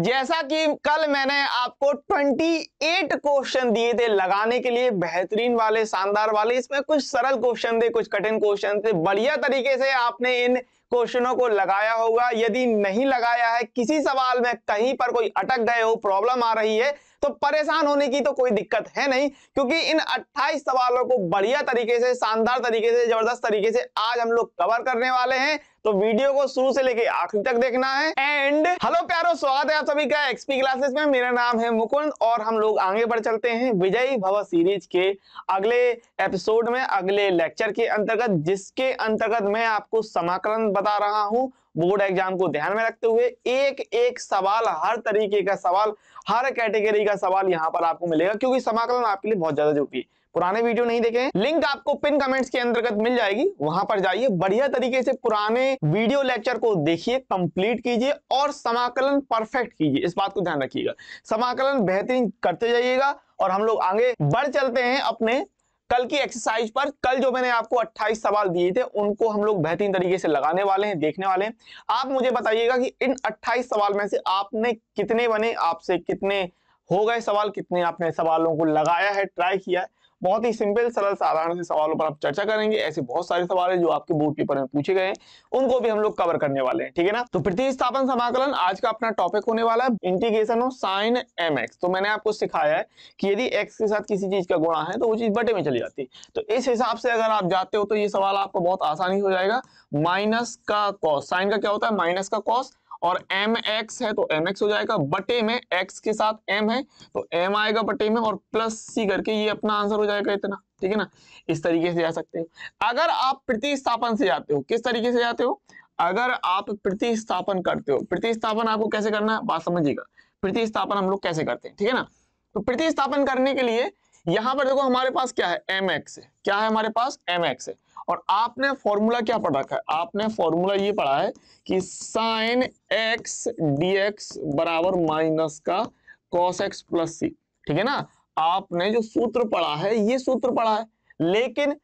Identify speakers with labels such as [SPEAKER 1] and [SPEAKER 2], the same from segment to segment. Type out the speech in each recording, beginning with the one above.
[SPEAKER 1] जैसा कि कल मैंने आपको 28 क्वेश्चन दिए थे लगाने के लिए बेहतरीन वाले शानदार वाले इसमें कुछ सरल क्वेश्चन थे कुछ कठिन क्वेश्चन थे बढ़िया तरीके से आपने इन क्वेश्चनों को लगाया होगा यदि नहीं लगाया है किसी सवाल में कहीं पर कोई अटक गए हो प्रॉब्लम आ रही है तो परेशान होने की तो कोई दिक्कत है नहीं क्योंकि इन 28 सवालों को बढ़िया तरीके से शानदार तरीके से जबरदस्त तरीके से आज हम लोग कवर करने वाले हैं तो वीडियो को शुरू से लेके आखिर तक देखना है एंड हेलो प्यारो स्वागत है आप सभी का एक्सपी क्लासेस में मेरा नाम है मुकुंद और हम लोग आगे बढ़ चलते हैं विजय भव सीरीज के अगले एपिसोड में अगले लेक्चर के अंतर्गत जिसके अंतर्गत मैं आपको समाकलन बता रहा हूँ बोर्ड एग्जाम को ध्यान में रखते हुए एक एक सवाल हर तरीके का सवाल हर कैटेगरी का सवाल यहाँ पर आपको मिलेगा क्योंकि समाकलन आपके लिए बहुत ज्यादा जरूरी है पुराने वीडियो नहीं देखे लिंक आपको पिन कमेंट्स के अंतर्गत मिल जाएगी वहां पर जाइए बढ़िया तरीके से पुराने वीडियो लेक्चर को देखिए कंप्लीट कीजिए और समाकलन परफेक्ट कीजिए इस बात को ध्यान रखिएगा समाकलन बेहतरीन करते जाइएगा और हम लोग आगे बढ़ चलते हैं अपने कल की एक्सरसाइज पर कल जो मैंने आपको 28 सवाल दिए थे उनको हम लोग बेहतरीन तरीके से लगाने वाले हैं देखने वाले हैं आप मुझे बताइएगा कि इन 28 सवाल में से आपने कितने बने आपसे कितने हो गए सवाल कितने आपने सवालों को लगाया है ट्राई किया है बहुत ही सिंपल सरल साधारण से सवालों पर आप चर्चा करेंगे ऐसे बहुत सारे सवाल है जो आपके बोर्ड पेपर में पूछे गए उनको भी हम लोग कवर करने वाले हैं ठीक है ना तो प्रतिस्थापन समाकलन आज का अपना टॉपिक होने वाला है इंटीग्रेशन ऑफ साइन एम तो मैंने आपको सिखाया है कि यदि एक्स के साथ किसी चीज का गुणा है तो वो चीज बटे में चली जाती है तो इस हिसाब से अगर आप जाते हो तो ये सवाल आपको बहुत आसानी हो जाएगा माइनस का कॉस साइन का क्या होता है माइनस का कॉस और एम एक्स है तो एम एक्स हो जाएगा बटे में एक्स के साथ एम है तो एम आएगा बटे में और प्लस सी करके ये अपना आंसर हो जाएगा इतना ठीक है ना इस तरीके से जा सकते हो अगर आप प्रतिस्थापन से जाते हो किस तरीके से जाते हो अगर आप प्रतिस्थापन करते हो प्रतिस्थापन आपको कैसे करना है बात समझिएगा प्रतिस्थापन हम लोग कैसे करते हैं ठीक है ना तो प्रतिस्थापन करने के लिए यहां पर देखो हमारे पास क्या है एम एक्स है क्या है हमारे पास एम एक्स है और आपने फॉर्मूला क्या पढ़ रखा है आपने फॉर्मूला ये पढ़ा है कि साइन एक्स डी एक्स बराबर माइनस का कॉस एक्स प्लस सी ठीक है ना आपने जो सूत्र पढ़ा है ये सूत्र पढ़ा है लेकिन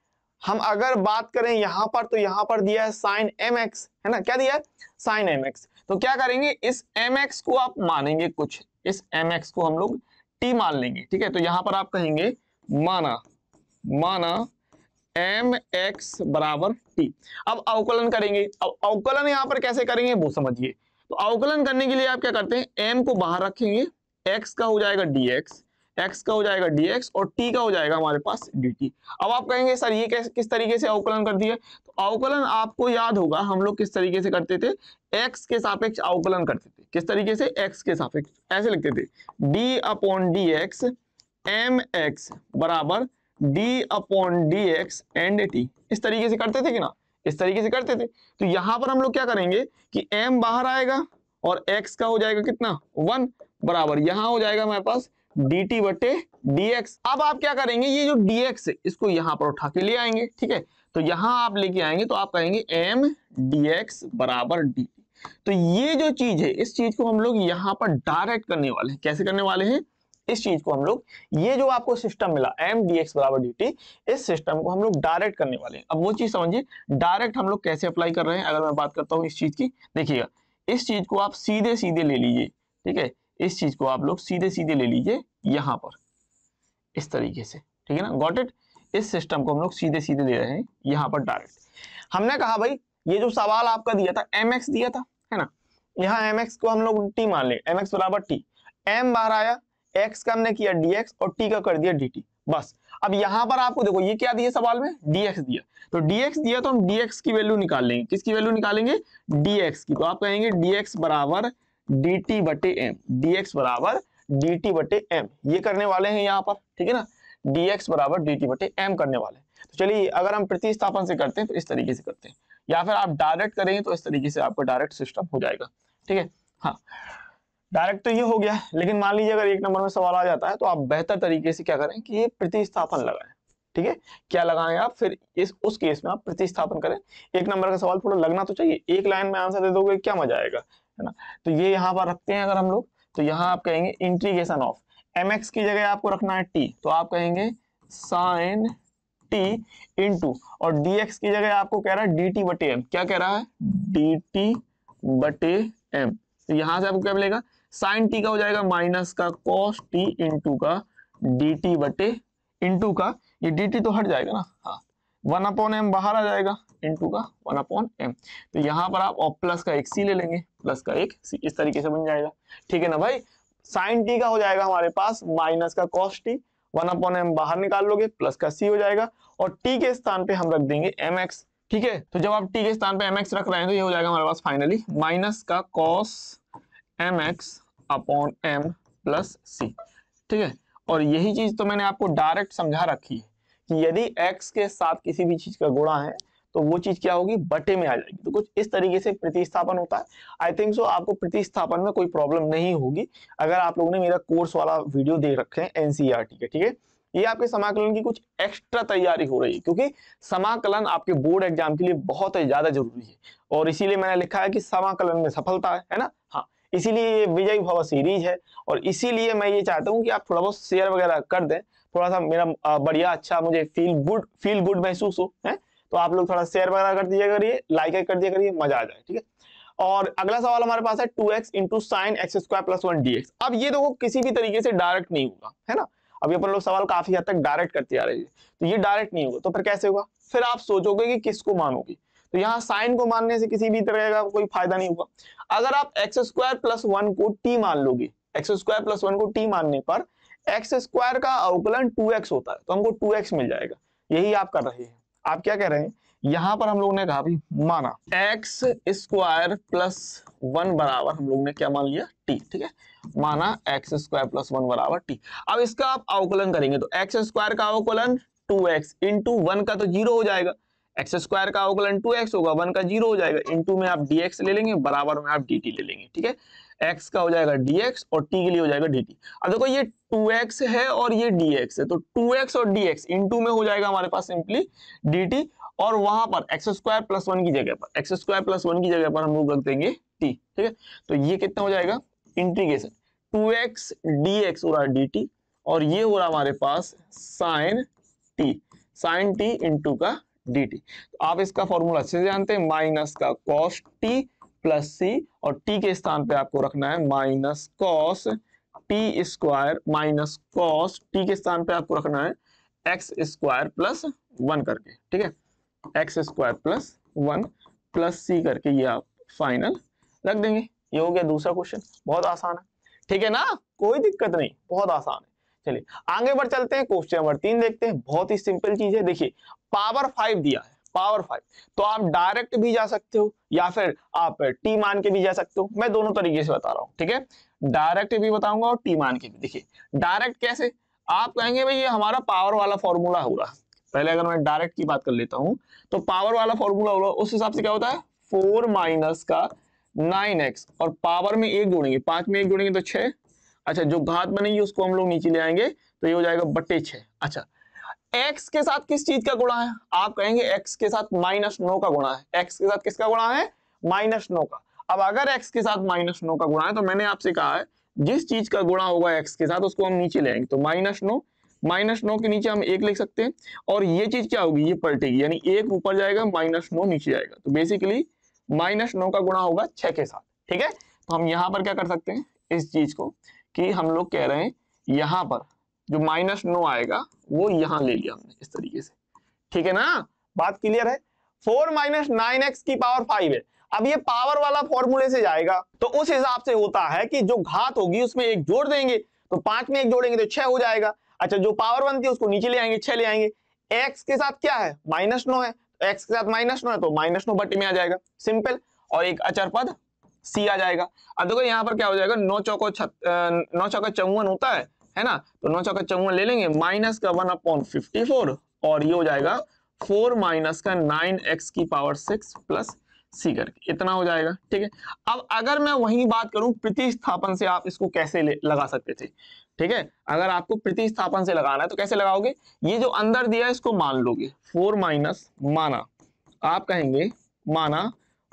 [SPEAKER 1] हम अगर बात करें यहां पर तो यहां पर दिया है साइन एम एक्स है ना क्या दिया है साइन एम एक्स तो क्या करेंगे इस एम एक्स को आप मानेंगे कुछ इस एम एक्स को हम लोग टी मान लेंगे ठीक है तो यहां पर आप कहेंगे माना माना एम एक्स बराबर टी अब अवकलन करेंगे अब अवकलन यहां पर कैसे करेंगे वो समझिए तो अवकलन करने के लिए आप क्या करते हैं एम को बाहर रखेंगे एक्स का हो जाएगा डी एक्स एक्स का हो जाएगा डी एक्स और टी का हो जाएगा हमारे पास डी टी अब आप कहेंगे सर ये कैसे किस तरीके से अवकलन कर दिया तो अवकलन आपको याद होगा हम लोग किस तरीके से करते थे एक्स के सापेक्ष अवकलन करते थे किस तरीके से एक्स के सापेक्ष ऐसे लिखते थे D upon D X M X बराबर D upon D X and T इस तरीके से करते थे कि ना इस तरीके से करते थे तो यहां पर हम लोग क्या करेंगे कि एम बाहर आएगा और एक्स का हो जाएगा कितना वन बराबर यहां हो जाएगा हमारे पास डी टी बटे डी एक्स अब आप क्या करेंगे ये जो डी एक्स है इसको यहां पर उठा के ले आएंगे ठीक है तो यहां आप लेके आएंगे तो आप कहेंगे एम डी एक्स बराबर डी तो ये जो चीज है इस चीज को हम लोग यहां पर डायरेक्ट करने वाले हैं कैसे करने वाले हैं इस चीज को हम लोग ये जो आपको सिस्टम मिला एम डी एक्स बराबर डी टी इस सिस्टम को हम लोग डायरेक्ट करने वाले हैं अब वो चीज समझिए डायरेक्ट हम लोग कैसे अप्लाई कर रहे हैं अगर मैं बात करता हूँ इस चीज की देखिएगा इस चीज को आप सीधे सीधे ले लीजिए ठीक है इस चीज को आप लोग सीधे सीधे ले लीजिए यहां पर इस तरीके से ठीक है ना गॉट इट इस सिस्टम को हम लोग सीधे सीधे ले रहे हैं यहां पर डायरेक्ट हमने कहा भाई ये जो सवाल आपका दिया था एम दिया था है ना यहाँ एम को हम लोग टी मान ले एम बराबर टी एम बाहर आया एक्स का हमने किया dx और t का कर दिया dt बस अब यहां पर आपको देखो ये क्या दिया सवाल में dx दिया तो dx दिया तो हम dx की वैल्यू निकाल लेंगे किसकी वैल्यू निकालेंगे dx की तो आप कहेंगे dx बराबर dt बटे एम dx बराबर dt बटे एम ये करने वाले हैं यहाँ पर ठीक है ना dx बराबर dt बटे एम करने वाले तो चलिए अगर हम प्रतिस्थापन से करते हैं तो इस तरीके से करते हैं या फिर आप डायरेक्ट करेंगे तो इस तरीके से आपका डायरेक्ट सिस्टम हो जाएगा ठीक है हाँ डायरेक्ट तो ये हो गया लेकिन मान लीजिए अगर एक नंबर में सवाल आ जाता है तो आप बेहतर तरीके से क्या करें कि ये प्रतिस्थापन लगाएं ठीक है क्या लगाएं आप फिर इस उस केस में आप प्रतिस्थापन करें एक नंबर का सवाल थोड़ा लगना तो चाहिए एक लाइन में आंसर दे दोगे क्या मजा आएगा है ना तो ये यहाँ पर रखते हैं अगर हम लोग तो यहाँ आप कहेंगे इंट्रीगेशन ऑफ एम एक्स की जगह आपको रखना है टी तो आप कहेंगे साइन टी टू और एक्स की जगह आपको कह रहा है डी टी बटे एम क्या कह रहा है डी टी बटे एम तो यहां से आपको क्या मिलेगा साइन टी का हो जाएगा माइनस का कॉस टी इंटू का डी टी बटे इंटू का ये डी टी तो हट जाएगा ना हाँ वन अपॉन एम बाहर आ जाएगा इंटू का वन अपॉन एम तो यहाँ पर आप और प्लस का एक सी ले लेंगे प्लस का एक सी इस तरीके से बन जाएगा ठीक है ना भाई साइन टी का हो जाएगा हमारे पास माइनस का cos T one upon M बाहर निकाल लोगे प्लस का सी हो जाएगा और टी के स्थान पे हम रख देंगे एम एक्स ठीक है तो जब आप टी के स्थान पे एम एक्स रख रहे हैं तो ये हो जाएगा हमारे पास फाइनली माइनस का cos M X upon M plus सी ठीक है और यही चीज तो मैंने आपको डायरेक्ट समझा रखी है कि यदि x के साथ किसी भी चीज का गुणा है तो वो चीज क्या होगी बटे में आ जाएगी तो कुछ इस तरीके से प्रतिस्थापन होता है आई थिंक सो आपको प्रतिस्थापन में कोई प्रॉब्लम नहीं होगी अगर आप लोगों ने मेरा कोर्स वाला वीडियो देख रखे हैं एनसीआर e के ठीक है ये आपके समाकलन की कुछ एक्स्ट्रा तैयारी हो रही है क्योंकि समाकलन आपके बोर्ड एग्जाम के लिए बहुत ज्यादा जरूरी है और इसीलिए मैंने लिखा है कि समाकलन में सफलता है, है ना हाँ इसीलिए ये विजय भव सीरीज है और इसीलिए मैं ये चाहता हूँ कि आप थोड़ा बहुत शेयर वगैरह कर दें थोड़ा सा मेरा बढ़िया अच्छा मुझे फील गुड फील गुड महसूस हो है तो आप लोग थोड़ा शेयर वगैरह कर दिया करिए लाइक कर दिया करिए मजा आ जाए ठीक है और अगला सवाल हमारे पास है two x into sign X square plus one D x अब ये देखो किसी भी तरीके से डायरेक्ट नहीं होगा है ना अभी अपन लोग सवाल काफी हद तक डायरेक्ट करते आ रहे हैं तो ये डायरेक्ट नहीं होगा तो फिर कैसे होगा फिर आप सोचोगे कि किसको मानोगे तो यहाँ साइन को मानने से किसी भी तरह का कोई फायदा नहीं होगा अगर आप एक्स स्क्वायर प्लस वन को टी मान लोगे एक्स स्क्वायर प्लस वन को टी मानने पर एक्स स्क्वायर का अवकलन टू एक्स होता है तो हमको टू एक्स मिल जाएगा यही आप कर रहे हैं आप क्या कह रहे हैं यहां पर हम लोग ने कहा भी माना एक्स स्क्वायर प्लस वन बराबर हम लोग ने क्या मान लिया टी ठीक है माना एक्स स्क्वायर प्लस वन बराबर टी अब इसका आप अवकलन करेंगे तो एक्स स्क्वायर का अवकलन टू एक्स इंटू वन का तो जीरो हो जाएगा एक्स स्क्वायर का अवकलन टू एक्स होगा वन का जीरो हो जाएगा इंटू में आप एक्स ले लेंगे बराबर में आप डी ले लेंगे ठीक है एक्स का हो जाएगा डीएक्स और टी के लिए हो जाएगा डी अब देखो ये 2x है और ये dx है तो 2x और dx इनटू में हो जाएगा हमारे पास सिंपली dt और वहां पर एक्स स्क्वायर प्लस वन की जगह पर एक्स स्क्वायर प्लस वन की जगह पर हम लोग रख देंगे t ठीक है तो ये कितना हो जाएगा इंटीग्रेशन 2x dx हो रहा है dt और ये हो रहा हमारे पास sine t sine t into का डी टी तो आप इसका फॉर्मूला अच्छे से जानते हैं माइनस का कॉस टी प्लस सी और टी के स्थान पे आपको रखना है minus cos T square minus cos T के स्थान पे आपको रखना है एक्स स्क्वायर प्लस वन करके ठीक है x square plus one plus सी करके ये आप फाइनल रख देंगे ये हो गया दूसरा क्वेश्चन बहुत आसान है ठीक है ना कोई दिक्कत नहीं बहुत आसान है चलिए आगे बढ़ चलते हैं क्वेश्चन नंबर तीन देखते हैं बहुत ही सिंपल चीज है देखिए पावर फाइव दिया है पावर फाइव तो आप डायरेक्ट भी जा सकते हो या फिर आप टी मान के भी जा सकते हो मैं दोनों तरीके से बता रहा हूँ ठीक है डायरेक्ट भी बताऊंगा और टी मान के भी देखिए डायरेक्ट कैसे आप कहेंगे भाई ये हमारा पावर वाला फॉर्मूला हो रहा पहले अगर मैं डायरेक्ट की बात कर लेता हूं तो पावर वाला फॉर्मूला हो रहा उस हिसाब से क्या होता है फोर माइनस का नाइन एक्स और पावर में एक जोड़ेंगे पांच में एक जोड़ेंगे तो छह अच्छा जो घात बनेगी उसको हम लोग नीचे ले आएंगे तो ये हो जाएगा बटे छ अच्छा एक्स के साथ किस चीज का गुणा है आप कहेंगे एक्स के साथ माइनस नो का गुणा है एक्स के साथ किसका गुणा है माइनस नो का अब अगर एक्स के साथ माइनस नो का गुणा है तो मैंने आपसे कहा है जिस चीज का गुणा होगा एक्स के साथ उसको हम नीचे ले आएंगे तो माइनस नो माइनस नो के नीचे हम एक लिख सकते हैं और ये चीज क्या होगी ये पलटेगी यानी एक ऊपर जाएगा माइनस नो नीचे जाएगा तो बेसिकली माइनस नो का गुणा होगा छ के साथ ठीक है तो हम यहां पर क्या कर सकते हैं इस चीज को कि हम लोग कह रहे हैं यहां पर जो माइनस नो आएगा वो यहां ले लिया हमने इस तरीके से ठीक है ना बात क्लियर है फोर माइनस नाइन एक्स की पावर फाइव है अब ये पावर वाला फॉर्मूले से जाएगा तो उस हिसाब से होता है कि जो घात होगी उसमें एक जोड़ देंगे तो पांच में एक जोड़ेंगे तो छह हो जाएगा अच्छा जो पावर बनती है उसको नीचे ले आएंगे छह ले आएंगे एक्स के साथ क्या है माइनस नो है एक्स के साथ माइनस नो है तो माइनस नो बटे में आ जाएगा सिंपल और एक अचर पद सी आ जाएगा अब देखो यहाँ पर क्या हो जाएगा नौ चौको छत नौ चौका चौवन होता है है ना तो नौ चौका चौवन ले लेंगे माइनस का वन अपॉन फिफ्टी फोर और ये हो जाएगा फोर माइनस का नाइन एक्स की पावर सिक्स प्लस सी करके इतना हो जाएगा ठीक है अब अगर मैं वही बात करूं प्रतिस्थापन से आप इसको कैसे लगा सकते थे ठीक है अगर आपको प्रतिस्थापन से लगाना है तो कैसे लगाओगे ये जो अंदर दिया है इसको मान लोगे फोर माइनस माना आप कहेंगे माना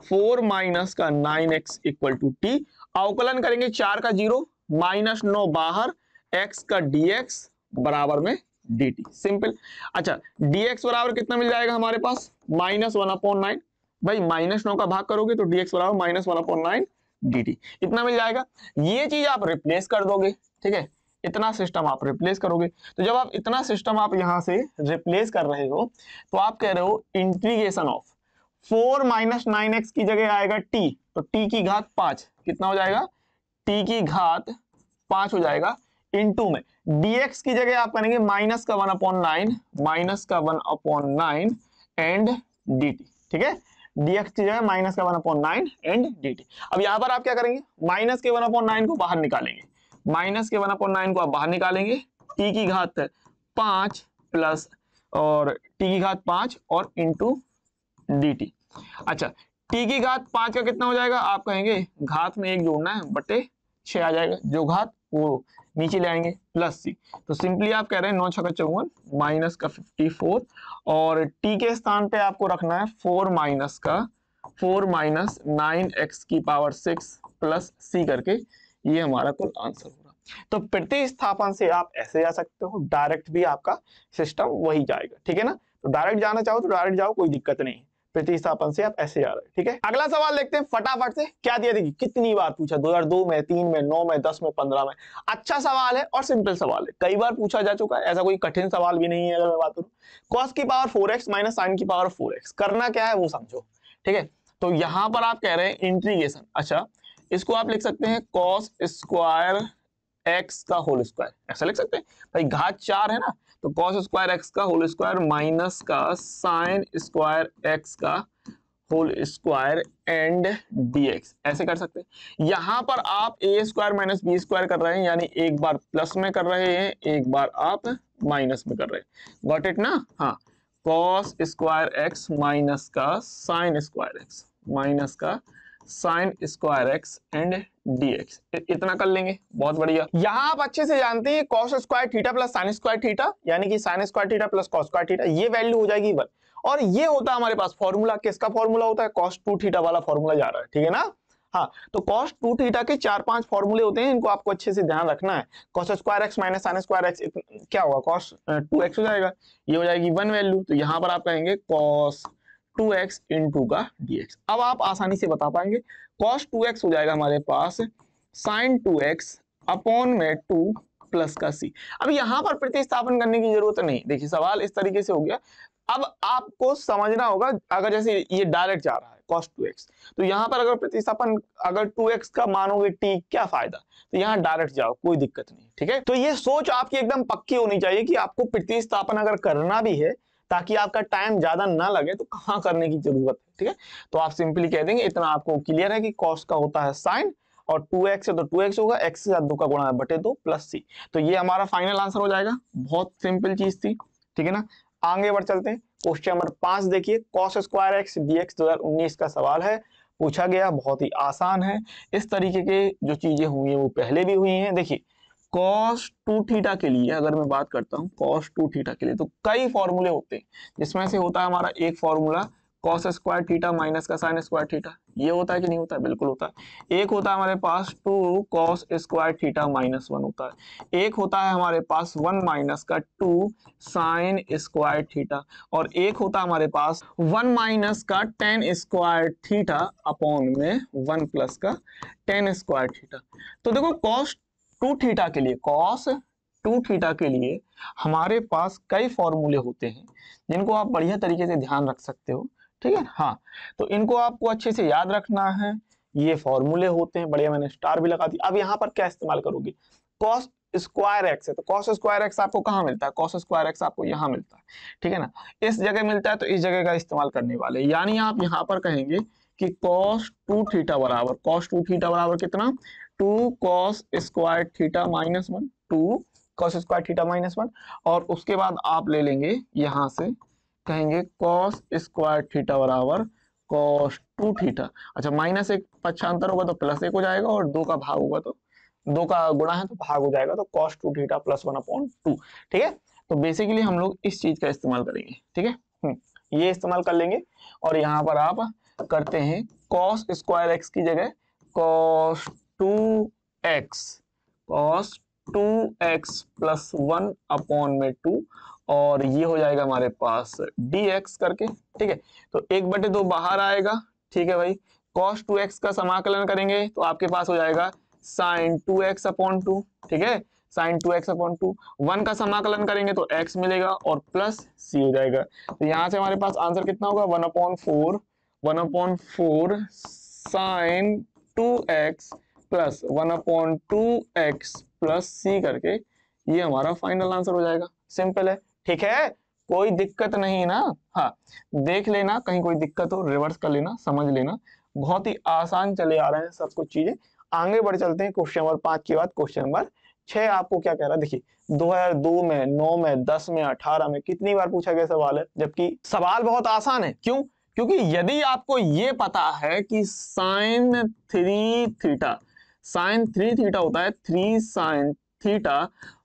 [SPEAKER 1] फोर माइनस का nine X equal to T अवकलन करेंगे चार का जीरो माइनस नौ बाहर एक्स का डीएक्स बराबर में डी टी सिंपल अच्छा डीएक्स बराबर कितना मिल जाएगा हमारे पास माइनस वन अपॉन नाइन भाई माइनस नौ का भाग करोगे तो डीएक्स बराबर minus one upon nine D T इतना मिल जाएगा ये चीज आप रिप्लेस कर दोगे ठीक है इतना सिस्टम आप रिप्लेस करोगे तो जब आप इतना सिस्टम आप यहां से रिप्लेस कर रहे हो तो आप कह रहे हो integration of four minus nine X की जगह आएगा t तो t की घात पांच कितना हो जाएगा t की घात पांच हो जाएगा इनटू में dx की जगह आप करेंगे माइनस का वन अपॉन नाइन माइनस का one upon nine and D ठीक है dx की जगह माइनस का one upon nine and D अब यहां पर आप क्या करेंगे माइनस के वन अपॉन नाइन को बाहर निकालेंगे माइनस के वन अपॉन नाइन को आप बाहर निकालेंगे t की घात पांच प्लस और t की घात पांच और इंटू डी अच्छा टी की घात पांच का कितना हो जाएगा आप कहेंगे घात में एक जोड़ना है बटे छ आ जाएगा जो घात वो नीचे ले आएंगे प्लस सी तो सिंपली आप कह रहे हैं नौ छ का चौवन माइनस का फिफ्टी फोर और टी के स्थान पे आपको रखना है फोर माइनस का फोर माइनस नाइन एक्स की पावर सिक्स प्लस सी करके ये हमारा कुल आंसर होगा तो प्रतिस्थापन से आप ऐसे जा सकते हो डायरेक्ट भी आपका सिस्टम वही जाएगा ठीक है ना तो डायरेक्ट जाना चाहो तो डायरेक्ट जाओ कोई दिक्कत नहीं है प्रतिस्थापन से आप ऐसे जा रहे हैं ठीक है अगला सवाल देखते हैं फटाफट से क्या दिया देखिए कितनी बार पूछा 2002 में तीन में नौ में दस में पंद्रह में अच्छा सवाल है और सिंपल सवाल है कई बार पूछा जा चुका है ऐसा कोई कठिन सवाल भी नहीं है अगर मैं बात करूं कॉस की power four X minus sine की पावर फोर एक्स करना क्या है वो समझो ठीक है तो यहां पर आप कह रहे हैं इंट्रीगेशन अच्छा इसको आप लिख सकते हैं कॉस स्क्वायर एक्स का होल स्क्वायर ऐसा लिख सकते हैं भाई घात चार है ना तो कॉस स्क्वायर एक्स का होल स्क्वायर माइनस का साइन स्क्वायर एक्स का होल स्क्वायर एंड डीएक्स ऐसे कर सकते हैं यहां पर आप ए स्क्वायर माइनस बी स्क्वायर कर रहे हैं यानी एक बार प्लस में कर रहे हैं एक बार आप माइनस में कर रहे हैं गॉट इट ना हाँ कॉस स्क्वायर एक्स माइनस का साइन स्क्वायर एक्स माइनस का sine square x and dx इतना कर लेंगे बहुत बढ़िया यहाँ आप अच्छे से जानते हैं cos square theta plus sine square theta यानी कि sine square theta plus cos square theta ये वैल्यू हो जाएगी वन और ये होता है हमारे पास फॉर्मूला किसका फॉर्मूला होता है कॉस टू थीटा वाला फॉर्मूला जा रहा है ठीक है ना हाँ तो कॉस टू थीटा के चार पांच फॉर्मूले होते हैं इनको आपको अच्छे से ध्यान रखना है cos square x minus sine square x क्या होगा कॉस टू एक्स हो जाएगा ये हो जाएगी वन वैल्यू तो यहाँ पर आप कहेंगे cos two X into का dx अब आप आसानी से बता पाएंगे cos 2x हो जाएगा हमारे पास sin 2x अपॉन में टू प्लस का c अब यहां पर प्रतिस्थापन करने की जरूरत नहीं देखिए सवाल इस तरीके से हो गया अब आपको समझना होगा अगर जैसे ये डायरेक्ट जा रहा है cos 2x तो यहाँ पर अगर प्रतिस्थापन अगर 2x का मानोगे t क्या फायदा तो यहाँ डायरेक्ट जाओ कोई दिक्कत नहीं ठीक है तो ये सोच आपकी एकदम पक्की होनी चाहिए कि आपको प्रतिस्थापन अगर करना भी है ताकि आपका टाइम ज्यादा ना लगे तो कहाँ करने की जरूरत है ठीक है तो आप सिंपली कह देंगे इतना आपको क्लियर है कि कॉस का होता है साइन और 2x है तो 2x होगा x के साथ दो का गुणा है बटे दो प्लस सी तो ये हमारा फाइनल आंसर हो जाएगा बहुत सिंपल चीज थी ठीक है ना आगे बढ़ चलते हैं क्वेश्चन नंबर पांच देखिए cos square x D x दो का सवाल है पूछा गया बहुत ही आसान है इस तरीके के जो चीजें हुई हैं वो पहले भी हुई हैं देखिए कॉस टू थीटा के लिए अगर मैं बात करता हूँ कॉस टू थीटा के लिए तो कई फॉर्मूले होते हैं जिसमें से होता है हमारा एक formula cos square theta minus का साइन स्क्वायर थीटा ये होता है कि नहीं होता है? बिल्कुल होता है एक होता है हमारे पास two cos square theta minus one होता है एक होता है हमारे पास वन माइनस का टू साइन स्क्वायर थीटा और एक होता है हमारे पास वन माइनस का टेन स्क्वायर थीटा अपॉन में वन प्लस का टेन स्क्वायर थीटा तो देखो कॉस टू थीटा के लिए कॉस टू थीटा के लिए हमारे पास कई फॉर्मूले होते हैं जिनको आप बढ़िया तरीके से ध्यान रख सकते हो ठीक है हाँ तो इनको आपको अच्छे से याद रखना है ये फॉर्मूले होते हैं बढ़िया मैंने स्टार भी लगा दिया अब यहाँ पर क्या इस्तेमाल करोगे कॉस स्क्वायर एक्स है तो कॉस स्क्वायर एक्स आपको कहाँ मिलता है कॉस स्क्वायर एक्स आपको यहाँ मिलता है ठीक है ना इस जगह मिलता है तो इस जगह का इस्तेमाल करने वाले यानी आप यहाँ पर कहेंगे कि कॉस टू थीटा बराबर कॉस टू थीटा बराबर कितना two cos square theta minus one two cos square theta minus one और उसके बाद आप ले लेंगे यहां से कहेंगे कॉस स्क्वायर थीटा बराबर कॉस टू थीटा अच्छा माइनस एक पक्षांतर होगा तो प्लस एक हो जाएगा और दो का भाग होगा तो दो का गुणा है तो भाग हो जाएगा तो cos two theta plus one upon two ठीक है तो बेसिकली हम लोग इस चीज का इस्तेमाल करेंगे ठीक है हम्म, ये इस्तेमाल कर लेंगे और यहाँ पर आप करते हैं कॉस स्क्वायर एक्स की जगह cos two x cos two x plus one upon में टू और ये हो जाएगा हमारे पास डी एक्स करके ठीक है तो एक बटे दो बाहर आएगा ठीक है भाई कॉस टू एक्स का समाकलन करेंगे तो आपके पास हो जाएगा sine two x upon two ठीक है sine two x upon two one का समाकलन करेंगे तो एक्स मिलेगा और प्लस सी हो जाएगा तो यहां से हमारे पास आंसर कितना होगा one upon four one upon four sine two x plus one upon two x plus सी करके ये हमारा फाइनल आंसर हो जाएगा सिंपल है ठीक है कोई दिक्कत नहीं ना हाँ देख लेना कहीं कोई दिक्कत हो रिवर्स कर लेना समझ लेना बहुत ही आसान चले आ रहे हैं सब कुछ चीजें आगे बढ़ चलते हैं क्वेश्चन नंबर पांच के बाद क्वेश्चन नंबर छह आपको क्या कह रहा है देखिए 2002 में 9 में 10 में 18 में कितनी बार पूछा गया सवाल है जबकि सवाल बहुत आसान है क्यों क्योंकि यदि आपको ये पता है कि sine three theta sine three theta होता है थ्री साइन थीटा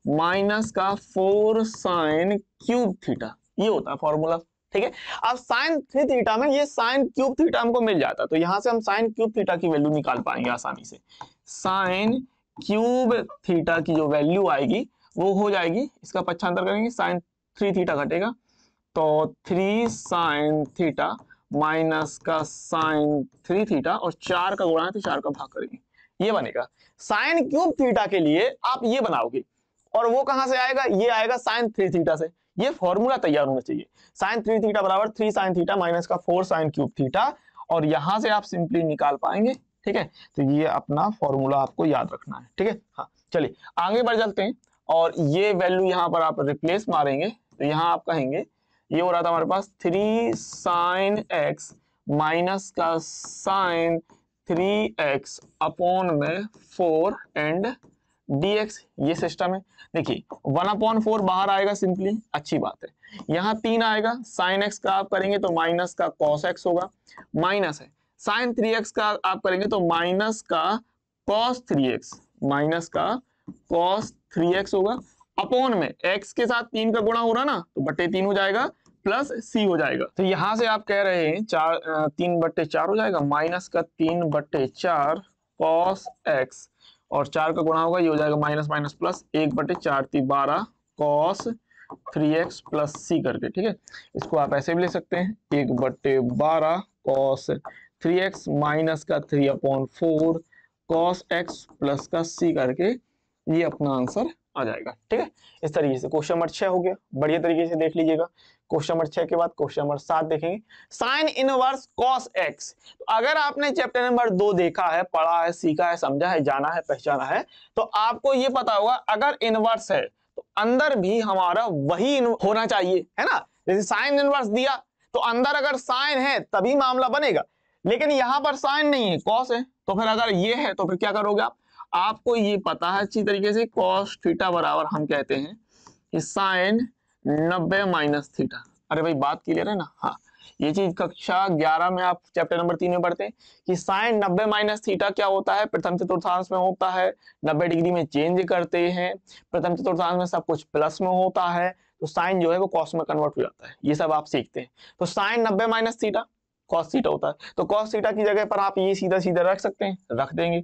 [SPEAKER 1] माइनस का फोर साइन क्यूब थीटा ये होता है फॉर्मूला ठीक है अब साइन थ्री थीटा में ये साइन क्यूब थीटा हमको मिल जाता तो यहां से हम साइन क्यूब थीटा की वैल्यू निकाल पाएंगे आसानी से साइन क्यूब थीटा की जो वैल्यू आएगी वो हो जाएगी इसका पक्षांतर करेंगे साइन थ्री थीटा घटेगा तो थ्री साइन थीटा माइनस का साइन थ्री थीटा और चार का गुणा है तो चार का भाग करेंगे ये बनेगा साइन क्यूब थीटा के लिए आप ये बनाओगे और वो कहां से आएगा ये आएगा साइन थ्री थीटा से ये फॉर्मूला तैयार होना चाहिए साइन थ्री थीटा बराबर थ्री साइन थीटा माइनस का फोर साइन क्यूब थीटा और यहां से आप सिंपली निकाल पाएंगे ठीक है तो ये अपना फॉर्मूला आपको याद रखना है ठीक है हाँ चलिए आगे बढ़ जाते हैं और ये वैल्यू यहाँ पर आप रिप्लेस मारेंगे तो यहाँ आप कहेंगे ये हो रहा था हमारे पास थ्री साइन एक्स माइनस का साइन थ्री एक्स अपॉन में फोर एंड डी एक्स ये सिस्टम है देखिए वन अपॉन फोर बाहर आएगा सिंपली अच्छी बात है यहाँ तीन आएगा साइन एक्स का आप करेंगे तो माइनस का कॉस एक्स होगा माइनस है साइन थ्री एक्स का आप करेंगे तो माइनस का कॉस थ्री एक्स माइनस का कॉस थ्री एक्स होगा अपॉन में एक्स के साथ तीन का गुणा हो रहा ना तो बटे तीन हो जाएगा प्लस सी हो जाएगा तो यहां से आप कह रहे हैं चार तीन बट्टे चार हो जाएगा माइनस का तीन बट्टे चार कॉस एक्स और चार का गुणा होगा ये हो जाएगा माइनस माइनस प्लस एक बटे चार तीन बारह कॉस थ्री एक्स प्लस सी करके ठीक है इसको आप ऐसे भी ले सकते हैं एक बट्टे बारह कॉस थ्री एक्स माइनस का three upon four cos x plus का सी करके ये अपना आंसर आ जाएगा ठीक है इस तरीके से क्वेश्चन नंबर छह हो गया बढ़िया तरीके से देख लीजिएगा क्वेश्चन नंबर छह के बाद क्वेश्चन नंबर सात देखेंगे साइन इनवर्स कॉस एक्स तो अगर आपने चैप्टर नंबर दो देखा है पढ़ा है सीखा है समझा है जाना है पहचाना है तो आपको ये पता होगा अगर इनवर्स है तो अंदर भी हमारा वही होना चाहिए है ना जैसे साइन इनवर्स दिया तो अंदर अगर साइन है तभी मामला बनेगा लेकिन यहां पर साइन नहीं है कॉस है तो फिर अगर ये है तो फिर क्या करोगे आप आपको ये पता है अच्छी तरीके से कॉस थीटा बराबर हम कहते हैं कि साइन नब्बे माइनस थीटा अरे भाई बात क्लियर है ना हाँ ये चीज कक्षा ग्यारह में आप चैप्टर नंबर तीन में पढ़ते हैं कि साइन नब्बे माइनस थीटा क्या होता है प्रथम चतुर्थांश में होता है नब्बे डिग्री में चेंज करते हैं प्रथम चतुर्थांश में सब कुछ प्लस में होता है तो साइन जो है वो कॉस में कन्वर्ट हो जाता है ये सब आप सीखते हैं तो साइन नब्बे माइनस थीटा कॉस्टा होता है तो कॉस्टा की जगह पर आप ये सीधा सीधा रख सकते हैं रख देंगे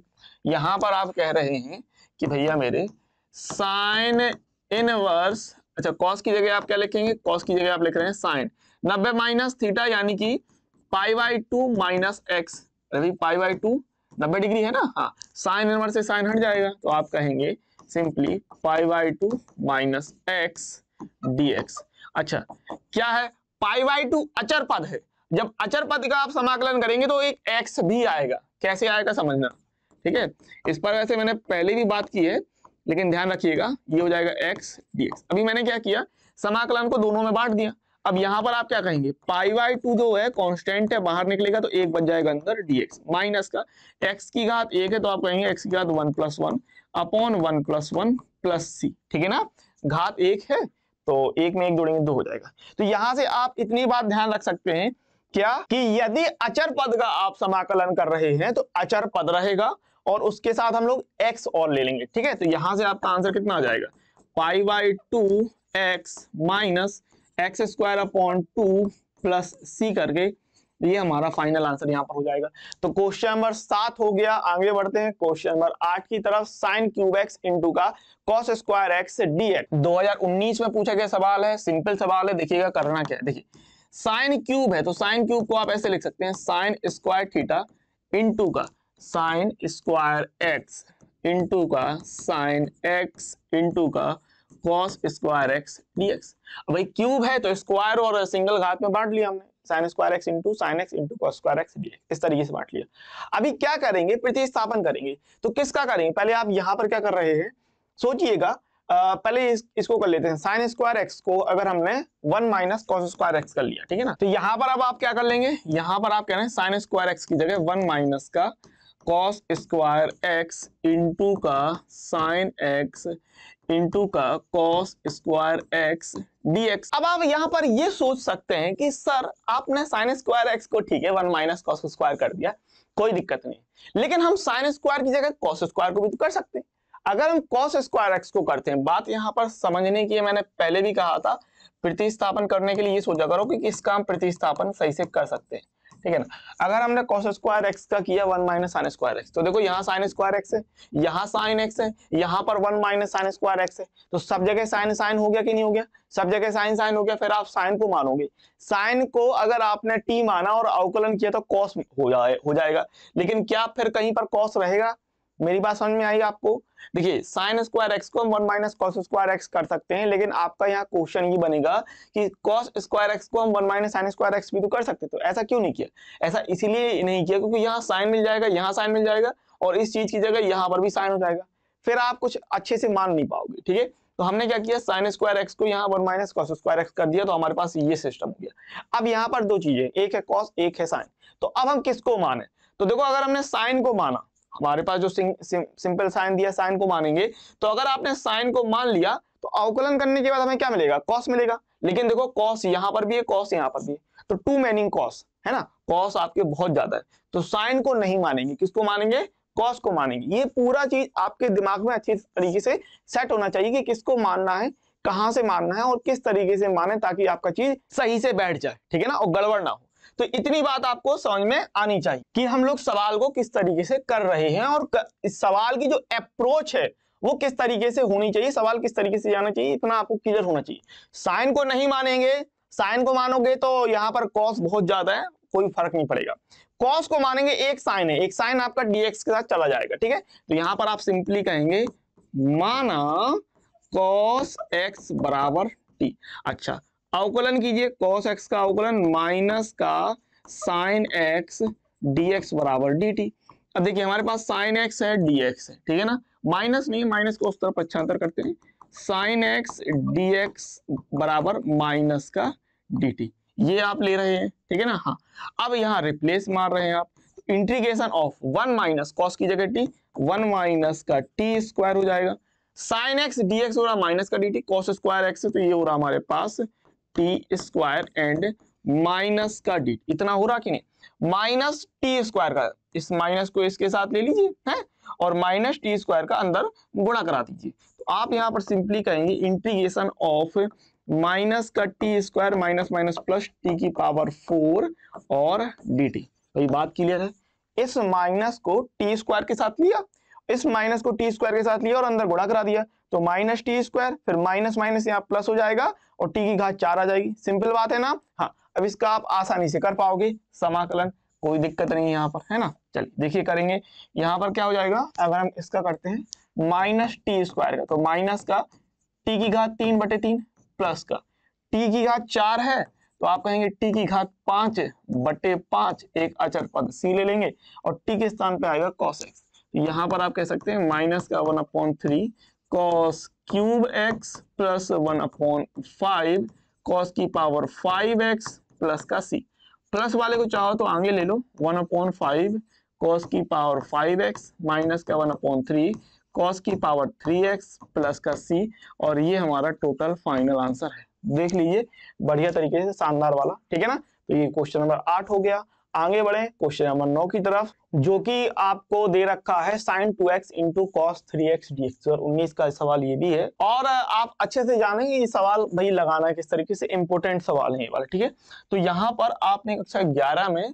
[SPEAKER 1] यहां पर आप कह रहे हैं कि भैया मेरे साइन इनवर्स अच्छा कॉस की जगह आप क्या लिखेंगे कॉस की जगह आप लिख रहे हैं साइन नब्बे माइनस थीटा यानी कि pi by two minus x रवि पाई बाई टू नब्बे डिग्री है ना हाँ साइन इनवर्स से साइन हट जाएगा तो आप कहेंगे simply pi by two minus x d अच्छा क्या है पाई बाई टू अचर पद है जब अचर पद का आप समाकलन करेंगे तो एक एक्स भी आएगा कैसे आएगा समझना ठीक है इस पर वैसे मैंने पहले भी बात की है लेकिन ध्यान रखिएगा ये हो जाएगा एक्स डीएक्स अभी मैंने क्या किया समाकलन को दोनों में बांट दिया अब यहाँ पर आप क्या कहेंगे पाई वाई टू जो है कांस्टेंट है बाहर निकलेगा तो एक बच जाएगा अंदर डीएक्स माइनस का एक्स की घात एक है तो आप कहेंगे एक्स की घात one plus one upon one plus one plus सी ठीक है ना घात एक है तो एक में एक जोड़ेंगे दो तो हो जाएगा तो यहां से आप इतनी बात ध्यान रख सकते हैं क्या कि यदि अचर पद का आप समाकलन कर रहे हैं तो अचर पद रहेगा और उसके साथ हम लोग एक्स और ले लेंगे ठीक है तो यहां से आपका आंसर कितना आ जाएगा pi by two x minus x square upon two plus सी करके ये हमारा फाइनल आंसर यहाँ पर हो जाएगा तो क्वेश्चन नंबर सात हो गया आगे बढ़ते हैं क्वेश्चन नंबर आठ की तरफ साइन क्यूब एक्स इंटू का cos square x D x दो में पूछा गया सवाल है सिंपल सवाल है देखिएगा करना क्या है देखिए साइन क्यूब है तो साइन क्यूब को आप ऐसे लिख सकते हैं साइन स्क्वायर थीटा इंटू का साइन स्क्वायर एक्स इंटू का साइन एक्स इंटू का कॉस स्क्वायर एक्स डीएक्स भाई क्यूब है तो स्क्वायर और सिंगल घात में बांट लिया हमने sine square x into sign x into cos square x d x इस तरीके से बांट लिया अभी क्या करेंगे प्रतिस्थापन करेंगे तो किसका करेंगे पहले आप यहां पर क्या कर रहे हैं सोचिएगा पहले इस, इसको कर लेते हैं साइन स्क्वायर एक्स को अगर हमने one minus cos square x कर लिया ठीक है ना तो यहां पर अब आप क्या कर लेंगे यहां पर आप कह रहे हैं साइन स्क्वायर एक्स की जगह वन माइनस का कॉस स्क्वायर एक्स इंटू का साइन एक्स इंटू का cos square x D x अब आप यहां पर ये सोच सकते हैं कि सर आपने साइन स्क्वायर एक्स को ठीक है वन माइनस कॉस स्क्वायर कर दिया कोई दिक्कत नहीं लेकिन हम साइन स्क्वायर की जगह कॉस स्क्वायर को भी तो कर सकते हैं अगर हम कॉस स्क्वायर एक्स को करते हैं बात यहां पर समझने की है, मैंने पहले भी कहा था प्रतिस्थापन करने के लिए ये सोचा करो कि किसका हम प्रतिस्थापन सही से कर सकते हैं ठीक है ना अगर हमने कॉस स्क्वायर एक्स का किया one minus sine square x तो देखो यहाँ साइन स्क्वायर एक्स है यहाँ साइन एक्स है यहाँ पर one minus sine square x है तो सब जगह साइन साइन हो गया कि नहीं हो गया सब जगह साइन साइन हो गया फिर आप साइन को मानोगे साइन को अगर आपने टी माना और अवकलन किया तो कॉस हो जाए हो जाएगा लेकिन क्या फिर कहीं पर कॉस रहेगा मेरी बात समझ में आई आपको देखिए साइन स्क्वायर एक्स को हम one minus cos square x कर सकते हैं लेकिन आपका यहाँ क्वेश्चन ये बनेगा कि कॉस स्क्वायर एक्स को हम one minus sine square x भी तो कर सकते तो ऐसा क्यों नहीं किया ऐसा इसीलिए नहीं किया क्योंकि यहाँ साइन मिल जाएगा यहाँ साइन मिल जाएगा और इस चीज की जगह यहाँ पर भी साइन हो जाएगा फिर आप कुछ अच्छे से मान नहीं पाओगे ठीक है तो हमने क्या किया साइन स्क्वायर एक्स को यहाँ one minus cos square x कर दिया तो हमारे पास ये सिस्टम हो गया अब यहाँ पर दो चीजें एक है कॉस एक है साइन तो अब हम किसको माने तो देखो अगर हमने साइन को माना हमारे पास जो सिं, सिं, सिंपल साइन दिया साइन को मानेंगे तो अगर आपने साइन को मान लिया तो अवकलन करने के बाद हमें क्या मिलेगा कॉस मिलेगा लेकिन देखो कॉस यहां पर भी है कॉस यहां पर भी है तो टू मैनिंग कॉस है ना कॉस आपके बहुत ज्यादा है तो साइन को नहीं मानेंगे किसको मानेंगे कॉस को मानेंगे ये पूरा चीज आपके दिमाग में अच्छी तरीके से सेट होना चाहिए कि किसको मानना है कहां से मानना है और किस तरीके से माने ताकि आपका चीज सही से बैठ जाए ठीक है ना और गड़बड़ ना हो तो इतनी बात आपको समझ में आनी चाहिए कि हम लोग सवाल को किस तरीके से कर रहे हैं और इस सवाल की जो अप्रोच है वो किस तरीके से होनी चाहिए सवाल किस तरीके से जाना चाहिए इतना आपको क्लियर होना चाहिए साइन को नहीं मानेंगे साइन को मानोगे तो यहाँ पर कॉस बहुत ज्यादा है कोई फर्क नहीं पड़ेगा कॉस को मानेंगे एक साइन है एक साइन आपका डीएक्स के साथ चला जाएगा ठीक है तो यहाँ पर आप सिंपली कहेंगे माना कॉस एक्स बराबर टी अच्छा अवकलन कीजिए कॉस एक्स का अवकलन माइनस का साइन एक्स डी एक्स बराबर डी टी अब देखिए हमारे पास साइन एक्स है डी एक्स है ठीक है ना माइनस नहीं माइनस को उस तरफ पक्षांतर करते हैं साइन एक्स डी एक्स बराबर माइनस का डी टी ये आप ले रहे हैं ठीक है ना हाँ अब यहाँ रिप्लेस मार रहे हैं आप integration of one minus cos की जगह टी वन माइनस का टी स्क्वायर हो जाएगा साइन एक्स डी एक्स हो रहा माइनस का D t cos square x तो ये हो रहा हमारे पास टी स्क्वायर एंड माइनस का डी इतना हो रहा कि नहीं माइनस टी स्क्वायर का इस माइनस को इसके साथ ले लीजिए है और माइनस टी स्क्वायर का अंदर गुणा करा दीजिए तो आप यहाँ पर सिंपली कहेंगे इंटीग्रेशन ऑफ माइनस का t square minus minus plus t की पावर फोर और डी टी तो ये बात क्लियर है इस माइनस को टी स्क्वायर के साथ लिया इस माइनस को टी स्क्वायर के साथ लिया और अंदर गुणा करा दिया तो माइनस टी स्क्वायर फिर माइनस माइनस यहाँ प्लस हो जाएगा और टी की घात चार आ जाएगी सिंपल बात है ना हाँ अब इसका आप आसानी से कर पाओगे समाकलन कोई दिक्कत नहीं है यहाँ पर है ना चलिए देखिए करेंगे यहाँ पर क्या हो जाएगा अगर हम इसका करते हैं माइनस टी स्क्वायर का तो माइनस का टी की घात तीन बटे तीन प्लस का टी की घात चार है तो आप कहेंगे टी की घात पांच बटे पांच एक अचर पद सी ले लेंगे और टी के स्थान पे आएगा कॉस एक्स यहां पर आप कह सकते हैं माइनस का one upon three cos cube x plus one upon five cos की पावर फाइव एक्स प्लस का सी प्लस वाले को चाहो तो आगे ले लो वन अपॉन फाइव कॉस की पावर फाइव एक्स माइनस का वन अपॉन थ्री कॉस की पावर थ्री एक्स प्लस का सी और ये हमारा टोटल फाइनल आंसर है देख लीजिए बढ़िया तरीके से शानदार वाला ठीक है ना तो ये क्वेश्चन नंबर आठ हो गया आगे बढ़े क्वेश्चन नंबर नौ की तरफ जो कि आपको दे रखा है sine two x into cos three x D x उन्नीस का सवाल ये भी है और आप अच्छे से जानेंगे ये सवाल भाई लगाना किस तरीके से इंपोर्टेंट सवाल है ये वाला ठीक है तो यहाँ पर आपने कक्षा ग्यारह में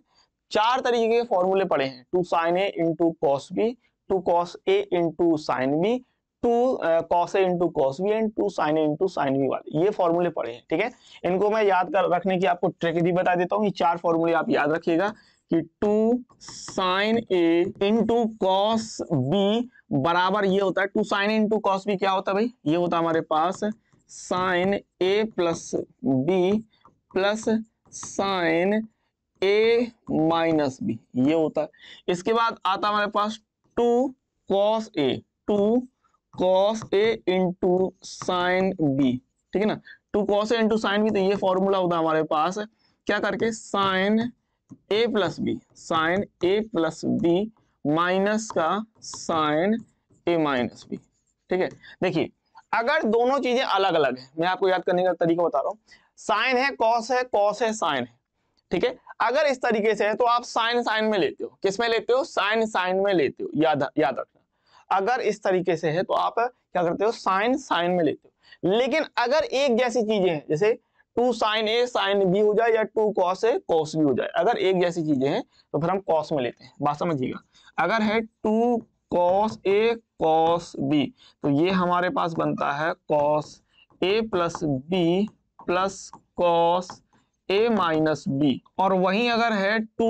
[SPEAKER 1] चार तरीके के फॉर्मूले पढ़े हैं two sine A into cos B two cos A into sine B two cos A into cos B and two sine A into sine B वाले ये फॉर्मूले पढ़े हैं ठीक है इनको मैं याद कर रखने की आपको ट्रिक भी बता देता हूँ ये चार फॉर्मूले आप याद रखिएगा कि two sine A into cos B बराबर ये होता है two sine A into cos B क्या होता है भाई ये होता हमारे पास sine A plus B plus sine A minus B ये होता है इसके बाद आता हमारे पास two cos A two cos A into sine B ठीक है ना टू कॉस ए इंटू साइन बी तो ये फॉर्मूला होता हमारे पास क्या करके sine A plus B sine A plus B minus का साइन ए माइनस बी ठीक है देखिए अगर दोनों चीजें अलग अलग है मैं आपको याद करने का तरीका बता रहा हूं साइन है कॉस है कॉस है साइन है ठीक है अगर इस तरीके से है तो आप साइन साइन में लेते हो किस में लेते हो साइन साइन में लेते हो याद याद रखना अगर इस तरीके से है तो आप क्या करते हो साइन साइन में लेते हो लेकिन अगर एक जैसी चीजें हैं जैसे two sine A sine B हो जाए या टू कॉस ए कॉस बी हो जाए अगर एक जैसी चीजें हैं तो फिर हम कॉस में लेते हैं बात समझिएगा अगर है टू कॉस ए कॉस बी तो ये हमारे पास बनता है कॉस ए प्लस बी प्लस कॉस ए माइनस बी और वहीं अगर है two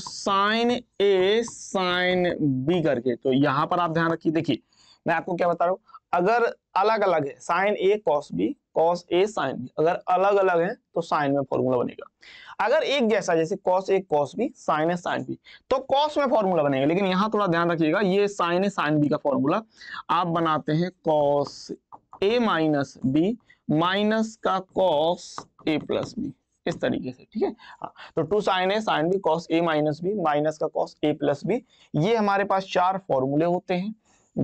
[SPEAKER 1] sine A sine B करके तो यहां पर आप ध्यान रखिए देखिए मैं आपको क्या बता रहा हूं अगर अलग अलग है sine A cos B cos A sine B अगर अलग अलग है तो साइन में फॉर्मूला बनेगा अगर एक जैसा जैसे cos A cos B sine A sine B तो कॉस में फॉर्मूला बनेगा लेकिन यहाँ थोड़ा ध्यान रखिएगा ये साइन ए साइन बी का फॉर्मूला आप बनाते हैं कॉस ए माइनस बी माइनस का कॉस ए प्लस बी इस तरीके से ठीक है हाँ तो two sine A sine B cos A minus B minus का कॉस ए प्लस बी ये हमारे पास चार फॉर्मूले होते हैं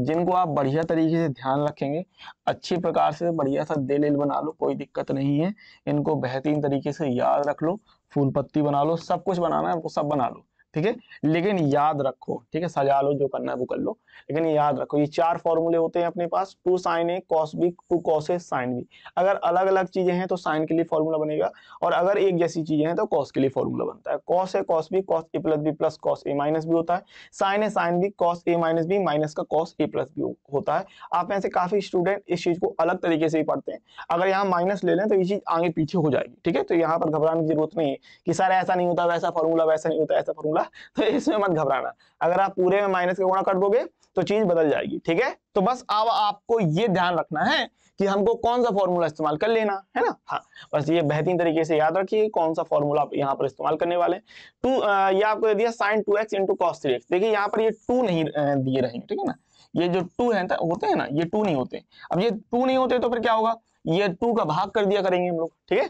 [SPEAKER 1] जिनको आप बढ़िया तरीके से ध्यान रखेंगे अच्छी प्रकार से बढ़िया सा दिल इल बना लो कोई दिक्कत नहीं है इनको बेहतरीन तरीके से याद रख लो फूल पत्ती बना लो सब कुछ बनाना है आपको सब बना लो ठीक है लेकिन याद रखो ठीक है सजा लो जो करना है वो कर लो लेकिन याद रखो ये चार फॉर्मूले होते हैं अपने पास two sine A cos B two cos A sine B अगर अलग अलग चीजें हैं तो साइन के लिए फॉर्मूला बनेगा और अगर एक जैसी चीजें हैं तो कॉस के लिए फॉर्मूला बनता है कॉस ए कॉस बी कॉस ए प्लस बी प्लस कॉस ए माइनस बी होता है sine A sine B cos A minus B minus का कॉस ए प्लस बी होता है आप में से काफी स्टूडेंट इस चीज को अलग तरीके से ही पढ़ते हैं अगर यहाँ माइनस ले लें तो ये चीज आगे पीछे हो जाएगी ठीक है तो यहाँ पर घबराने की जरूरत नहीं है कि सर ऐसा नहीं होता वैसा फॉर्मूला वैसा नहीं होता ऐसा फॉर्मूला होगा तो इसमें मत घबराना अगर आप पूरे में माइनस का गुणा कर दोगे तो चीज बदल जाएगी ठीक है तो बस अब आपको ये ध्यान रखना है कि हमको कौन सा फॉर्मूला इस्तेमाल कर लेना है ना हाँ बस ये बेहतरीन तरीके से याद रखिए कौन सा फॉर्मूला आप यहाँ पर इस्तेमाल करने वाले टू ये आपको दे दिया sine two x into cos three x देखिए यहाँ पर ये टू नहीं दिए रहेंगे ठीक है ना ये जो टू है होते हैं ना ये टू नहीं होते अब ये टू नहीं होते तो फिर क्या होगा ये टू का भाग कर दिया करेंगे हम लोग ठीक है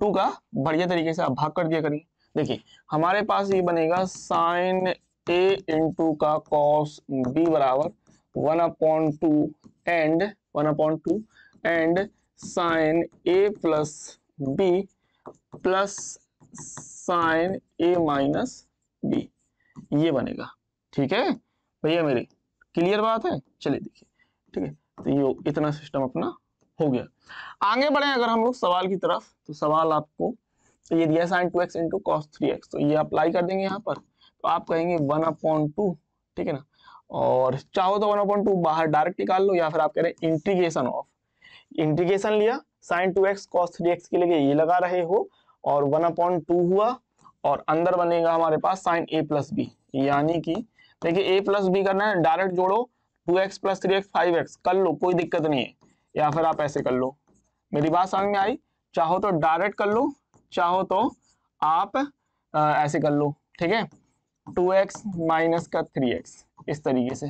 [SPEAKER 1] टू का बढ़िया तरीके से आप भाग कर दिया करेंगे देखिए हमारे पास ये बनेगा साइन ए इंटू का कॉस बी बराबर one upon two and one upon two and sine A plus B plus sine A minus B ये बनेगा ठीक है भैया मेरे क्लियर बात है चलिए देखिए ठीक है तो ये इतना सिस्टम अपना हो गया आगे बढ़े अगर हम लोग सवाल की तरफ तो सवाल आपको तो ये दिया sine two x into cos three x तो ये अप्लाई कर देंगे यहाँ पर तो आप कहेंगे वन अपॉन टू ठीक है ना और चाहो तो वन अपॉइंट टू बाहर डायरेक्ट निकाल लो या फिर आप कह रहे हैं इंटीग्रेशन ऑफ इंटीग्रेशन लिया sine two x cos three x के लिए ये लगा रहे हो और वन अपॉइंट टू हुआ और अंदर बनेगा हमारे पास साइन ए प्लस बी यानी कि देखिए ए प्लस बी करना है डायरेक्ट जोड़ो two x plus three x five x कर लो कोई दिक्कत नहीं है या फिर आप ऐसे कर लो मेरी बात समझ में आई चाहो तो डायरेक्ट कर लो चाहो तो आप आ, ऐसे कर लो ठीक है टू एक्स माइनस का थ्री एक्स इस तरीके से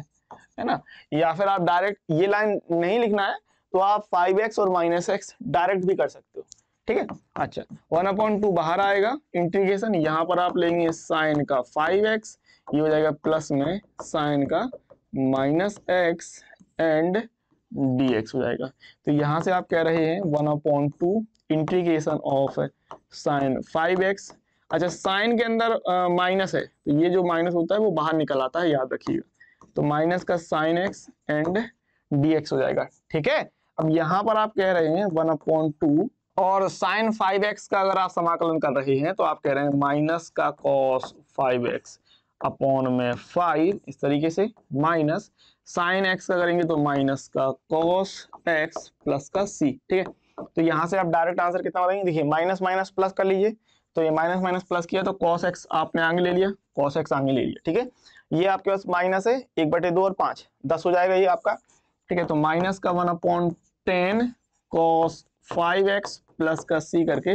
[SPEAKER 1] है ना या फिर आप डायरेक्ट ये लाइन नहीं लिखना है तो आप फाइव एक्स और माइनस एक्स डायरेक्ट भी कर सकते हो ठीक है अच्छा वन अपॉइंट टू बाहर आएगा इंटीग्रेशन यहाँ पर आप लेंगे साइन का फाइव एक्स ये हो जाएगा प्लस में साइन का minus x and d x हो जाएगा तो यहां से आप कह रहे हैं one upon two integration of sine five x अच्छा साइन के अंदर माइनस है तो ये जो माइनस होता है वो बाहर निकल आता है याद रखिएगा तो माइनस का साइन एक्स एंड डी हो जाएगा ठीक है अब यहां पर आप कह रहे हैं वन अपॉन टू और साइन फाइव एक्स का अगर आप समाकलन कर रहे हैं तो आप कह रहे हैं माइनस का कॉस फाइव एक्स अपॉन में फाइव इस तरीके से माइनस साइन एक्स का करेंगे तो माइनस का कॉस एक्स प्लस का सी ठीक है तो यहां से आप डायरेक्ट आंसर कितना बताएंगे देखिए माइनस माइनस प्लस कर लीजिए तो ये माइनस माइनस प्लस किया तो कॉस एक्स आपने आगे ले लिया कॉस एक्स आगे ले लिया ठीक है ये आपके पास माइनस है एक बटे दो और पांच दस हो जाएगा ये आपका ठीक है तो माइनस का one upon ten cos five x plus का सी करके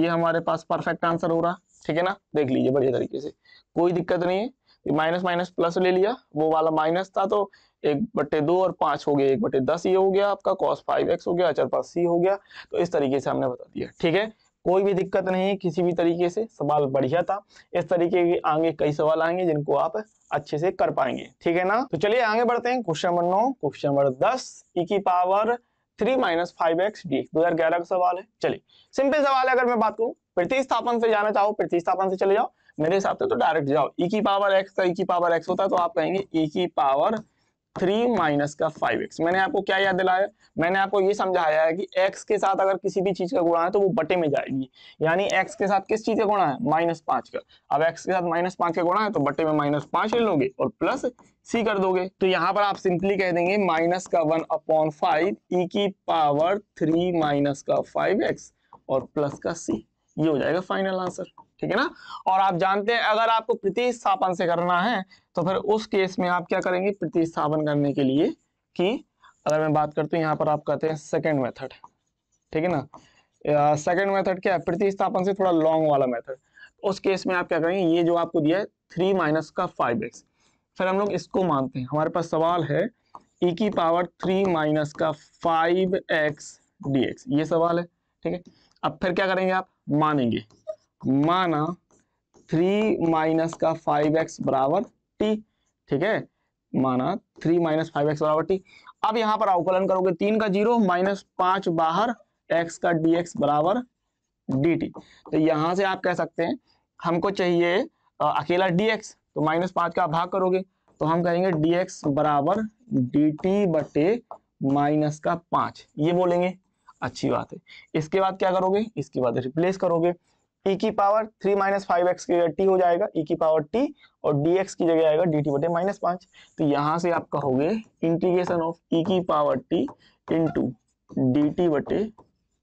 [SPEAKER 1] ये हमारे पास परफेक्ट आंसर हो रहा ठीक है ना देख लीजिए बढ़िया तरीके से कोई दिक्कत नहीं है माइनस माइनस प्लस ले लिया वो वाला माइनस था तो एक बटे दो और पांच हो गया एक बटे दस ये हो गया आपका कॉस फाइव एक्स हो गया चार पास सी हो गया तो इस तरीके से हमने बता दिया ठीक है कोई भी दिक्कत नहीं है किसी भी तरीके से सवाल बढ़िया था इस तरीके के आगे कई सवाल आएंगे जिनको आप अच्छे से कर पाएंगे ठीक है ना तो चलिए आगे बढ़ते हैं क्वेश्चन नंबर नौ क्वेश्चन नंबर दस इकी e की power three minus five x d दो हजार ग्यारह का सवाल है चलिए सिंपल सवाल है अगर मैं बात करूं प्रतिस्थापन से जाना चाहो प्रतिस्थापन से चले जाओ मेरे हिसाब से तो डायरेक्ट जाओ ई e की पावर एक्स का ई की पावर एक्स होता है तो आप कहेंगे ई e की पावर थ्री माइनस का फाइव एक्स मैंने आपको क्या याद दिलाया मैंने आपको ये समझाया है कि x के साथ अगर किसी भी चीज का गुणा है तो वो बटे में जाएगी यानी x के साथ किस चीज का गुणा है माइनस पांच का अब एक्स के साथ माइनस पांच का गुणा है तो बटे में माइनस पांच ले लोगे और प्लस सी कर दोगे तो यहाँ पर आप सिंपली कह देंगे माइनस का वन अपॉन फाइव ई की पावर थ्री माइनस का फाइव एक्स और प्लस का सी ये हो जाएगा फाइनल आंसर ठीक है ना और आप जानते हैं अगर आपको प्रतिस्थापन से करना है तो फिर उस केस में आप क्या करेंगे प्रतिस्थापन करने के लिए कि अगर मैं बात करती हूँ यहाँ पर आप कहते हैं सेकेंड मेथड ठीक है ना सेकेंड मेथड क्या है प्रतिस्थापन से थोड़ा लॉन्ग वाला मेथड उस केस में आप क्या करेंगे ये जो आपको दिया है थ्री माइनस का फाइव एक्स फिर हम लोग इसको मानते हैं हमारे पास सवाल है ई e की पावर थ्री माइनस का फाइव एक्स डी एक्स ये सवाल है ठीक है अब फिर क्या करेंगे आप मानेंगे माना थ्री माइनस का फाइव एक्स बराबर टी ठीक है माना थ्री माइनस फाइव एक्स बराबर टी अब यहाँ पर अवकलन करोगे तीन का जीरो माइनस पांच बाहर एक्स का डी एक्स बराबर डी टी तो यहां से आप कह सकते हैं हमको चाहिए आ, अकेला डी एक्स तो माइनस पांच का भाग करोगे तो हम कहेंगे डी एक्स बराबर डी टी बटे माइनस का पांच ये बोलेंगे अच्छी बात है इसके बाद क्या करोगे इसके बाद रिप्लेस करोगे e की power three minus five x की जगह टी हो जाएगा e की पावर टी और dx की जगह आएगा dt बटे माइनस पांच तो यहां से आप कहोगे इंटीग्रेशन ऑफ e की power t into d T बटे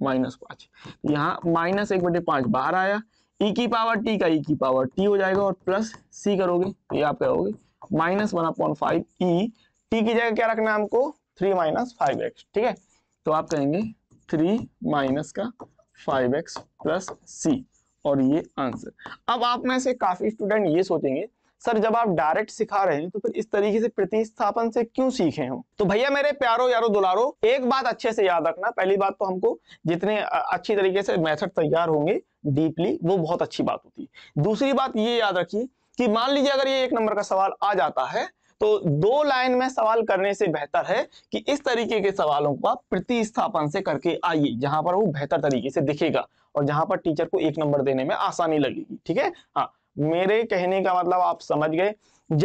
[SPEAKER 1] माइनस पांच तो यहाँ माइनस एक बटे पांच बाहर आया e की पावर t का e की पावर t हो जाएगा और प्लस c करोगे तो ये आप कहोगे minus one upon five e t की जगह क्या रखना है हमको थ्री माइनस फाइव एक्स ठीक है तो आप कहेंगे थ्री माइनस का फाइव एक्स प्लस सी और ये आंसर अब आप में से काफी स्टूडेंट ये सोचेंगे सर जब आप डायरेक्ट सिखा रहे हैं तो फिर इस तरीके से प्रतिस्थापन से क्यों सीखे हो तो भैया मेरे प्यारो यारो दुलारो एक बात अच्छे से याद रखना पहली बात तो हमको जितने अच्छी तरीके से मेथड तैयार होंगे डीपली वो बहुत अच्छी बात होती है दूसरी बात ये याद रखिए कि मान लीजिए अगर ये एक नंबर का सवाल आ जाता है तो दो लाइन में सवाल करने से बेहतर है कि इस तरीके के सवालों का प्रतिस्थापन से करके आइए जहां पर वो बेहतर तरीके से दिखेगा और जहां पर टीचर को एक नंबर देने में आसानी लगेगी ठीक है हाँ मेरे कहने का मतलब आप समझ गए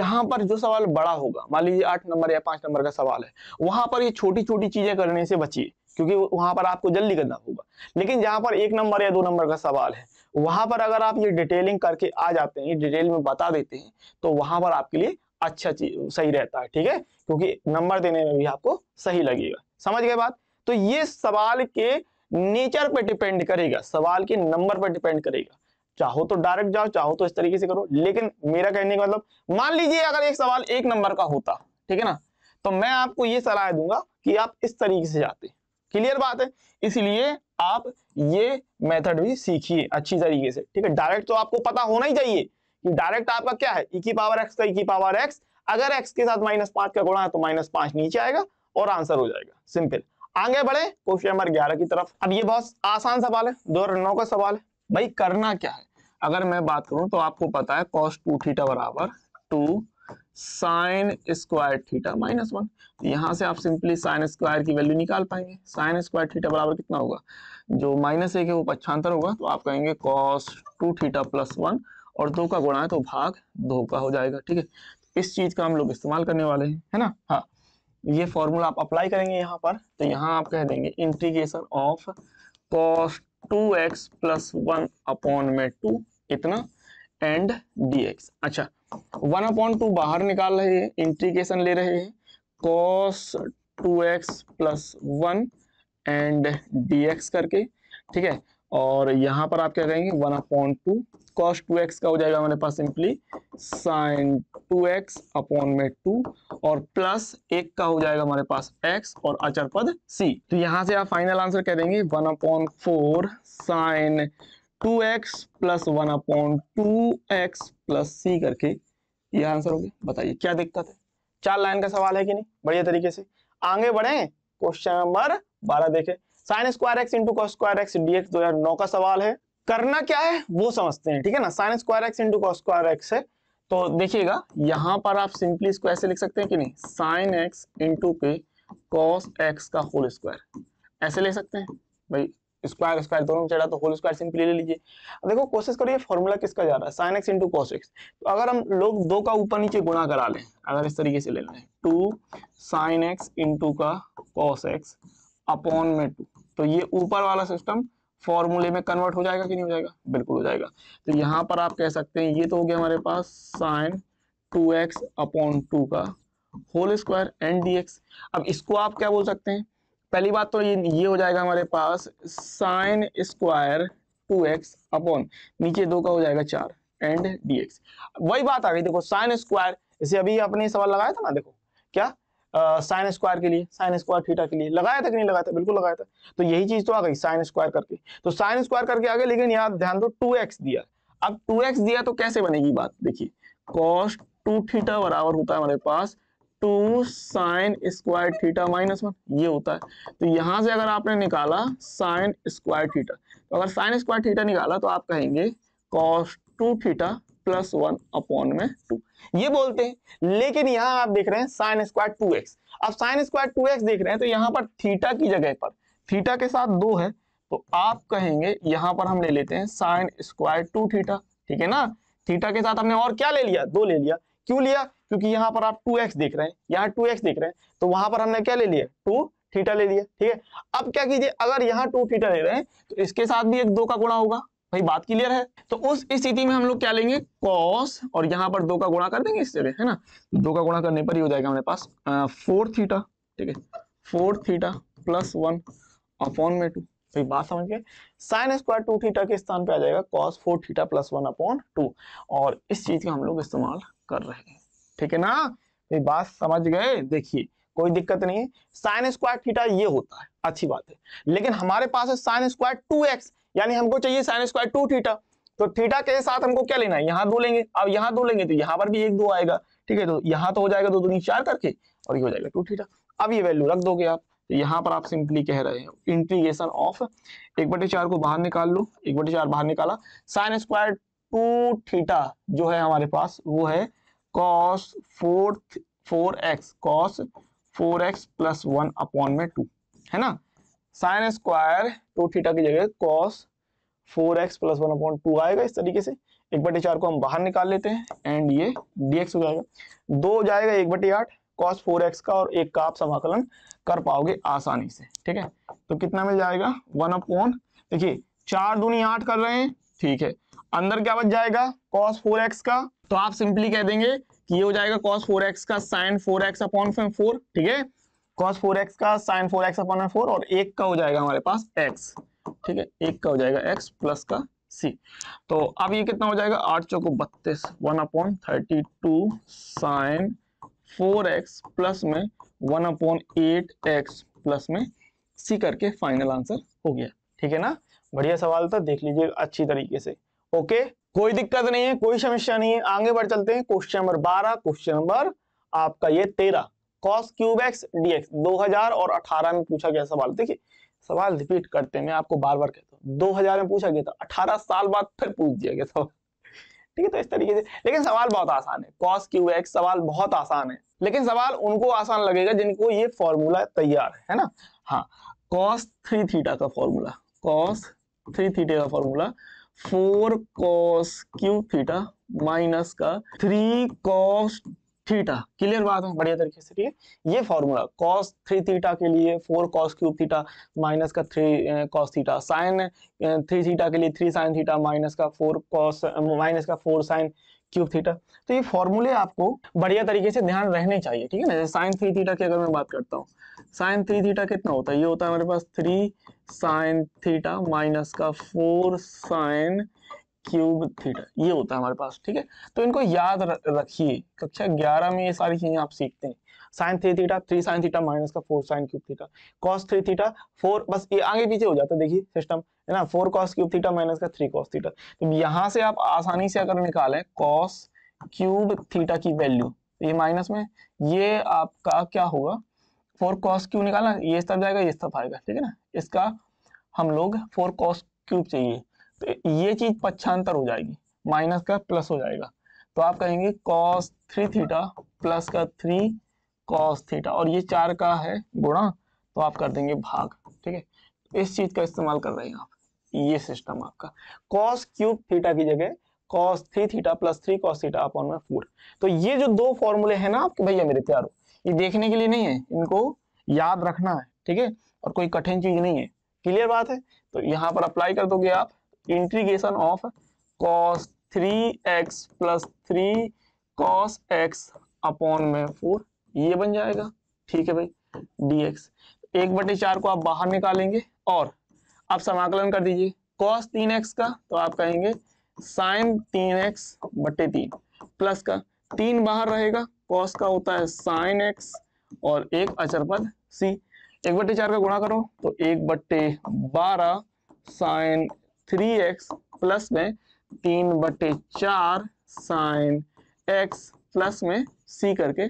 [SPEAKER 1] जहां पर जो सवाल बड़ा होगा मान लीजिए आठ नंबर या पांच नंबर का सवाल है वहां पर ये छोटी छोटी चीजें करने से बचिए क्योंकि वहां पर आपको जल्दी करना होगा लेकिन जहां पर एक नंबर या दो नंबर का सवाल है वहां पर अगर आप ये डिटेलिंग करके आ जाते हैं डिटेल में बता देते हैं तो वहां पर आपके लिए अच्छा चीज सही रहता है ठीक है क्योंकि नंबर देने में भी आपको सही लगेगा समझ गए बात तो ये सवाल के नेचर पर डिपेंड करेगा सवाल के नंबर पर डिपेंड करेगा चाहो तो डायरेक्ट जाओ चाहो तो इस तरीके से करो लेकिन मेरा कहने का मतलब मान लीजिए अगर एक सवाल एक नंबर का होता ठीक है ना तो मैं आपको ये सलाह दूंगा कि आप इस तरीके से जाते क्लियर बात है इसलिए आप ये मेथड भी सीखिए अच्छी तरीके से ठीक है डायरेक्ट तो आपको पता होना ही चाहिए कि डायरेक्ट आपका क्या है ई e की पावर एक्स का ई e की पावर एक्स अगर एक्स के साथ माइनस पांच का गुणा है तो माइनस पांच नीचे आएगा और आंसर हो जाएगा सिंपल आगे बढ़े क्वेश्चन नंबर ग्यारह की तरफ अब ये बहुत आसान सवाल है दो नौ का सवाल है भाई करना क्या है अगर मैं बात करूं तो आपको पता है कॉस टू थीटा बराबर two sine square theta minus one यहां से आप सिंपली साइन स्क्वायर की वैल्यू निकाल पाएंगे साइन स्क्वायर थीटा बराबर कितना होगा जो माइनस एक है वो पच्छांतर होगा तो आप कहेंगे cos two theta plus one और दो का गुणा है तो भाग दो का हो जाएगा ठीक है तो इस चीज का हम लोग इस्तेमाल करने वाले हैं है ना हाँ ये फॉर्मूला आप अप्लाई करेंगे यहाँ पर तो यहाँ आप कह देंगे integration of cos two x plus one upon में टू इतना एंड dx अच्छा वन अपॉन टू बाहर निकाल रहे हैं इंटीग्रेशन ले रहे हैं cos two x plus one and d करके ठीक है और यहाँ पर आप क्या कहेंगे one upon two cos two x का हो जाएगा हमारे पास simply sine two x upon में टू और प्लस एक का हो जाएगा हमारे पास एक्स और अचर पद सी तो यहां से आप फाइनल आंसर कह देंगे one upon four sine two x plus one upon two x plus सी करके ये आंसर हो गया बताइए क्या दिक्कत है चार लाइन का सवाल है कि नहीं बढ़िया तरीके से आगे बढ़े क्वेश्चन नंबर बारह देखें sine square x into cos square x D x दो हजार नौ का सवाल है करना क्या है वो समझते हैं ठीक है ना sine square x into cos square x है तो देखिएगा यहाँ पर आप सिंपली इसको ऐसे लिख सकते हैं कि नहीं साइन एक्स इंटू के कॉस एक्स का होल स्क्वायर ऐसे ले सकते हैं भाई स्क्वायर स्क्वायर दोनों में चढ़ा तो होल स्क्वायर सिंपली ले लीजिए देखो कोशिश करिए फॉर्मूला किसका जा रहा है sign x into cos x तो अगर हम लोग दो का ऊपर नीचे गुणा करा लें अगर इस तरीके से ले लें टू साइन एक्स इंटू का कॉस एक्स अपॉन में टू तो ये ऊपर वाला सिस्टम फॉर्मूले में कन्वर्ट हो जाएगा कि नहीं हो जाएगा बिल्कुल हो जाएगा तो यहाँ पर आप कह सकते हैं ये तो हो गया हमारे पास sine two x upon two का whole square and d x अब इसको आप क्या बोल सकते हैं पहली बात तो ये ये हो जाएगा हमारे पास sine square two x upon नीचे दो का हो जाएगा चार एंड डी एक्स वही बात आ गई देखो साइन स्क्वायर इसे अभी आपने सवाल लगाया था ना देखो क्या साइन स्क्वायर के लिए साइन स्क्वायर थीटा के लिए लगाया था कि नहीं लगाया था बिल्कुल लगाया था तो यही चीज तो आ गई साइन स्क्वायर करके तो साइन स्क्वायर करके आ गए लेकिन यहाँ ध्यान दो टू एक्स दिया अब टू एक्स दिया तो कैसे बनेगी बात देखिए कॉस टू थीटा बराबर होता है हमारे पास two sine square theta minus one ये होता है तो यहां से अगर आपने निकाला साइन स्क्वायर थीटा तो अगर साइन स्क्वायर थीटा निकाला तो आप कहेंगे cos two theta plus one upon में टू ये बोलते हैं लेकिन यहां आप देख रहे हैं साइन स्क्वायर टू एक्स अब साइन स्क्वायर टू एक्स देख रहे हैं तो यहां पर थीटा की जगह पर थीटा के साथ दो है तो आप कहेंगे यहां पर हम ले लेते हैं साइन स्क्वायर टू थीटा ठीक है ना थीटा के साथ हमने और क्या ले लिया दो ले लिया क्यों लिया क्योंकि यहां पर आप 2x देख रहे हैं यहाँ 2x देख रहे हैं तो वहां पर हमने क्या ले लिया टू थीटा ले लिया ठीक है अब क्या कीजिए अगर यहाँ टू थीटा ले रहे हैं तो इसके साथ भी एक दो का गुणा होगा भाई बात क्लियर है तो उस स्थिति में हम लोग क्या लेंगे कॉस और यहाँ पर दो का गुणा कर देंगे इस जगह है ना दो का गुणा करने पर ही हो जाएगा हमारे पास फोर थीटा ठीक है four theta plus one upon में टू तो बात समझ गए साइन स्क्वायर टू थीटा के स्थान पे आ जाएगा cos four theta plus one upon two और इस चीज का हम लोग इस्तेमाल कर रहे हैं ठीक है ना ये बात समझ गए देखिए कोई दिक्कत नहीं है साइन स्क्वायर थीटा ये होता है अच्छी बात है लेकिन हमारे पास है साइन स्क्वायर टू एक्स यानी हमको चाहिए साइन स्क्वायर टू थीटा तो थीटा के साथ हमको क्या लेना है यहाँ दो लेंगे अब यहाँ दो लेंगे तो यहाँ पर भी एक दो आएगा ठीक है तो यहाँ तो हो जाएगा दो दूनी चार करके और ये हो जाएगा टू थीटा अब ये वैल्यू रख दोगे आप तो यहाँ पर आप सिंपली कह रहे हैं इंटीग्रेशन ऑफ एक बटे चार को बाहर निकाल लो एक बटे चार बाहर निकाला साइन स्क्वायर टू थीटा जो है हमारे पास वो है cos four four x cos four x plus one upon में टू है ना साइन स्क्वायर टू थीटा की जगह cos four x plus one upon two आएगा इस तरीके से एक बटे चार को हम बाहर निकाल लेते हैं एंड ये डी हो जाएगा दो जाएगा एक बटे आठ कॉस फोर एक्स का और एक का आप समाकलन कर पाओगे आसानी से ठीक है तो कितना मिल जाएगा वन अपॉन देखिए चार दूनी आठ कर रहे हैं ठीक है अंदर क्या बच जाएगा कॉस फोर एक्स का तो आप सिंपली कह देंगे कि ये हो जाएगा कॉस फोर एक्स का sine four x upon four ठीक है कॉस फोर एक्स का sine four x upon four और एक का हो जाएगा हमारे पास एक्स ठीक है एक का हो जाएगा एक्स प्लस का सी तो अब ये कितना हो जाएगा आठ चौको बत्तीस one upon thirty two sine four x plus में one upon eight x plus में सी करके फाइनल आंसर हो गया ठीक है ना बढ़िया सवाल था देख लीजिए अच्छी तरीके से ओके कोई दिक्कत नहीं है कोई समस्या नहीं है आगे बढ़ चलते हैं क्वेश्चन नंबर बारह क्वेश्चन नंबर आपका ये तेरह cos cube x D x दो हजार और अठारह में पूछा गया सवाल देखिए सवाल रिपीट करते मैं आपको बार बार कहता हूँ दो हजार में पूछा गया था अठारह साल बाद फिर पूछ दिया गया सवाल ठीक है तो इस तरीके से लेकिन सवाल बहुत आसान है कॉस क्यू एक्स सवाल बहुत आसान है लेकिन सवाल उनको आसान लगेगा जिनको ये फॉर्मूला तैयार है, है ना हाँ कॉस थ्री थीटा का फॉर्मूला कॉस थ्री थीटा का formula four cos cube theta minus का थ्री कॉस थीटा क्लियर बात है बढ़िया तरीके से ठीक है ये फॉर्मूला कॉस थ्री थीटा के लिए four cos cube theta minus का three cos theta sine three theta के लिए थ्री साइन थीटा माइनस का फोर कॉस माइनस का फोर साइन क्यूब थीटा तो ये फॉर्मूले आपको बढ़िया तरीके से ध्यान रहने चाहिए ठीक है ना जैसे साइन थ्री थीटा की अगर मैं बात करता हूँ साइन थ्री थीटा कितना होता है ये होता है हमारे पास थ्री साइन थीटा माइनस का फोर साइन क्यूब थीटा ये होता है हमारे पास ठीक है तो इनको याद रखिए कक्षा ग्यारह में ये सारी चीजें आप सीखते हैं sine three theta three sine theta minus का four sine cube theta cos three theta four बस ये आगे पीछे हो जाता है देखिए सिस्टम है ना four cos cube theta minus का थ्री कॉस थीटा तो यहाँ से आप आसानी से अगर निकालें कॉस क्यूब थीटा की वैल्यू ये माइनस में ये आपका क्या होगा फोर कॉस क्यूब निकालना ये इस तरफ जाएगा ये इस तरफ आएगा ठीक है ना इसका हम लोग फोर कॉस क्यूब चाहिए तो ये चीज पक्षांतर हो जाएगी माइनस का प्लस हो जाएगा तो आप कहेंगे कॉस थ्री थीटा प्लस का थ्री कॉस थीटा और ये चार का है गुणा तो आप कर देंगे भाग ठीक है इस चीज का इस्तेमाल कर रहे हैं आप ये सिस्टम आपका कॉस क्यूब थीटा की जगह cos three theta plus three cos theta upon में फोर तो ये जो दो फॉर्मूले है ना आपके भैया मेरे प्यारो ये देखने के लिए नहीं है इनको याद रखना है ठीक है और कोई कठिन चीज नहीं है क्लियर बात है तो यहाँ पर अप्लाई कर दोगे आप integration of cos three x plus three cos x upon में फोर ये बन जाएगा ठीक है भाई डी एक्स एक बटे चार को आप बाहर निकालेंगे और आप समाकलन कर दीजिए कॉस तीन एक्स का तो आप कहेंगे साइन तीन एक्स बटे तीन प्लस का तीन बाहर रहेगा कॉस का होता है साइन एक्स और एक अचर पद सी एक बटे चार का गुणा करो तो एक बटे बारह साइन थ्री एक्स प्लस में तीन बटे चार साइन एक्स प्लस में सी करके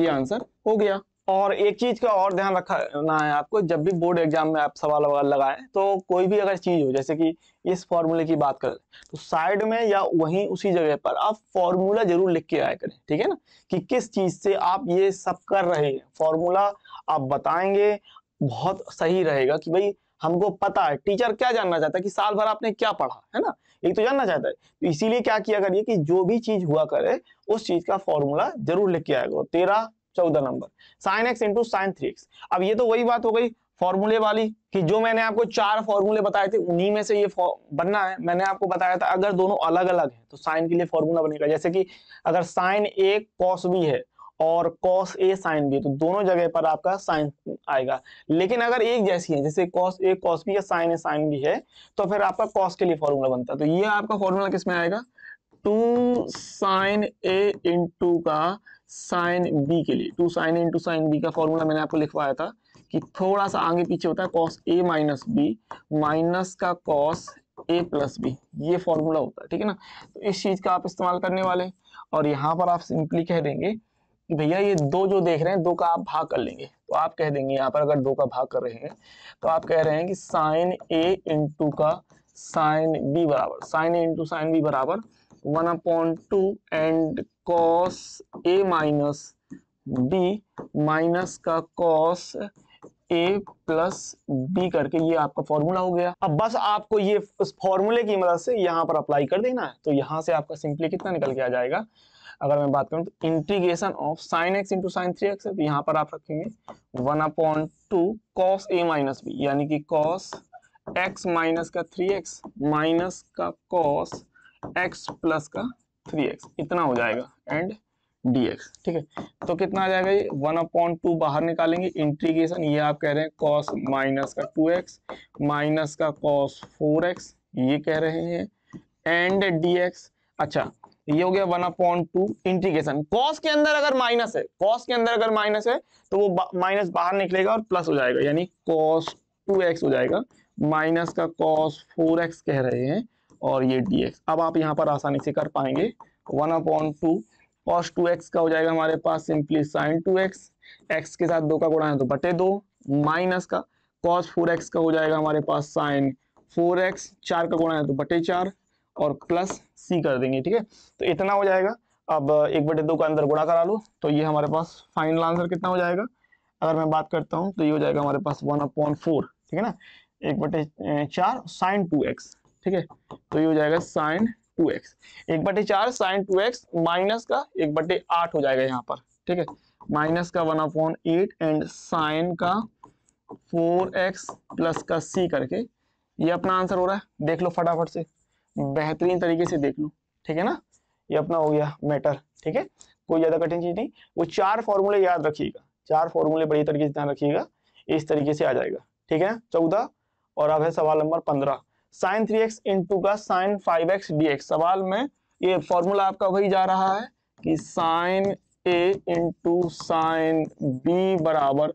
[SPEAKER 1] ये आंसर हो गया और एक चीज का और ध्यान रखना है आपको जब भी बोर्ड एग्जाम में आप सवाल वगैरह लगाए तो कोई भी अगर चीज हो जैसे कि इस फॉर्मूले की बात करें तो साइड में या वहीं उसी जगह पर आप फॉर्मूला जरूर लिख के आया करें ठीक है ना कि किस चीज से आप ये सब कर रहे हैं फॉर्मूला आप बताएंगे बहुत सही रहेगा कि भाई हमको पता है टीचर क्या जानना चाहता है कि साल भर आपने क्या पढ़ा है ना ये तो जानना चाहता है तो इसीलिए क्या किया करिए कि जो भी चीज हुआ करे उस चीज का फॉर्मूला जरूर लिख के आएगा तेरह चौदह number sine x into sine three x अब ये तो वही बात हो गई फॉर्मूले वाली कि जो मैंने आपको चार फॉर्मूले बताए थे उन्हीं में से ये बनना है मैंने आपको बताया था अगर दोनों अलग अलग है तो साइन के लिए फॉर्मूला बनेगा जैसे कि अगर साइन ए कॉस बी है और कॉस ए साइन बी तो दोनों जगह पर आपका साइन आएगा लेकिन अगर एक जैसी है जैसे कॉस ए कॉस बी या साइन ए साइन बी है तो फिर आपका कॉस के लिए फॉर्मूला बनता है तो ये आपका फॉर्मूला किसमें आएगा टू साइन ए इंटू का साइन बी के लिए two sine into sine B का फॉर्मूला मैंने आपको लिखवाया था कि थोड़ा सा आगे पीछे होता है कॉस ए माइनस बी माइनस का कॉस ए प्लस बी ये फॉर्मूला होता है ठीक है ना तो इस चीज़ का आप इस्तेमाल करने वाले और यहां पर आप सिंपली कह देंगे कि भैया ये दो जो देख रहे हैं दो का आप भाग कर लेंगे तो आप कह देंगे यहाँ पर अगर दो का भाग कर रहे हैं तो आप कह रहे हैं कि साइन ए इंटू का साइन बी बराबर sine A into sine B बराबर one upon two and cos A minus B minus का कॉस ए प्लस बी करके ये आपका फॉर्मूला हो गया अब बस आपको ये उस फॉर्मूले की मदद से यहाँ पर अप्लाई कर देना है तो यहाँ से आपका सिंपली कितना निकल के आ जाएगा अगर मैं बात करूं तो integration of sine x into sine three x तो यहाँ पर आप रखेंगे वन अपॉन टू कॉस ए माइनस बी यानी कि कॉस एक्स माइनस का थ्री एक्स माइनस का कॉस एक्स प्लस का थ्री एक्स इतना हो जाएगा एंड डी एक्स ठीक है तो कितना आ जाएगा ये वन अपॉन टू बाहर निकालेंगे इंटीग्रेशन ये आप कह रहे हैं कॉस माइनस का टू एक्स माइनस का कॉस फोर एक्स ये कह रहे हैं एंड डी एक्स अच्छा ये हो गया one upon two integration cos के अंदर अगर माइनस है कॉस के अंदर अगर माइनस है तो वो बा, माइनस बाहर निकलेगा और प्लस हो जाएगा यानी कॉस टू एक्स हो जाएगा माइनस का कॉस फोर एक्स कह रहे हैं और ये डी एक्स अब आप यहाँ पर आसानी से कर पाएंगे one upon two cos two x का हो जाएगा हमारे पास simply sine two x x के साथ दो का गुणा है तो बटे दो माइनस का कॉस फोर एक्स का हो जाएगा हमारे पास साइन फोर एक्स चार का गुणा है तो बटे चार और प्लस सी कर देंगे ठीक है तो इतना हो जाएगा अब एक बटे दो का अंदर गुणा करा लो तो ये हमारे पास फाइनल आंसर कितना हो जाएगा अगर मैं बात करता हूँ तो ये हो जाएगा हमारे पास वन अपॉन फोर ठीक है ना एक बटे चार साइन टू एक्स ठीक है तो ये हो जाएगा साइन टू एक्स एक बटे चार साइन टू एक्स माइनस का एक बटे आठ हो जाएगा यहाँ पर ठीक है माइनस का one upon eight and sine का फोर एक्स प्लस का सी करके ये अपना आंसर हो रहा है देख लो फटाफट से बेहतरीन तरीके से देख लो ठीक है ना ये अपना हो गया मैटर ठीक है कोई ज्यादा कठिन चीज नहीं वो चार फॉर्मूले याद रखिएगा चार फॉर्मूले बड़ी तरीके से ध्यान रखिएगा इस तरीके से आ जाएगा ठीक है चौदह और अब है सवाल नंबर पंद्रह साइन थ्री एक्स इंटू का sine five x D x सवाल में ये फॉर्मूला आपका वही जा रहा है कि sine A into sine B बराबर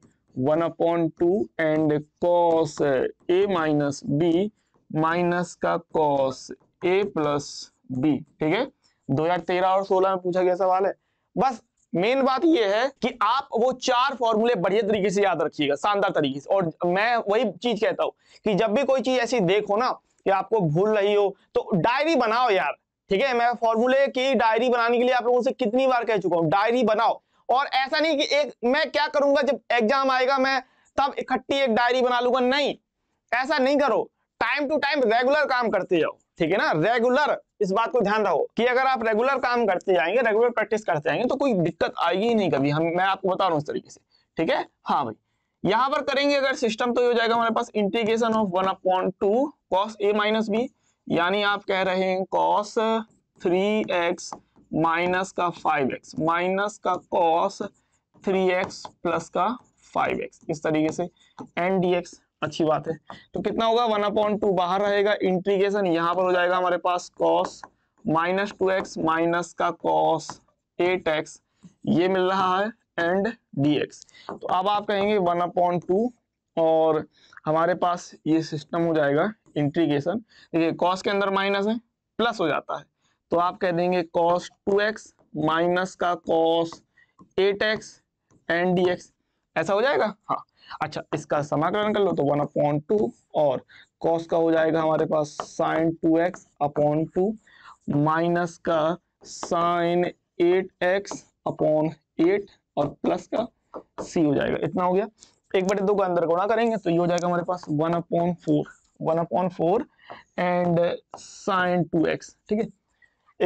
[SPEAKER 1] one upon two and cos A minus B minus का कॉस ए प्लस बी ठीक है 2013 और 16 में पूछा गया सवाल है बस मेन बात यह है कि आप वो चार फॉर्मूले बढ़िया तरीके से याद रखिएगा शानदार तरीके से और मैं वही चीज कहता हूं कि जब भी कोई चीज ऐसी देखो ना कि आपको भूल रही हो तो डायरी बनाओ यार ठीक है मैं फॉर्मूले की डायरी बनाने के लिए आप लोगों से कितनी बार कह चुका हूं डायरी बनाओ और ऐसा नहीं कि एक मैं क्या करूंगा जब एग्जाम आएगा मैं तब इकट्ठी एक डायरी बना लूंगा नहीं ऐसा नहीं करो टाइम टू टाइम रेगुलर काम करते जाओ ठीक है ना रेगुलर इस बात को ध्यान रखो कि अगर आप रेगुलर काम करते जाएंगे रेगुलर प्रैक्टिस करते जाएंगे तो कोई दिक्कत आएगी नहीं कभी हम मैं आपको बता रहा हूँ इस तरीके से ठीक है हाँ भाई यहाँ पर करेंगे अगर सिस्टम तो ये हो जाएगा हमारे पास integration of one upon two cos A minus B यानी आप कह रहे हैं कॉस थ्री एक्स माइनस का फाइव एक्स माइनस का कॉस थ्री एक्स प्लस का फाइव एक्स इस तरीके से एन डी एक्स अच्छी बात है तो कितना होगा वन अपॉन टू बाहर रहेगा इंटीग्रेशन यहाँ पर हो जाएगा हमारे पास cos minus two x minus का कॉस एट एक्स ये मिल रहा है एंड डीएक्स तो अब आप कहेंगे वन अपॉन टू और हमारे पास ये सिस्टम हो जाएगा इंटीग्रेशन देखिए कॉस के अंदर माइनस है प्लस हो जाता है तो आप कह देंगे कॉस टू एक्स माइनस का cos eight x and d x ऐसा हो जाएगा हाँ अच्छा इसका समाकलन कर लो तो वन अपॉन टू और कॉस का हो जाएगा हमारे पास sine two x upon two minus का sign eight x upon eight और प्लस का सी हो जाएगा इतना हो गया एक बटे दो का अंदर गुणा करेंगे तो ये हो जाएगा हमारे पास one upon four one upon four and sine two x ठीक है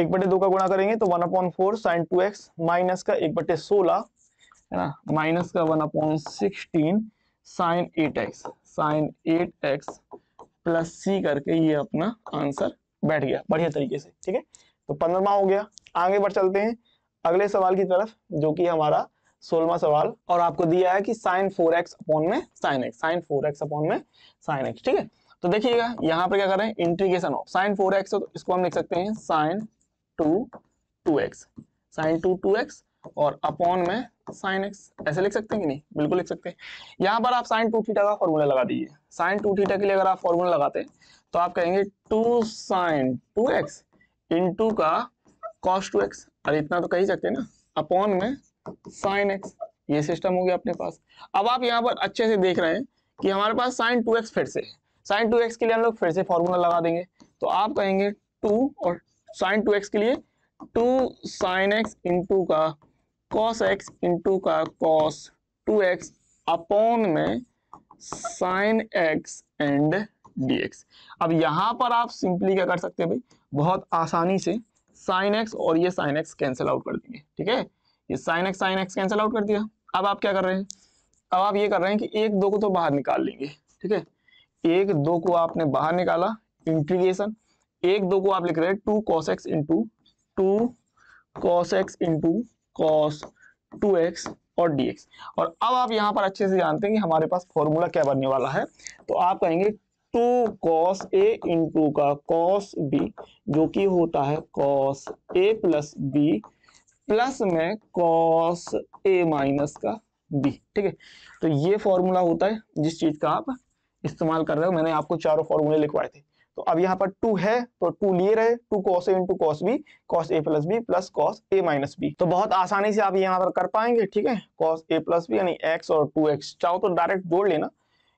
[SPEAKER 1] एक बटे दो का गुणा करेंगे तो one upon four sine two x minus का एक बटे सोलह है ना माइनस का one upon sixteen sine eight x sine eight x plus सी करके ये अपना आंसर बैठ गया बढ़िया तरीके से ठीक है तो पंद्रवा हो गया आगे बढ़ चलते हैं अगले सवाल की तरफ जो कि हमारा सोलवा सवाल और आपको दिया है कि साइन फोर एक्स अपॉन में sign x sine four x upon में साइन एक्स ठीक है तो देखिएगा यहाँ पर क्या कर रहे हैं integration of sine four x इसको हम लिख सकते हैं sine two two x sine two two x और अपॉन में साइन एक्स ऐसे लिख सकते हैं कि नहीं बिल्कुल लिख सकते हैं यहां पर आप साइन टू थीटा का फॉर्मूला लगा दीजिए साइन टू थीटा के लिए अगर आप फॉर्मूला लगाते हैं तो आप कहेंगे two sine two x into का कॉस टू एक्स अरे इतना तो कही सकते ना अपॉन में साइन एक्स ये सिस्टम हो गया अपने पास अब आप यहाँ पर अच्छे से देख रहे हैं कि हमारे पास साइन टू एक्स फिर से साइन टू एक्स के लिए हम लोग फिर से फॉर्मूला लगा देंगे तो आप कहेंगे टू और साइन टू एक्स के लिए टू साइन एक्स इंटू का कॉस एक्स इंटू का कॉस टू एक्स अपॉन में साइन एक्स एंड dx अब यहां पर आप सिंपली क्या कर सकते हैं भाई बहुत आसानी से साइन एक्स और ये साइन एक्स कैंसिल आउट कर देंगे ठीक है ये sine x sine x cancel out कर दिया अब आप क्या कर रहे हैं अब आप ये कर रहे हैं कि एक दो को तो बाहर निकाल लेंगे ठीक है एक दो को आपने बाहर निकाला इंटीग्रेशन एक दो को आप लिख रहे हैं two cos x into two cos x into cos two x और dx और अब आप यहाँ पर अच्छे से जानते हैं कि हमारे पास फॉर्मूला क्या बनने वाला है तो आप कहेंगे टू कॉस ए इंटू का कॉस बी जो कि होता है कॉस ए प्लस बी प्लस में कॉस ए माइनस का बी ठीक है तो ये फॉर्मूला होता है जिस चीज का आप इस्तेमाल कर रहे हो मैंने आपको चारों फॉर्मूले लिखवाए थे तो अब यहाँ पर टू है तो टू लिए रहे टू कॉस ए इंटू कॉस बी कॉस ए प्लस बी प्लस कॉस ए माइनस बी तो बहुत आसानी से आप यहाँ पर कर पाएंगे ठीक है कॉस ए प्लस बी यानी एक्स और टू एक्स चाहो तो डायरेक्ट जोड़ लेना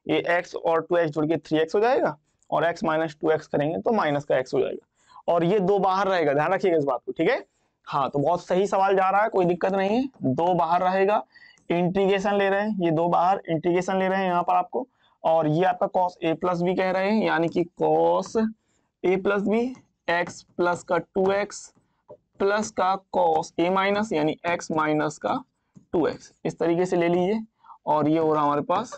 [SPEAKER 1] ये एक्स और टू एक्स जोड़ के थ्री एक्स हो जाएगा और एक्स माइनस टू एक्स करेंगे तो माइनस का एक्स हो जाएगा और ये दो बाहर रहेगा ध्यान रखिएगा इस बात को ठीक है हाँ तो बहुत सही सवाल जा रहा है कोई दिक्कत नहीं है दो बाहर रहेगा इंटीग्रेशन ले रहे हैं ये दो बाहर इंटीग्रेशन ले रहे हैं यहाँ पर आपको और ये आपका कॉस ए प्लस बी कह रहे हैं यानी कि कॉस ए प्लस बी एक्स प्लस का टू एक्स प्लस का कॉस ए माइनस यानी एक्स माइनस का टू एक्स इस तरीके से ले लीजिए और ये हो रहा हमारे पास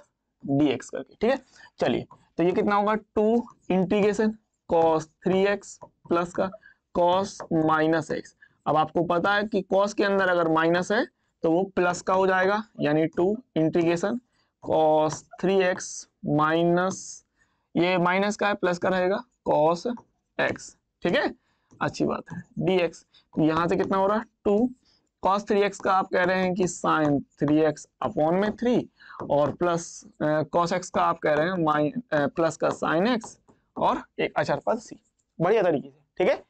[SPEAKER 1] डी एक्स करके ठीक है चलिए तो ये कितना होगा two integration cos three x plus का कॉस माइनस एक्स अब आपको पता है कि कॉस के अंदर अगर माइनस है तो वो प्लस का हो जाएगा यानी two integration cos three x minus ये माइनस का है प्लस का रहेगा कॉस एक्स ठीक है अच्छी बात है डी एक्स यहां से कितना हो रहा है टू कॉस थ्री एक्स का आप कह रहे हैं कि साइन थ्री एक्स अपॉन में थ्री और प्लस कॉस एक्स का आप कह रहे हैं माइन प्लस का साइन एक्स और एक अचर पद सी बढ़िया तरीके से ठीक है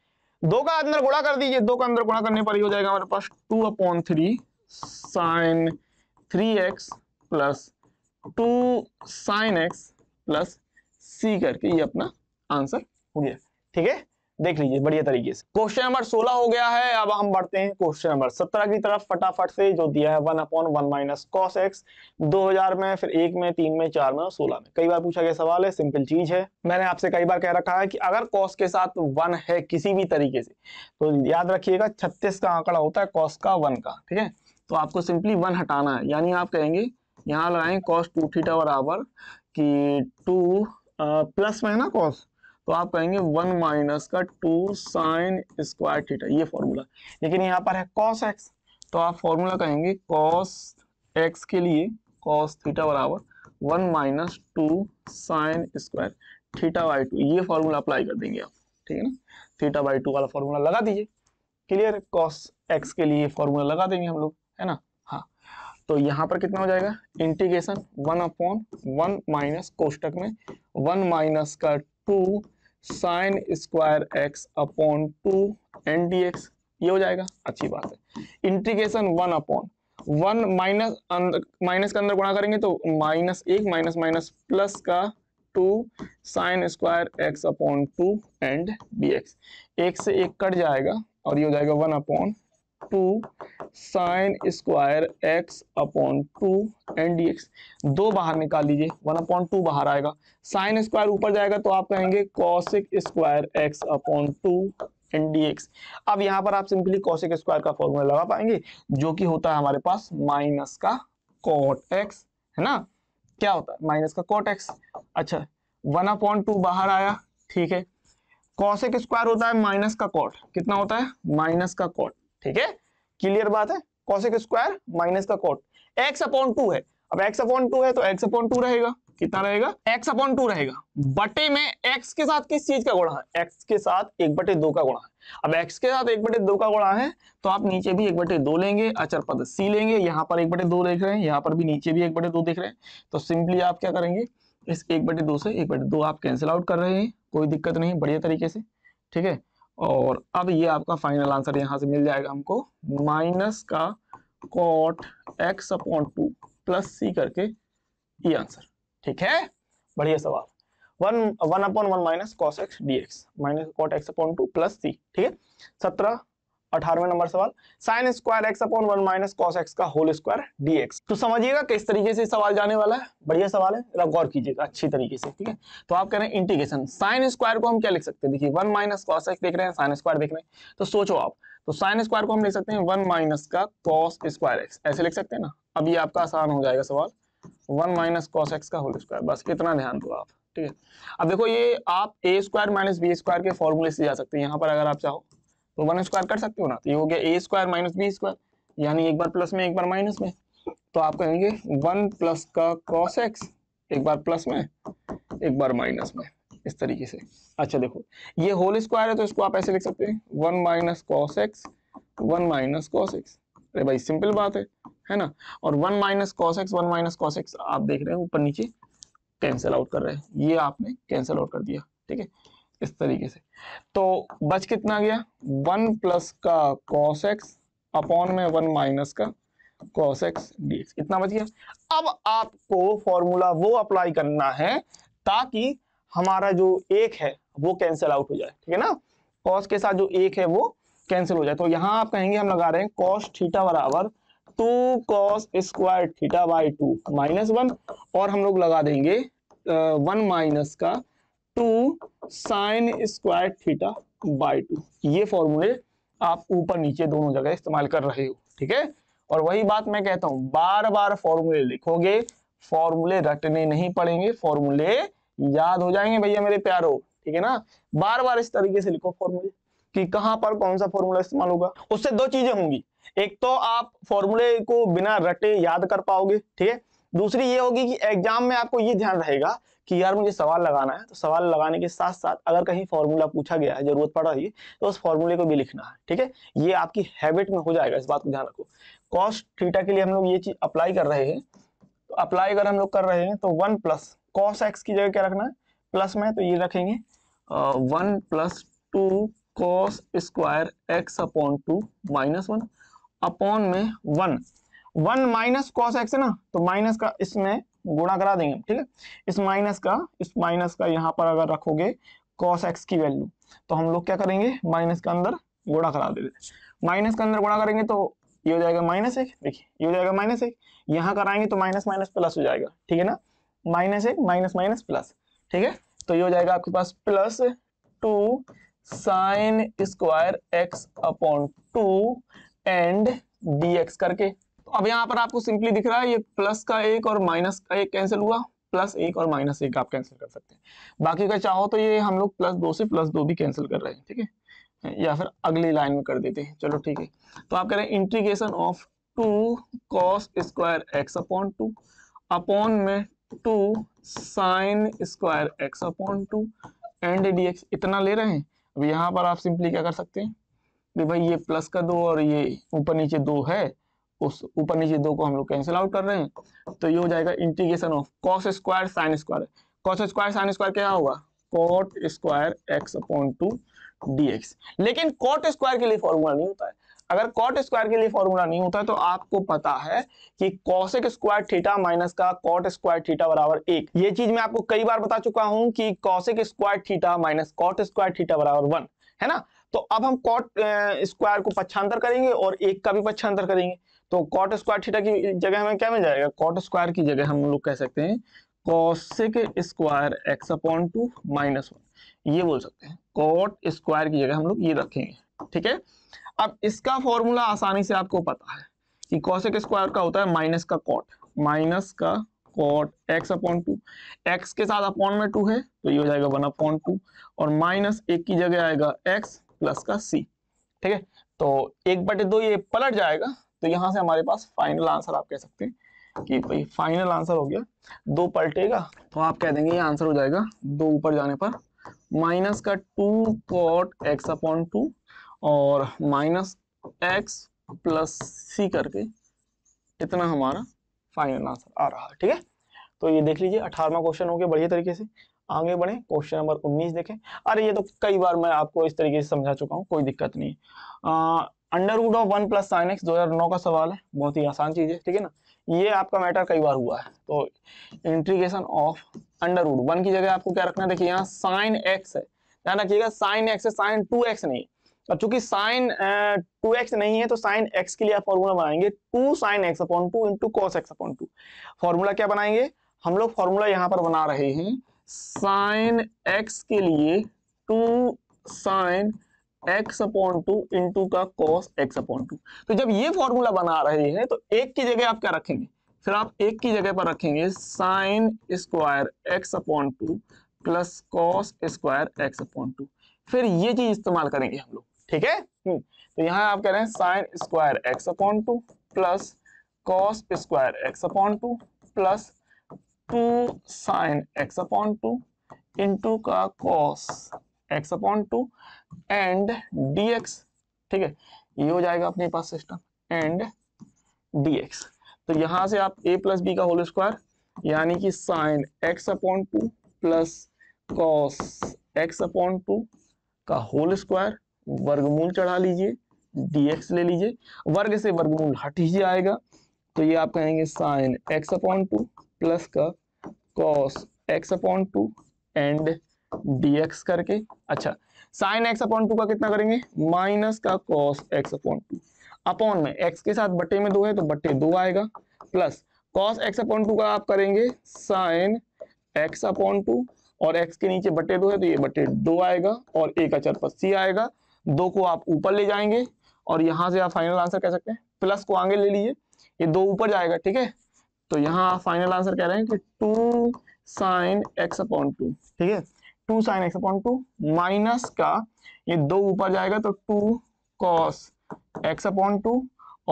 [SPEAKER 1] दो का अंदर गुणा कर दीजिए दो का अंदर गुणा करने पर ही हो जाएगा हमारे पास two upon three sine three x plus two sine x plus सी करके ये अपना आंसर हो गया ठीक है देख लीजिए बढ़िया तरीके से क्वेश्चन नंबर 16 हो गया है अब हम बढ़ते हैं क्वेश्चन नंबर 17 की तरफ फटाफट से जो दिया है one upon one minus cos x दो हजार में फिर एक में तीन में चार में और सोलह में कई बार पूछा गया सवाल है सिंपल चीज है मैंने आपसे कई बार कह रखा है कि अगर कॉस के साथ वन है किसी भी तरीके से तो याद रखिएगा छत्तीस का आंकड़ा होता है कॉस का वन का ठीक है तो आपको सिंपली वन हटाना है यानी आप कहेंगे यहाँ लगाएंगे कॉस टू थीटा बराबर कि टू प्लस में है ना कॉस तो आप कहेंगे वन माइनस का टू साइन स्क्वायर थीटा ये फॉर्मूला लेकिन यहाँ पर है कॉस एक्स तो आप फॉर्मूला कहेंगे कॉस एक्स के लिए कॉस थीटा बराबर one minus two sine square theta by two ये फॉर्मूला अप्लाई कर देंगे आप ठीक है ना थीटा बाई टू वाला फॉर्मूला लगा दीजिए क्लियर है कॉस एक्स के लिए फॉर्मूला लगा देंगे हम लोग है ना तो यहां पर कितना हो जाएगा integration one upon one minus कोष्टक में वन माइनस का two sine square x upon two and d x ये हो जाएगा अच्छी बात है integration one upon one minus minus के अंदर गुणा करेंगे तो माइनस एक माइनस माइनस प्लस का two sine square x upon two and d x एक से एक कट जाएगा और ये हो जाएगा one upon two sine square x upon two and d x दो बाहर निकाल दीजिए वन अपॉन टू बाहर आएगा साइन स्क्वायर ऊपर जाएगा तो आप कहेंगे cosec square x upon two and d x अब यहां पर आप सिंपली कॉसिक स्क्वायर का फॉर्मूला लगा पाएंगे जो कि होता है हमारे पास माइनस का कॉट एक्स है ना क्या होता है माइनस का कॉट एक्स अच्छा वन अपॉन टू बाहर आया ठीक है कॉसिक स्क्वायर होता है माइनस का कॉट कितना होता है माइनस का कॉट ठीक है क्लियर बात है कॉशिक स्क्वायर माइनस का कोट एक्स अपॉन टू है अब एक्स अपॉन टू है तो एक्स अपॉन टू रहेगा कितना रहेगा एक्स अपॉन टू रहेगा बटे में एक्स के साथ किस चीज का गुणा है एक्स के साथ एक बटे दो का गुणा है अब एक्स के साथ एक बटे दो का गुणा है तो आप नीचे भी एक बटे दो लेंगे अचर पद सी लेंगे यहाँ पर एक बटे दो देख रहे हैं यहाँ पर भी नीचे भी एक बटे दो देख रहे हैं तो सिंपली आप क्या करेंगे इस एक बटे दो से एक बटे दो आप कैंसिल आउट कर रहे हैं कोई दिक्कत नहीं बढ़िया तरीके से ठीक है और अब ये आपका फाइनल आंसर यहां से मिल जाएगा हमको माइनस का cot x upon two plus सी करके ये आंसर ठीक है बढ़िया सवाल one one upon one minus cos x D x minus cot x upon two plus सी ठीक है सत्रह अठारवे नंबर सवाल sine square x upon one minus cos x का होल स्क्वायर डीएक्स तो समझिएगा किस तरीके से सवाल जाने वाला है बढ़िया सवाल है जरा गौर कीजिएगा अच्छी तरीके से ठीक है तो आप कह रहे हैं इंटीग्रेशन साइन स्क्वायर को हम क्या लिख सकते हैं देखिए वन माइनस कॉस एक्स देख रहे हैं साइन स्क्वायर देख रहे हैं तो सोचो आप तो साइन स्क्वायर को हम लिख सकते हैं वन माइनस का कॉस स्क्वायर एक्स ऐसे लिख सकते हैं ना अब ये आपका आसान हो जाएगा सवाल वन माइनस कॉस एक्स का होल स्क्वायर बस कितना ध्यान दो आप ठीक है अब देखो ये आप ए स्क्वायर माइनस बी स्क्वायर के फॉर्मूले से जा सकते हैं यहाँ पर अगर आप चाहो तो वन स्क्वायर कर सकते हो ना तो ये हो गया a square minus B square यानी एक बार प्लस में एक बार माइनस में तो आप कहेंगे वन प्लस का क्रॉस एक्स एक बार प्लस में एक बार माइनस में इस तरीके से अच्छा देखो ये होल स्क्वायर है तो इसको आप ऐसे लिख सकते हैं one minus cos x one minus cos x अरे भाई सिंपल बात है है ना और one minus cos x one minus cos x आप देख रहे हैं ऊपर नीचे कैंसिल आउट कर रहे हैं ये आपने कैंसिल आउट कर दिया ठीक है इस तरीके से तो बच कितना गया वन प्लस का कॉस एक्स अपॉन में वन माइनस का कॉस एक्स डी एक्स कितना बच गया अब आपको फॉर्मूला वो अप्लाई करना है ताकि हमारा जो एक है वो कैंसिल आउट हो जाए ठीक है ना कॉस के साथ जो एक है वो कैंसिल हो जाए तो यहां आप कहेंगे हम लगा रहे हैं कॉस थीटा बराबर two cos square theta by two minus one और हम लोग लगा देंगे वन माइनस का two sine square theta by two ये फॉर्मूले आप ऊपर नीचे दोनों जगह इस्तेमाल कर रहे हो ठीक है और वही बात मैं कहता हूं बार बार फॉर्मूले लिखोगे फॉर्मूले रटने नहीं पड़ेंगे फॉर्मूले याद हो जाएंगे भैया मेरे प्यारो ठीक है ना बार बार इस तरीके से लिखो फॉर्मूले कि कहां पर कौन सा फॉर्मूला इस्तेमाल होगा उससे दो चीजें होंगी एक तो आप फॉर्मूले को बिना रटे याद कर पाओगे ठीक है दूसरी ये होगी कि एग्जाम में आपको ये ध्यान रहेगा कि यार मुझे सवाल लगाना है तो सवाल लगाने के साथ साथ अगर कहीं फॉर्मूला पूछा गया है जरूरत पड़ रही है तो उस फॉर्मूले को भी लिखना है ठीक है ये आपकी हैबिट में हो जाएगा इस बात को ध्यान रखो कॉस्ट थीटा के लिए हम लोग ये चीज अप्लाई कर रहे हैं तो अप्लाई अगर हम लोग कर रहे हैं तो वन प्लस कॉस एक्स की जगह क्या रखना है प्लस में तो ये रखेंगे one plus two cos square x upon two minus one upon में one one minus cos x है ना तो माइनस का इसमें गुणा करा देंगे ठीक है इस माइनस का इस माइनस का यहाँ पर अगर रखोगे कॉस एक्स की वैल्यू तो हम लोग क्या करेंगे माइनस के अंदर गुणा करा देते माइनस के अंदर गुणा करेंगे तो ये हो जाएगा माइनस एक देखिए ये हो जाएगा माइनस एक यहाँ कराएंगे तो माइनस माइनस प्लस हो जाएगा ठीक है ना माइनस एक माइनस माइनस प्लस ठीक है तो ये हो जाएगा आपके पास plus two sine square x upon two and d x करके तो अब यहाँ पर आपको सिंपली दिख रहा है ये प्लस का एक और माइनस का एक कैंसिल हुआ प्लस एक और माइनस एक आप कैंसिल कर सकते हैं बाकी का चाहो तो ये हम लोग प्लस दो से प्लस दो भी कैंसिल कर रहे हैं ठीक है या फिर अगली लाइन में कर देते हैं चलो ठीक है तो आप कह रहे हैं integration of two cos square x upon two upon में two sine square x upon two and d x इतना ले रहे हैं अब यहाँ पर आप सिंपली क्या कर सकते हैं भाई ये प्लस का दो और ये ऊपर नीचे दो है उस ऊपर नीचे दो को हम लोग कैंसिल आउट कर रहे हैं तो ये हो जाएगा integration of cos square sine square cos square sine square क्या होगा cot square x upon two d x लेकिन कॉट स्क्वायर के लिए फॉर्मूला नहीं होता है अगर कॉट स्क्वायर के लिए फॉर्मूला नहीं होता है तो आपको पता है कि कॉसेक स्क्वायर थीटा माइनस का कॉट स्क्वायर थीटा बराबर एक ये चीज मैं आपको कई बार बता चुका हूं कि cosec square theta minus cot square theta बराबर वन है ना तो अब हम कॉट स्क्वायर को पक्षांतर करेंगे और एक का भी पक्षांतर करेंगे तो कॉट स्क्वायर थीटा की जगह हमें क्या मिल जाएगा कॉट स्क्वायर की जगह हम लोग कह सकते हैं cosec square x upon two minus one ये बोल सकते हैं कॉट स्क्वायर की जगह हम लोग ये रखेंगे ठीक है अब इसका फॉर्मूला आसानी से आपको पता है कि कॉसिक स्क्वायर का होता है माइनस का कॉट माइनस का cot x upon two x के साथ अपॉन में टू है तो ये हो जाएगा वन अपॉन टू और माइनस एक की जगह आएगा एक्स प्लस का सी ठीक है तो एक बटे दो ये पलट जाएगा तो यहाँ से हमारे पास फाइनल आंसर आप कह सकते हैं कि भाई फाइनल आंसर हो गया दो पलटेगा तो आप कह देंगे ये आंसर हो जाएगा दो ऊपर जाने पर माइनस का two cot x upon two और माइनस एक्स प्लस सी करके इतना हमारा फाइनल आंसर आ रहा है ठीक है तो ये देख लीजिए अठारवा क्वेश्चन हो गया बढ़िया तरीके से आगे बढ़े क्वेश्चन नंबर 19 देखें अरे ये तो कई बार मैं आपको इस तरीके से समझा चुका हूँ कोई दिक्कत नहीं है under root of one plus sine x दो का सवाल है बहुत ही आसान चीज़ है ठीक है ना ये आपका मैटर कई बार हुआ है तो integration of under root one की जगह आपको क्या रखना है देखिए यहाँ साइन एक्स है ध्यान रखिएगा साइन एक्स है साइन टू एक्स नहीं और चूंकि साइन टू एक्स नहीं है तो साइन एक्स के लिए आप फॉर्मूला बनाएंगे two sine x upon two into cos x upon two formula क्या बनाएंगे हम लोग फॉर्मूला यहाँ पर बना रहे हैं साइन एक्स के लिए two sine x upon two into का कॉस एक्स अपॉन टू तो जब ये फॉर्मूला बना रहे हैं तो एक की जगह आप क्या रखेंगे फिर आप एक की जगह पर रखेंगे sine square x upon two plus cos square x upon two फिर ये चीज इस्तेमाल करेंगे हम लोग ठीक है हम्म, तो यहां आप कह रहे हैं sine square x upon two plus cos square x upon two plus two sine x upon two into का cos x upon two and d x ठीक है ये हो जाएगा अपने पास सिस्टम एंड डी एक्स तो यहां से आप ए प्लस बी का होल स्क्वायर यानी कि sine x upon two plus cos x upon two का होल स्क्वायर वर्गमूल चढ़ा लीजिए dx ले लीजिए वर्ग से वर्गमूल हट ही आएगा तो ये आप कहेंगे sine x upon two plus का cos x upon two and dx करके अच्छा साइन एक्स अपॉन टू का कितना करेंगे माइनस का cos x upon two upon में एक्स के साथ बटे में दो है तो बटे दो आएगा plus cos x upon two का आप करेंगे साइन x अपॉन टू और x के नीचे बटे दो है तो ये बटे दो आएगा और एक का पर सी आएगा दो को आप ऊपर ले जाएंगे और यहां से आप फाइनल आंसर कह सकते हैं प्लस को आगे ले लीजिए ये दो ऊपर जाएगा ठीक है तो यहाँ आप फाइनल आंसर कह रहे हैं कि two sine x upon two ठीक है two sine x upon two minus का ये दो ऊपर जाएगा तो two cos x upon two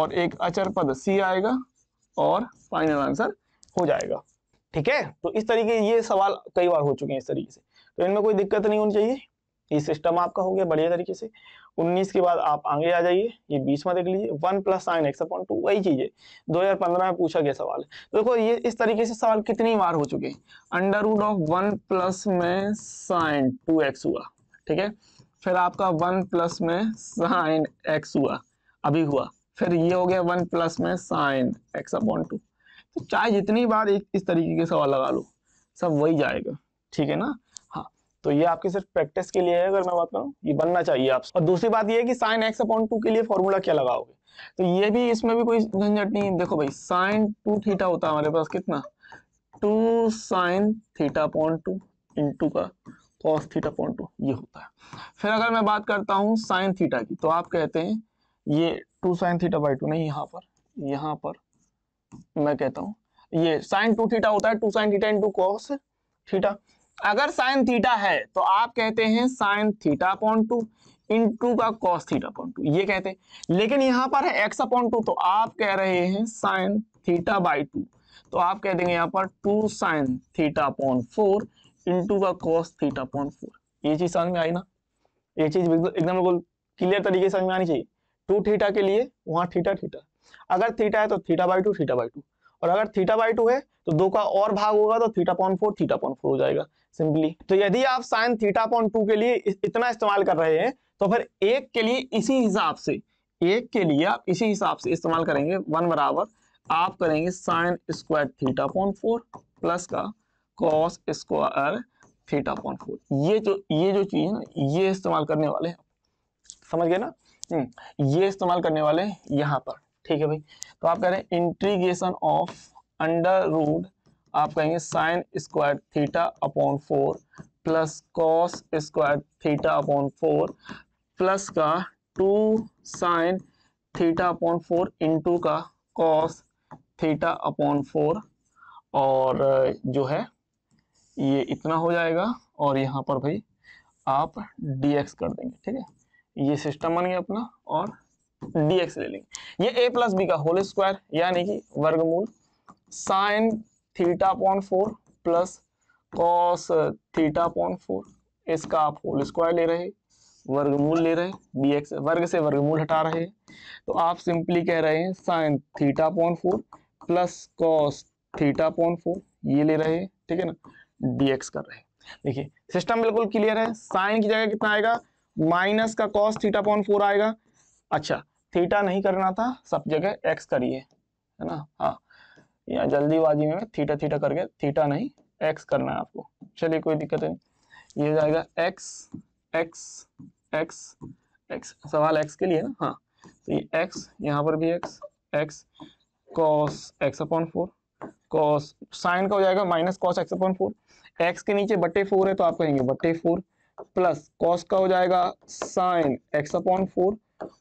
[SPEAKER 1] और एक अचर पद सी आएगा और फाइनल आंसर हो जाएगा ठीक है तो इस तरीके ये सवाल कई बार हो चुके हैं इस तरीके से तो इनमें कोई दिक्कत नहीं होनी चाहिए ये सिस्टम आपका हो गया बढ़िया तरीके से उन्नीस के बाद आप आगे आ जाइए ये बीसवा देख लीजिए one plus sine x upon two वही चीज है पंद्रह में पूछा गया सवाल तो देखो ये इस तरीके से सवाल कितनी बार हो चुके हैं under root of one plus में साइन टू एक्स हुआ ठीक है फिर आपका वन प्लस में साइन एक्स हुआ अभी हुआ फिर ये हो गया वन प्लस में साइन एक्स अपॉन टू तो चाहे जितनी बार एक इस तरीके के सवाल लगा लो सब वही जाएगा ठीक है ना तो ये आपकी सिर्फ प्रैक्टिस के लिए है अगर मैं बात करूँ ये बनना चाहिए आप और दूसरी बात ये है कि साइन एक्स अपॉन टू के लिए फॉर्मूला क्या लगाओगे तो ये भी इसमें भी कोई झंझट नहीं देखो भाई साइन टू थीटा होता है हमारे पास कितना two sine theta point two into का कॉस थीटा पॉइंट टू ये होता है फिर अगर मैं बात करता हूँ साइन थीटा की तो आप कहते हैं ये two sine theta by two नहीं यहाँ पर यहाँ पर मैं कहता हूँ ये साइन टू थीटा होता है two sine theta into cos theta अगर साइन थीटा है तो आप कहते हैं sine theta upon two into का कॉस थीटा अपॉन टू ये कहते हैं लेकिन यहां पर है एक्स अपॉन टू तो आप कह रहे हैं साइन थीटा बाई टू तो आप कह देंगे यहां पर two sine theta upon four into का कॉस थीटा अपॉन फोर ये चीज समझ में आई ना ये चीज एकदम बिल्कुल क्लियर तरीके से समझ में आनी चाहिए टू थीटा के लिए वहां थीटा थीटा अगर थीटा है तो theta by two theta by two और अगर थीटा बाई टू है तो दो का और भाग होगा तो theta point four theta point four हो जाएगा सिंपली तो यदि आप साइन थीटा पॉइंट टू के लिए इतना इस्तेमाल कर रहे हैं तो फिर एक के लिए इसी हिसाब से एक के लिए आप इसी हिसाब से इस्तेमाल करेंगे वन बराबर आप करेंगे sine square theta point four plus का cos square theta point four ये जो ये जो चीज है ना ये इस्तेमाल करने वाले हैं समझ गए ना हम्म, ये इस्तेमाल करने वाले यहाँ पर ठीक है भाई तो आप कह रहे हैं इंट्रीगेशन ऑफ अंडर रूट आप कहेंगे sine square theta upon four plus cos square theta upon four plus का two sine theta upon four into का कॉस थीटा अपॉन फोर और जो है ये इतना हो जाएगा और यहाँ पर भाई आप dx कर देंगे ठीक है ये सिस्टम बन गया अपना और dx ले लेंगे ये a प्लस बी का होल स्क्वायर यानी कि वर्गमूल sine theta upon four plus cos theta upon four इसका आप होल स्क्वायर ले रहे वर्गमूल ले रहे बी एक्स वर्ग से वर्गमूल हटा रहे तो आप सिंपली कह रहे हैं sine theta upon four plus cos theta upon four ये ले रहे ठीक है ना डी एक्स कर रहे देखिए सिस्टम बिल्कुल क्लियर है साइन की जगह कितना आएगा माइनस का कॉस थीटा अपॉन फोर आएगा अच्छा थीटा नहीं करना था सब जगह एक्स करिए है ना हाँ या जल्दीबाजी में थीटा थीटा करके थीटा नहीं एक्स करना है आपको चलिए कोई दिक्कत नहीं ये जाएगा एक्स एक्स एक्स एक्स सवाल एक्स के लिए ना हाँ तो ये एक्स यहाँ पर भी x x cos x upon four cos sine का हो जाएगा minus cos x upon four x के नीचे बटे फोर है तो आप कहेंगे बटे फोर प्लस कॉस का हो जाएगा साइन एक्स अपॉन फोर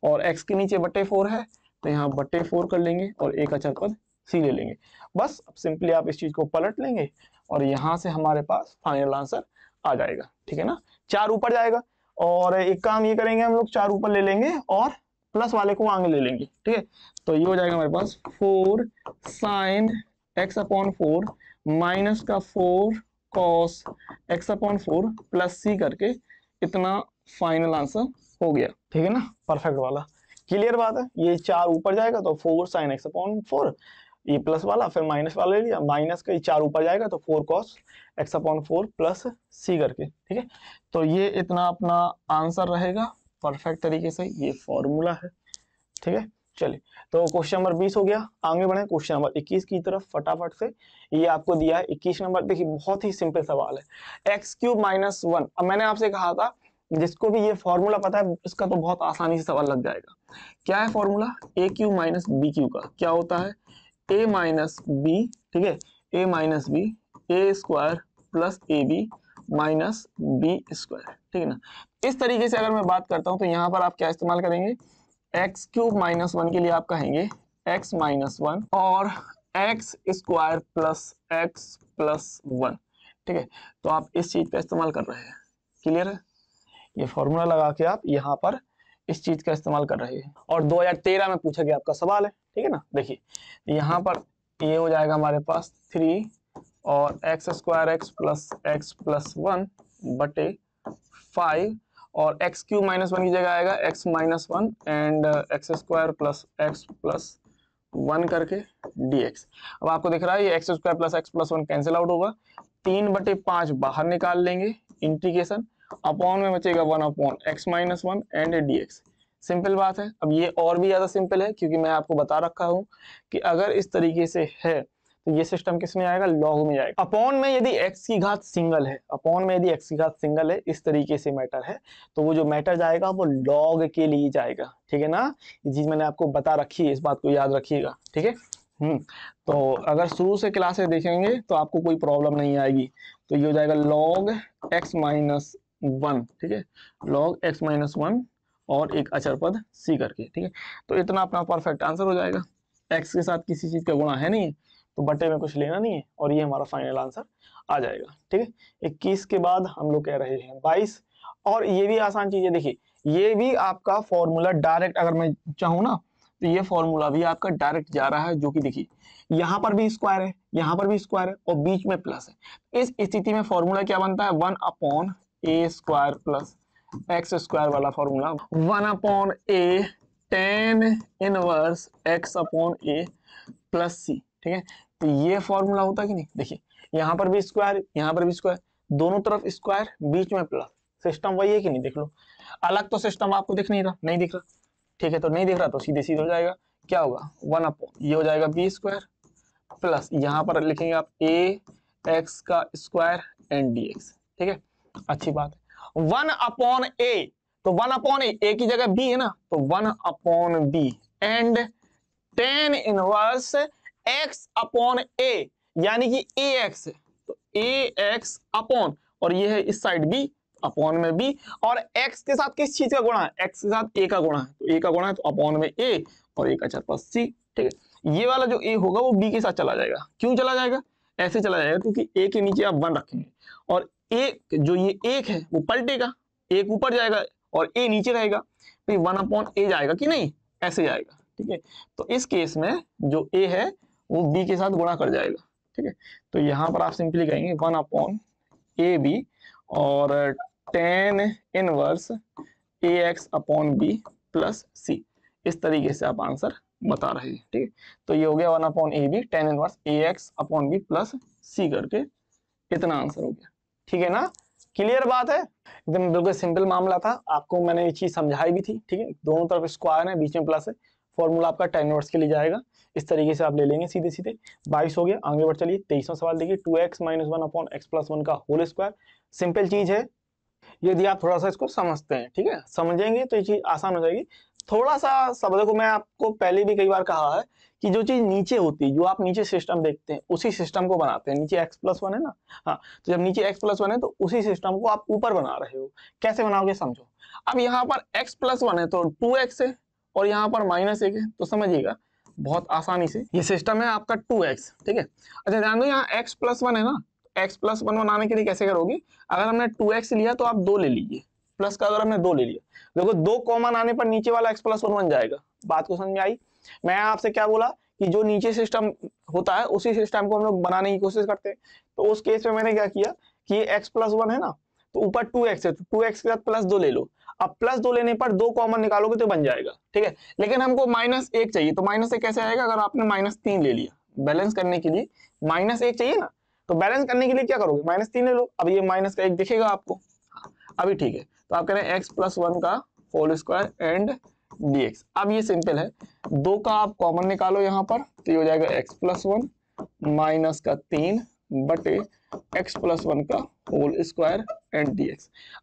[SPEAKER 1] और एक्स के नीचे बटे फोर है तो यहाँ बटे फोर कर लेंगे और एक अचर पद सी ले लेंगे बस अब सिंपली आप इस चीज़ को पलट लेंगे और यहां से हमारे पास फाइनल आंसर आ जाएगा ठीक है ना चार ऊपर जाएगा और एक काम ये करेंगे हम लोग चार ऊपर ले लेंगे और प्लस वाले को आगे ले लेंगे ठीक है तो ये हो जाएगा हमारे पास four sine x upon four minus का four cos x upon four plus सी करके इतना फाइनल आंसर हो गया ठीक है ना परफेक्ट वाला क्लियर बात है ये चार ऊपर जाएगा तो four sine x upon four e e plus वाला फिर माइनस वाला ले लिया माइनस का e चार ऊपर जाएगा तो four cos x upon four plus सी करके ठीक है तो ये इतना अपना आंसर रहेगा परफेक्ट तरीके से ये फॉर्मूला है ठीक है चलिए तो क्वेश्चन नंबर बीस हो गया आगे बढ़े क्वेश्चन नंबर इक्कीस की तरफ फटाफट से ये आपको दिया है इक्कीस नंबर देखिए बहुत ही सिंपल सवाल है एक्स क्यूब माइनस वन अब मैंने आपसे कहा था जिसको भी ये फॉर्मूला पता है इसका तो बहुत आसानी से सवाल लग जाएगा क्या है formula a cube minus b cube का क्या होता है ए माइनस बी ठीक है a minus b a square plus a b minus B square ठीक है ना इस तरीके से अगर मैं बात करता हूं तो यहाँ पर आप क्या इस्तेमाल करेंगे एक्स क्यूब माइनस वन के लिए आप कहेंगे एक्स माइनस वन और x square plus x plus one ठीक है तो आप इस चीज़ का इस्तेमाल कर रहे हैं क्लियर है ये फॉर्मूला लगा के आप यहाँ पर इस चीज़ का इस्तेमाल कर रहे हैं और 2013 में पूछा गया आपका सवाल है ठीक है ना देखिए यहाँ हम्म। पर ये हो जाएगा हमारे पास थ्री और x square x plus x plus one बटे फाइव और एक्स क्यूब माइनस वन की जगह आएगा x minus one and x square plus x plus one करके dx अब आपको दिख रहा है ये x square plus x plus one cancel out होगा तीन बटे पाँच बाहर निकाल लेंगे इंटीग्रेशन अपॉन में बचेगा one upon x minus one and d x simple बात है अब ये और भी ज़्यादा सिंपल है क्योंकि मैं आपको बता रखा हूँ कि अगर इस तरीके से है तो ये सिस्टम किस में आएगा लॉग में आएगा अपॉन में यदि एक्स की घात सिंगल है अपॉन में यदि एक्स की घात सिंगल है इस तरीके से मैटर है तो वो जो मैटर जाएगा वो लॉग के लिए जाएगा ठीक है ना ये चीज़ मैंने आपको बता रखी है इस बात को याद रखिएगा ठीक है हम्म तो अगर शुरू से क्लासेस देखेंगे तो आपको कोई प्रॉब्लम नहीं आएगी तो ये हो जाएगा लॉग एक्स माइनस वन ठीक है लॉग एक्स माइनस वन और एक अचर पद सी करके ठीक है तो इतना अपना परफेक्ट आंसर हो जाएगा एक्स के साथ किसी चीज़ का गुणा है नहीं तो बटे में कुछ लेना नहीं है और ये हमारा फाइनल आंसर आ जाएगा ठीक है इक्कीस के बाद हम लोग कह रहे हैं बाईस और ये भी आसान चीज़ है देखिए ये भी आपका फॉर्मूला डायरेक्ट अगर मैं चाहूँ ना तो ये फॉर्मूला भी आपका डायरेक्ट जा रहा है जो कि देखिए यहाँ पर भी स्क्वायर है यहाँ पर भी स्क्वायर है और बीच में प्लस है इस स्थिति में फॉर्मूला क्या बनता है one upon a square plus x square वाला formula one upon a tan inverse x upon a plus सी ठीक है तो ये फॉर्मूला होता कि नहीं देखिए यहाँ पर भी स्क्वायर यहाँ पर भी स्क्वायर दोनों तरफ स्क्वायर बीच में प्लस सिस्टम वही है कि नहीं देख लो अलग तो सिस्टम आपको दिख नहीं रहा नहीं दिख रहा ठीक है तो नहीं दिख रहा तो सीधे सीधे हो जाएगा क्या होगा वन अपॉन ये हो जाएगा बी स्क्वायर प्लस यहाँ पर लिखेंगे आप ए एक्स का स्क्वायर एंड डी एक्स ठीक है अच्छी बात है वन अपॉन ए तो वन अपॉन ए ए की जगह बी है ना तो one upon b and tan inverse x upon a यानी कि ए एक्स तो ए एक्स अपॉन और ये है इस साइड बी अपॉन में बी और एक्स के साथ किस चीज का गुणा है एक्स के साथ ए का गुणा है तो ए का गुणा है तो अपॉन में ए और ए का चार सी ठीक है ये वाला जो ए होगा वो बी के साथ चला जाएगा क्यों चला जाएगा ऐसे चला जाएगा क्योंकि ए के नीचे आप वन रखेंगे और एक जो ये एक है वो पलटेगा एक ऊपर जाएगा और ए नीचे रहेगा तो वन अपॉन ए जाएगा कि नहीं ऐसे जाएगा ठीक है तो इस केस में जो ए है वो बी के साथ गुणा कर जाएगा ठीक है तो यहाँ पर आप सिंपली कहेंगे वन अपॉन ए बी और tan inverse a x upon b plus c इस तरीके से आप आंसर बता रहे हैं ठीक है तो ये हो गया one upon a b tan inverse a x upon b plus सी करके इतना आंसर हो गया ठीक है ना क्लियर बात है एकदम बिल्कुल सिंपल मामला था आपको मैंने ये चीज समझाई भी थी ठीक है दोनों तरफ स्क्वायर है बीच में प्लस है फॉर्मूला आपका टेन वर्ड्स के लिए जाएगा इस तरीके से आप ले लेंगे सीधे सीधे बाईस हो गया आगे बढ़ चलिए तेईसवा सवाल देखिए two x minus one upon x plus one का होल स्क्वायर सिंपल चीज है यदि आप थोड़ा सा इसको समझते हैं ठीक है समझेंगे तो ये चीज आसान हो जाएगी थोड़ा सा सब देखो मैं आपको पहले भी कई बार कहा है कि जो चीज नीचे होती है जो आप नीचे सिस्टम देखते हैं उसी सिस्टम को बनाते हैं नीचे एक्स प्लस वन है ना हाँ तो जब नीचे एक्स प्लस वन है तो उसी सिस्टम को आप ऊपर बना रहे हो कैसे बनाओगे समझो अब यहाँ पर एक्स प्लस वन है तो टू एक्स है और यहाँ पर माइनस एक है तो समझिएगा बहुत आसानी से ये सिस्टम है आपका टू एक्स ठीक है अच्छा ध्यान दो यहाँ एक्स प्लस वन है ना एक्स प्लस वन बनाने के लिए कैसे करोगे अगर हमने टू एक्स लिया तो आप दो ले लीजिए प्लस का अगर हमने दो ले लिया देखो दो कॉमन आने पर नीचे वाला एक्स प्लस वन बन जाएगा बात को समझ में आई मैं आपसे क्या बोला कि जो नीचे सिस्टम होता है उसी सिस्टम को हम लोग बनाने की कोशिश करते हैं तो उस केस में मैंने क्या किया कि एक्स प्लस वन है ना तो ऊपर टू एक्स है टू तो एक्स के साथ प्लस दो ले लो अब प्लस दो लेने पर दो कॉमन निकालोगे तो बन जाएगा ठीक है लेकिन हमको माइनस एक चाहिए तो माइनस एक कैसे आएगा अगर आपने माइनस तीन ले लिया बैलेंस करने के लिए माइनस एक चाहिए ना तो बैलेंस करने के लिए क्या करोगे माइनस तीन ले लो अब ये माइनस का एक दिखेगा आपको हाँ, अभी ठीक है तो आप कह रहे हैं एक्स प्लस वन का होल स्क्वायर एंड डी अब ये सिंपल है दो का आप कॉमन निकालो यहाँ पर तो ये हो जाएगा एक्स प्लस वन माइनस का तीन बटे एक्स प्लस वन का होल स्क्वायर एंड डी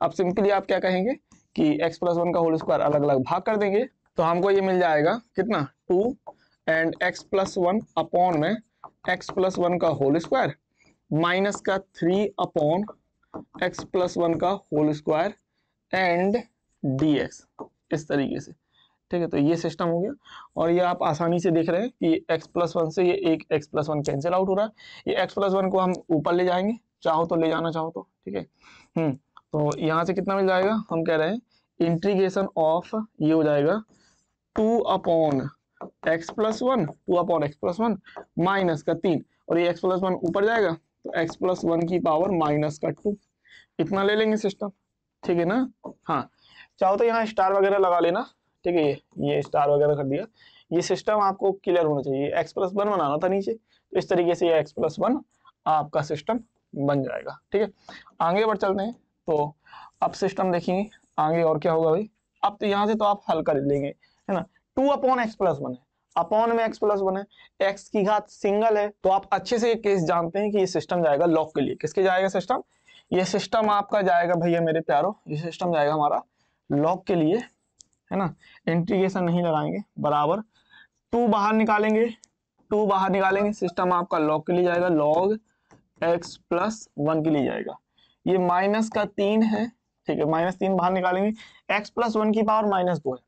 [SPEAKER 1] अब सिंपली आप क्या कहेंगे कि एक्स प्लस वन का होल स्क्वायर अलग अलग भाग कर देंगे तो हमको ये मिल जाएगा कितना two and x plus one upon में एक्स प्लस वन का होल स्क्वायर माइनस का three upon x plus one का whole square and d x इस तरीके से ठीक है तो ये सिस्टम हो गया और ये आप आसानी से देख रहे हैं कि एक्स प्लस वन से ये एक x plus one cancel out हो रहा है ये एक्स प्लस वन को हम ऊपर ले जाएंगे चाहो तो ले जाना चाहो तो ठीक है हम्म तो यहाँ से कितना मिल जाएगा हम कह रहे हैं इंट्रीगेशन ऑफ ये हो जाएगा two upon x plus one two upon x plus one minus का तीन और ये एक्स प्लस वन ऊपर जाएगा तो एक्स प्लस वन की पावर माइनस का टू इतना ले लेंगे सिस्टम ठीक है ना हाँ चाहो तो यहाँ स्टार वगैरह लगा लेना ठीक है ये ये स्टार वगैरह कर दिया ये सिस्टम आपको क्लियर होना चाहिए एक्स प्लस वन बनाना था नीचे तो इस तरीके से ये एक्स प्लस वन आपका सिस्टम बन जाएगा ठीक है आगे बढ़ चलते हैं तो अब सिस्टम देखेंगे आगे और क्या होगा भाई अब तो यहाँ से तो आप हल कर लेंगे है ना two upon x plus one है अपॉन में एक्स प्लस वन है एक्स की घात सिंगल है तो आप अच्छे से ये केस जानते हैं कि ये सिस्टम जाएगा लॉक के लिए किसके जाएगा सिस्टम ये सिस्टम आपका जाएगा भैया मेरे प्यारो ये सिस्टम जाएगा हमारा लॉक के लिए है ना इंटीग्रेशन नहीं लगाएंगे बराबर टू बाहर निकालेंगे टू बाहर निकालेंगे सिस्टम आपका लॉक के लिए जाएगा लॉग एक्स प्लस वन के लिए जाएगा ये माइनस का तीन है ठीक है माइनस तीन बाहर निकालेंगे एक्स प्लस वन की पावर माइनस दो है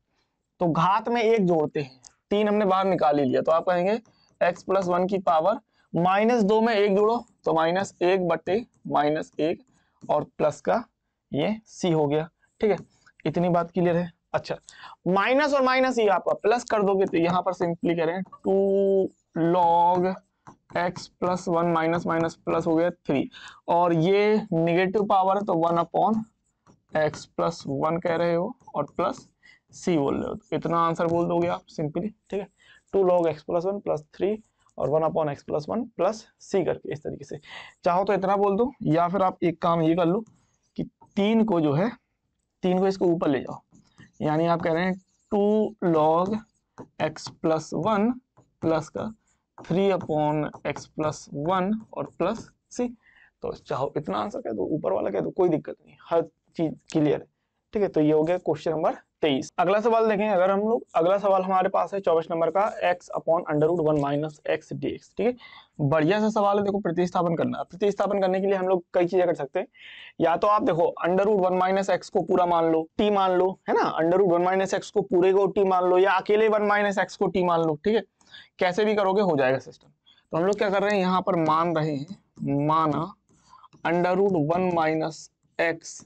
[SPEAKER 1] तो घात में एक जोड़ते हैं तीन हमने बाहर निकाल ही लिया तो आप कहेंगे एक्स प्लस वन की पावर माइनस दो में एक जोड़ो तो माइनस एक बटे माइनस एक और प्लस का ये सी हो गया ठीक है इतनी बात क्लियर है अच्छा माइनस और माइनस ये आपका प्लस कर दोगे तो यहाँ पर सिंपली करें two log x plus one minus minus plus हो गया थ्री और ये निगेटिव पावर है तो one upon x plus one कह रहे हो और प्लस सी बोल रहे हो तो इतना आंसर बोल दोगे आप सिंपली ठीक है two log x plus one plus three और one upon x plus one plus सी करके इस तरीके से चाहो तो इतना बोल दो या फिर आप एक काम ये कर लो कि तीन को जो है तीन को इसको ऊपर ले जाओ यानी आप कह रहे हैं two log x plus one plus का three upon x plus one और प्लस सी तो चाहो इतना आंसर कह दो ऊपर वाला कह दो कोई दिक्कत नहीं हर चीज़ क्लियर है ठीक है तो ये हो गया क्वेश्चन नंबर तेईस अगला सवाल देखें अगर हम लोग अगला सवाल हमारे पास है चौबीस नंबर का x upon under root one minus x D x ठीक है बढ़िया सा सवाल है देखो प्रतिस्थापन करना प्रतिस्थापन करने के लिए हम लोग कई चीजें कर सकते हैं या तो आप देखो under root one minus x को पूरा मान लो टी मान लो है ना under root one minus x को पूरे को टी मान लो या अकेले वन माइनस एक्स को टी मान लो ठीक है कैसे भी करोगे हो जाएगा सिस्टम तो हम लोग क्या कर रहे हैं यहाँ पर मान रहे हैं माना under root one minus x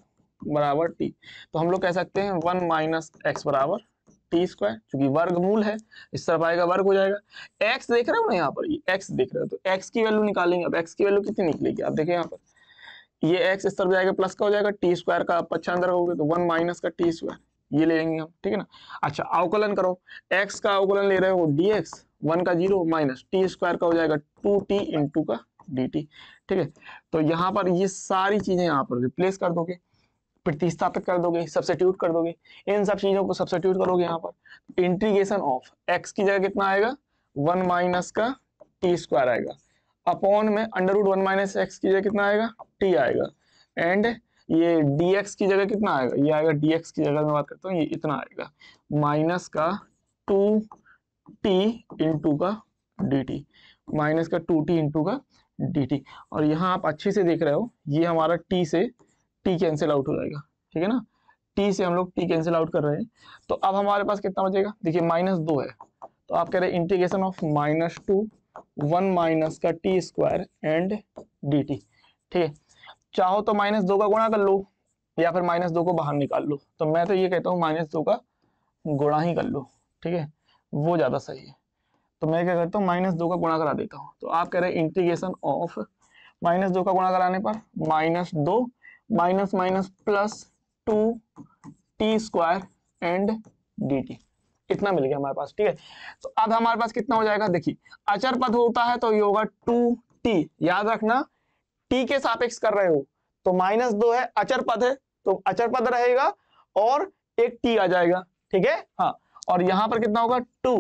[SPEAKER 1] बराबर टी तो हम लोग कह सकते हैं वन माइनस एक्स बराबर टी स्क्वायर चूंकि वर्गमूल है इस तरफ आएगा वर्ग हो जाएगा एक्स देख रहे हो ना यहाँ पर एक्स देख रहे हो तो एक्स की वैल्यू निकालेंगे अब एक्स की वैल्यू कितनी निकलेगी आप देखें यहाँ पर ये एक्स इस तरफ जाएगा प्लस का हो जाएगा टी स्क्वायर का आप पच्छांतर हो तो वन माइनस का टी स्क्वायर ये ले लेंगे हम ठीक है ना अच्छा अवकलन करो एक्स का अवकलन ले रहे हो डी एक्स वन का जीरो माइनस टी स्क्वायर का हो जाएगा टू टी टू का डी ठीक है तो यहाँ पर ये सारी चीजें यहाँ पर रिप्लेस कर दोगे प्रतिस्थापित कर दोगे सब्सिट्यूट कर दोगे इन सब चीजों को सब्सिट्यूट करोगे यहाँ पर इंटीग्रेशन ऑफ एक्स की जगह कितना आएगा वन माइनस का टी स्क्वायर आएगा अपॉन में under root one minus x की जगह कितना आएगा टी आएगा एंड ये dx की जगह कितना आएगा ये आएगा dx की जगह मैं बात करता हूँ ये इतना आएगा माइनस का टू टी इंटू का डी टी माइनस का टू टी इंटू का डी टी और यहाँ आप अच्छे से देख रहे हो ये हमारा टी से टी कैंसिल आउट हो जाएगा ठीक है ना टी से हम लोग टी कैंसिल आउट कर रहे हैं तो अब हमारे पास कितना बचेगा देखिए माइनस दो है तो आप कह रहे हैं integration of minus two one minus का t square and d t ठीक है चाहो तो माइनस दो का गुणा कर लो या फिर माइनस दो को बाहर निकाल लो तो मैं तो ये कहता हूँ माइनस दो का गुणा ही कर लो ठीक है वो ज़्यादा सही है तो मैं क्या करता हूँ माइनस दो का गुणा करा देता हूँ तो आप कह रहे हैं इंटीग्रेशन ऑफ माइनस दो का गुणा कराने पर माइनस दो minus minus plus two t square and d T इतना मिल गया हमारे पास ठीक है तो अब हमारे पास कितना हो जाएगा देखिए अचर पद होता है तो ये होगा टू टी याद रखना टी के सापेक्ष कर रहे हो तो माइनस दो है अचर पद है तो अचर पद रहेगा और एक टी आ जाएगा ठीक है हाँ और यहां पर कितना होगा टू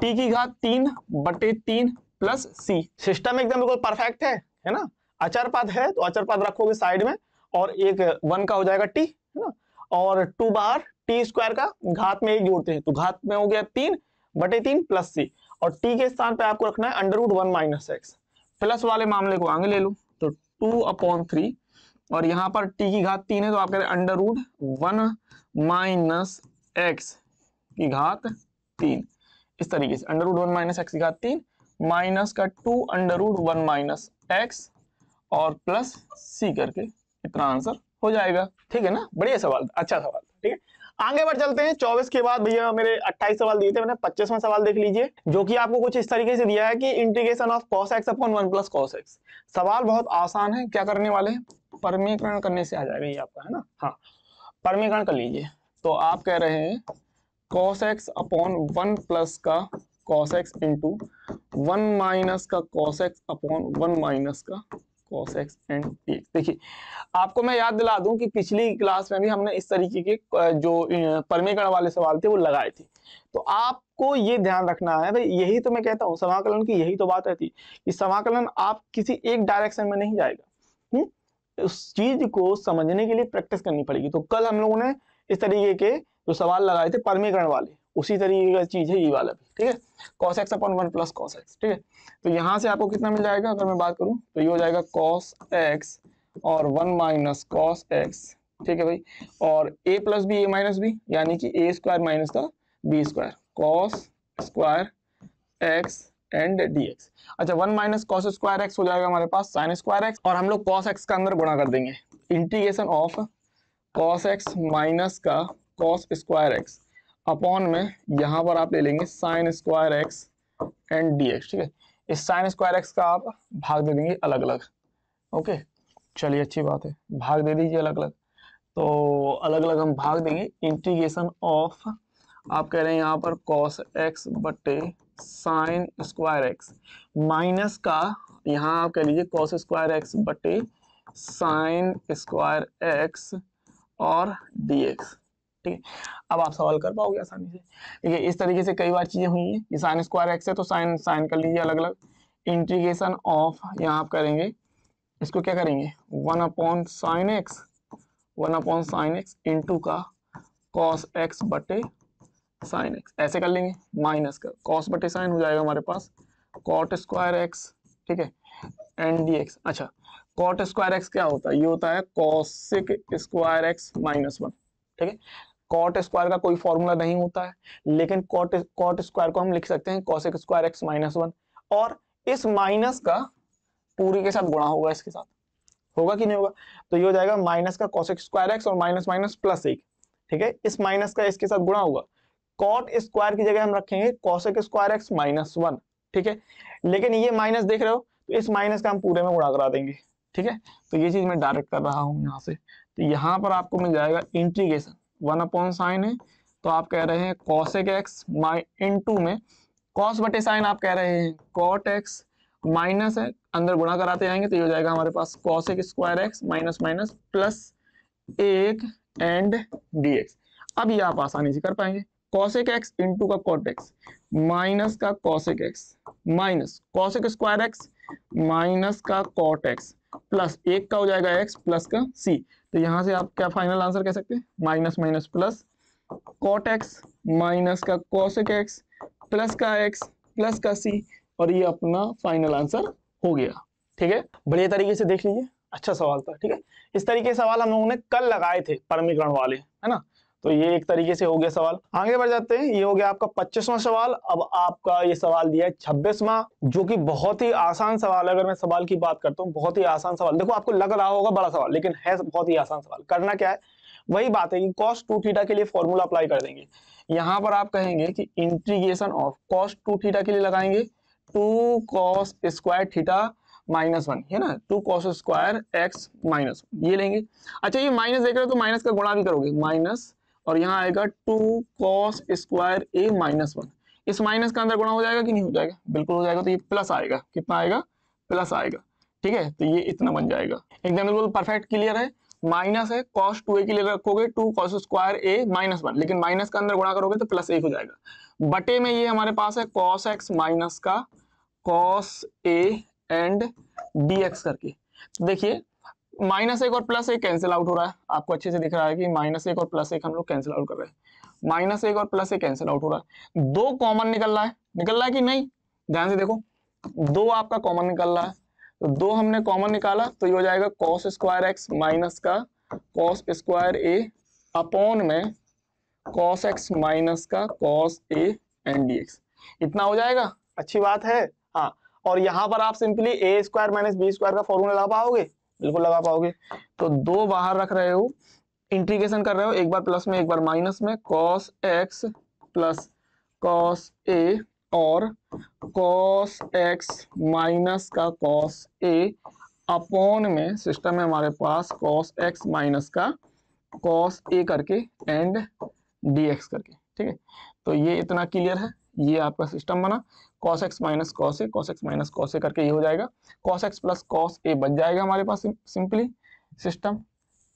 [SPEAKER 1] टी की घात तीन बटे तीन प्लस सी सिस्टम एकदम बिल्कुल परफेक्ट है है ना अचर पद है तो अचर पद रखोगे साइड में और एक वन का हो जाएगा टी है ना और टू बार टी स्क्वायर का घात में एक जोड़ते हैं तो घात में हो गया तीन बटे तीन प्लस सी और टी के स्थान पे आपको रखना है under root one minus x plus वाले मामले को आगे ले लो तो टू अपॉन थ्री और यहाँ पर टी की घात तीन है तो आप कह रहे under root one minus x की घात तीन इस तरीके से under root one minus x की घात तीन माइनस का two under root one minus x और प्लस सी करके इतना आंसर हो जाएगा ठीक है ना बढ़िया सवाल अच्छा सवाल ठीक है आगे बढ़ चलते हैं 24 के बाद भैया मेरे 28 सवाल दिए थे मैंने 25वां सवाल देख लीजिए जो कि आपको कुछ इस तरीके से दिया है कि integration of cos x upon one plus cos x सवाल बहुत आसान है क्या करने वाले हैं परमीकरण करने से आ जाएगा ये आपका है ना हाँ परमीकरण कर लीजिए तो आप कह रहे हैं cos x upon one plus का cos x into one minus का cos x upon one minus का कॉस एक्स एंड पी देखिए आपको मैं याद दिला दूं कि पिछली क्लास में भी हमने इस तरीके के जो परमीकरण वाले सवाल थे वो लगाए थे तो आपको ये ध्यान रखना है भाई यही तो मैं कहता हूँ समाकलन की यही तो बात रहती कि समाकलन आप किसी एक डायरेक्शन में नहीं जाएगा हुँ? हम्म, उस चीज को समझने के लिए प्रैक्टिस करनी पड़ेगी तो कल हम लोगों ने इस तरीके के जो सवाल लगाए थे परमीकरण वाले उसी तरीके का चीज़ है ये वाला भी ठीक है cos x upon one plus cos x ठीक है तो यहाँ से आपको कितना मिल जाएगा अगर मैं बात करूँ तो ये हो जाएगा कॉस एक्स और वन माइनस कॉस एक्स ठीक है भाई और a plus b a minus B यानी कि ए स्क्वायर माइनस का b square cos square x and d x अच्छा one minus cos square x हो जाएगा हमारे पास साइन स्क्वायर एक्स और हम लोग कॉस एक्स का अंदर गुणा कर देंगे integration of cos x minus का कॉस स्क्वायर एक्स अपॉन में यहाँ पर आप ले लेंगे sin square x and d x ठीक है इस साइन स्क्वायर एक्स का आप भाग दे देंगे अलग अलग ओके चलिए अच्छी बात है भाग दे दीजिए अलग अलग तो अलग अलग हम भाग देंगे इंटीग्रेशन ऑफ आप कह रहे हैं यहाँ पर कॉस एक्स बटे साइन स्क्वायर एक्स माइनस का यहाँ आप कह लीजिए कॉस स्क्वायर एक्स बटे साइन स्क्वायर एक्स और डी एक्स ठीक है अब आप सवाल कर पाओगे आसानी से ठीक है इस तरीके से कई बार चीज़ें हुई है साइन स्क्वायर एक्स है तो साइन साइन कर लीजिए अलग अलग इंटीग्रेशन ऑफ यहाँ आप करेंगे इसको क्या करेंगे one upon sign x one upon sign x into का कॉस एक्स बटे साइन एक्स ऐसे कर लेंगे माइनस का कॉस बटे साइन हो जाएगा हमारे पास कॉट स्क्वायर एक्स ठीक है एन डी एक्स अच्छा कॉट स्क्वायर एक्स क्या होता है ये होता है cosec square x minus one ठीक है कॉट स्क्वायर का कोई फॉर्मूला नहीं होता है लेकिन कॉट कॉट स्क्वायर को हम लिख सकते हैं cosec square x minus one और इस माइनस का पूरी के साथ गुणा होगा इसके साथ होगा कि नहीं होगा तो ये हो जाएगा माइनस का कॉशिक स्क्वायर एक्स और माइनस माइनस प्लस एक ठीक है इस माइनस का इसके साथ गुणा होगा कॉट स्क्वायर की जगह हम रखेंगे cosec square x minus one ठीक है लेकिन ये माइनस देख रहे हो तो इस माइनस का हम पूरे में गुणा करा देंगे ठीक है तो ये चीज मैं डायरेक्ट कर रहा हूं यहां से तो यहां पर आपको मिल जाएगा इंटीग्रेशन वन अपॉन साइन है तो आप कह रहे हैं कॉसेक एक्स माइ इन टू में कॉस बटे साइन आप कह रहे हैं कॉट एक्स माइनस है अंदर गुणा कराते जाएंगे तो ये हो जाएगा हमारे पास cosec square x minus minus plus एक एंड डी एक्स अब ये आप आसानी से कर पाएंगे कॉसेक एक्स इंटू का कॉट एक्स माइनस का cosec x minus cosec square x minus का कॉट एक्स प्लस एक का हो जाएगा एक्स प्लस का सी तो यहाँ से आप क्या फाइनल आंसर कह सकते हैं minus minus plus cot x minus का कॉशिक एक्स प्लस का एक्स प्लस का सी और ये अपना फाइनल आंसर हो गया ठीक है बढ़िया तरीके से देख लीजिए अच्छा सवाल था ठीक है इस तरीके सवाल हम लोगों ने कल लगाए थे परमीकरण वाले है ना तो ये एक तरीके से हो गया सवाल आगे बढ़ जाते हैं ये हो गया आपका पच्चीसवा सवाल अब आपका ये सवाल दिया है छब्बीसवा जो कि बहुत ही आसान सवाल है अगर मैं सवाल की बात करता हूँ बहुत ही आसान सवाल देखो आपको लग रहा होगा बड़ा सवाल लेकिन है बहुत ही आसान सवाल करना क्या है वही बात है कि कॉस्ट टू थीटा के लिए फॉर्मूला अप्लाई कर देंगे यहाँ पर आप कहेंगे कि integration of cos two theta के लिए लगाएंगे two cos square theta minus one है ना two cos square x minus ये लेंगे अच्छा ये माइनस देख रहे हो तो माइनस का गुणा भी करोगे माइनस और यहाँ आएगा two cos square a minus one इस माइनस का अंदर गुणा हो जाएगा कि नहीं हो जाएगा बिल्कुल हो जाएगा तो ये प्लस आएगा कितना आएगा प्लस आएगा ठीक है तो ये इतना बन जाएगा एकदम बिल्कुल परफेक्ट क्लियर है माइनस है कॉस टू ए के लिए रखोगे two cos square a minus one लेकिन माइनस का अंदर गुणा करोगे तो प्लस एक हो जाएगा बटे में ये हमारे पास है कॉस एक्स माइनस का cos a and d x करके तो देखिए माइनस एक और प्लस एक कैंसिल आउट हो रहा है आपको अच्छे से दिख रहा है कि माइनस एक और प्लस एक हम लोग कैंसिल आउट कर रहे हैं माइनस एक और प्लस एक कैंसिल आउट हो रहा है दो कॉमन निकल रहा है निकल रहा है कि नहीं ध्यान से देखो दो आपका कॉमन निकल रहा है तो दो हमने कॉमन निकाला तो ये हो जाएगा कॉस स्क्वायर एक्स माइनस का कॉस स्क्वायर ए अपॉन में कॉस एक्स माइनस का cos a and d x इतना हो जाएगा अच्छी बात है हाँ और यहाँ पर आप simply a square minus B square का फॉर्मूला लगा पाओगे बिल्कुल लगा पाओगे तो दो बाहर रख रहे हो इंटीग्रेशन कर रहे हो एक बार प्लस में एक बार माइनस में cos x plus cos a और कॉस एक्स माइनस का कॉस ए अपॉन में सिस्टम है हमारे पास कॉस एक्स माइनस का कॉस ए करके एंड डी एक्स करके ठीक है तो ये इतना क्लियर है ये आपका सिस्टम बना cos x minus cos A cos x minus cos a करके ये हो जाएगा cos x plus cos a बच जाएगा हमारे पास सिंपली सिस्टम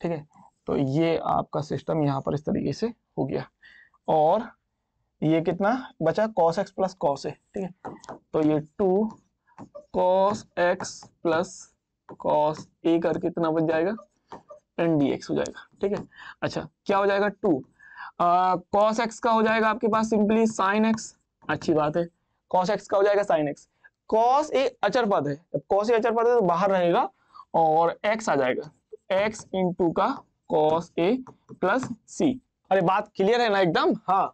[SPEAKER 1] ठीक है तो ये आपका सिस्टम यहाँ पर इस तरीके से हो गया और ये कितना बचा cos x plus cos a ठीक है तो ये two cos x plus cos a करके कितना बच जाएगा एन डी एक्स हो जाएगा ठीक है अच्छा क्या हो जाएगा टू कॉस एक्स का हो जाएगा आपके पास सिंपली साइन एक्स अच्छी बात है कॉस एक्स का हो जाएगा साइन एक्स कॉस ए अचर पद है कॉस ए अचर पद है तो बाहर रहेगा और एक्स आ जाएगा एक्स इंटू का कॉस ए प्लस सी अरे बात क्लियर है ना एकदम हाँ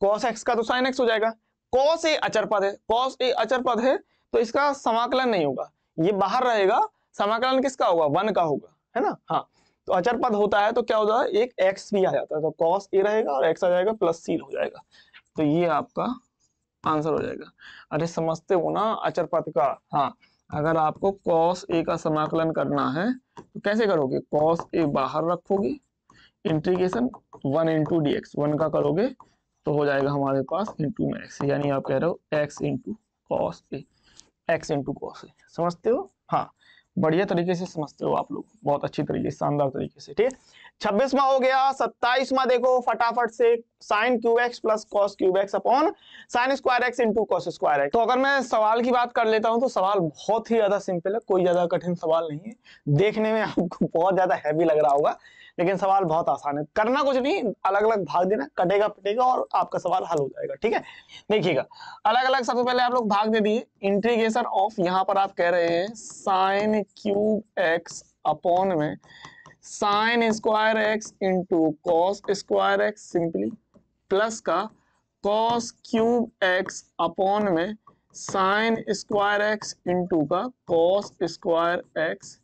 [SPEAKER 1] कॉस एक्स का तो साइन एक्स हो जाएगा कॉस ए अचर पद है कॉस ए अचर पद है तो इसका समाकलन नहीं होगा ये बाहर रहेगा समाकलन किसका होगा वन का होगा है ना हाँ तो अचर पद होता है तो क्या हो है एक एक्स भी आ जाता है तो कॉस ए रहेगा और एक्स आ जाएगा प्लस सी हो जाएगा तो ये आपका आंसर हो जाएगा अरे समझते हो ना अचर पथ का हाँ अगर आपको कॉस ए का समाकलन करना है तो कैसे करोगे कॉस ए बाहर रखोगे integration one into d x one का करोगे तो हो जाएगा हमारे पास इंटू में एक्स यानी आप कह रहे हो x into cos a x into cos a समझते हो हाँ बढ़िया तरीके से समझते हो आप लोग बहुत अच्छी तरीके से शानदार तरीके से ठीक है छब्बीसवा हो गया सत्ताईसवा देखो फटाफट से sin cube x plus cos cube x upon sin square x into cos square x तो अगर मैं सवाल की बात कर लेता हूं तो सवाल बहुत ही ज्यादा सिंपल है कोई ज्यादा कठिन सवाल नहीं है देखने में आपको बहुत ज्यादा हैवी लग रहा होगा लेकिन सवाल बहुत आसान है करना कुछ नहीं अलग अलग भाग देना कटेगा पटेगा और आपका सवाल हल हो जाएगा ठीक है देखिएगा अलग अलग सबसे पहले आप लोग भाग दे दिए इंटीग्रेशन ऑफ यहाँ पर आप कह रहे हैं साइन क्यूब एक्स अपॉन में sin square x into cos square x simply plus का कॉस क्यूब एक्स अपॉन में साइन स्क्वायर एक्स इंटू का कॉस स्क्वायर एक्स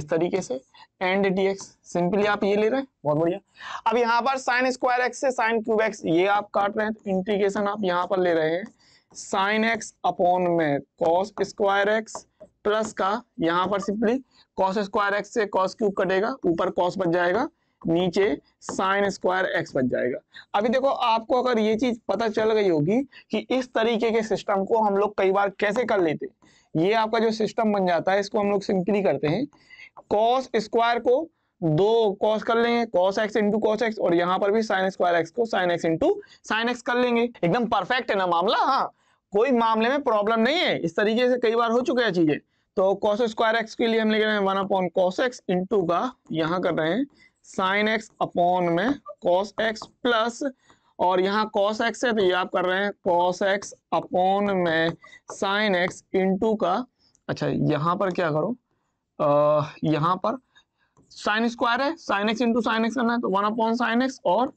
[SPEAKER 1] इस तरीके से एंड डी एक्स सिंपली आप ये ले रहे हैं बहुत बढ़िया अब यहां पर साइन स्क्वायर एक्स से साइन क्यूब एक्स ये आप काट रहे हैं इंटीग्रेशन तो आप यहां पर ले रहे हैं साइन एक्स अपॉन में कॉस स्क्वायर एक्स प्लस का यहाँ पर सिंपली कॉस स्क्वायर एक्स से कॉस क्यूब कटेगा ऊपर कॉस बच जाएगा नीचे साइन स्क्वायर एक्स बच जाएगा अभी देखो आपको अगर ये चीज पता चल गई होगी कि इस तरीके के सिस्टम को हम लोग कई बार कैसे कर लेते हैं ये आपका जो सिस्टम बन जाता है इसको हम लोग सिंपली करते हैं कॉस स्क्वायर को दो कॉस कर लेंगे cos x into cos x और यहाँ पर भी साइन स्क्वायर एक्स को sin x into sign x कर लेंगे एकदम परफेक्ट है ना मामला हाँ कोई मामले में प्रॉब्लम नहीं है इस तरीके से कई बार हो चुके हैं चीजें तो कॉस स्क्वायर एक्स के लिए हम लिख रहे हैं one upon cos x into का यहाँ कर रहे हैं साइन एक्स अपॉन में कॉस एक्स प्लस और यहाँ कॉस एक्स है तो ये आप कर रहे हैं कॉस एक्स अपॉन में साइन एक्स इंटू का अच्छा यहाँ पर क्या करो यहाँ पर साइन स्क्वायर है sign x into sign x करना है तो वन अपॉन साइन एक्स और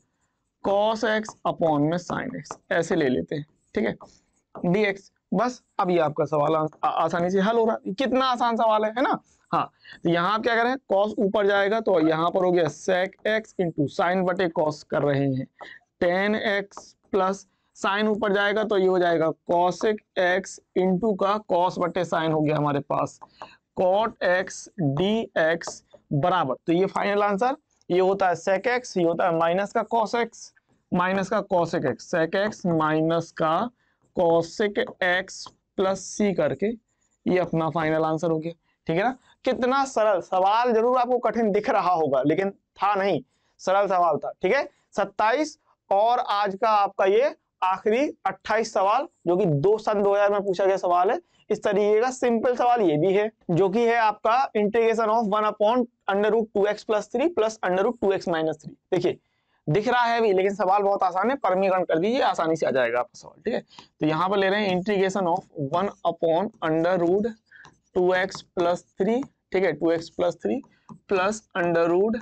[SPEAKER 1] कॉस एक्स अपॉन में साइन एक्स ऐसे ले लेते हैं ठीक है डी एक्स बस अब ये आपका सवाल आ, आ, आसानी से हल हो रहा है कितना आसान सवाल है है ना हाँ तो यहाँ आप क्या करें कॉस ऊपर जाएगा तो यहाँ पर हो गया सेक एक्स इंटू साइन बटे कॉस कर रहे हैं टेन एक्स प्लस साइन ऊपर जाएगा तो ये हो जाएगा कॉसिक एक्स इंटू का कॉस बटे साइन हो गया हमारे पास कॉट एक्स डी एक्स बराबर तो ये फाइनल आंसर ये होता है सेक एक्स ये होता है माइनस का कॉस एक्स माइनस का cosec x sec x minus का कॉसिक एक्स प्लस सी करके ये अपना फाइनल आंसर हो गया ठीक है ना कितना सरल सवाल जरूर आपको कठिन दिख रहा होगा लेकिन था नहीं सरल सवाल था ठीक है सत्ताईस और आज का आपका ये आखिरी अट्ठाईस सवाल जो कि दो सन हजार में पूछा गया सवाल है इस तरीके का सिंपल सवाल ये भी है जो कि है आपका integration of one upon under root two x plus three plus under root two x minus three देखिए दिख रहा है भी लेकिन सवाल बहुत आसान है परमीकरण कर दीजिए आसानी से आ जाएगा आपका सवाल ठीक है तो यहाँ पर ले रहे हैं integration of one upon under root two x plus three ठीक है two x plus three plus under root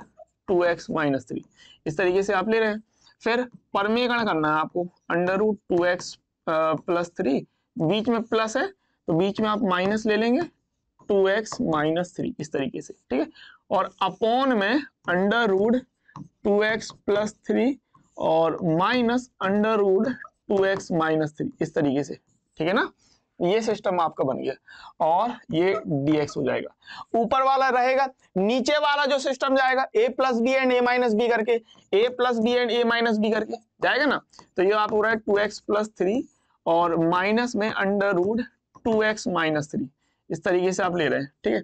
[SPEAKER 1] two x minus three इस तरीके से आप ले रहे हैं फिर परमीकरण करना है आपको under root two x plus three बीच में प्लस है तो बीच में आप माइनस ले लेंगे टू एक्स माइनस थ्री इस तरीके से ठीक है और अपॉन में under root two x plus three और minus under root two x minus three इस तरीके से ठीक है ना ये सिस्टम आपका बन गया और ये dx हो जाएगा ऊपर वाला रहेगा नीचे वाला जो सिस्टम जाएगा a plus b and a minus b करके a plus b and a minus b करके जाएगा ना तो ये आप हो रहा है टू एक्स प्लस थ्री और माइनस में under root two x minus three इस तरीके से आप ले रहे हैं ठीक है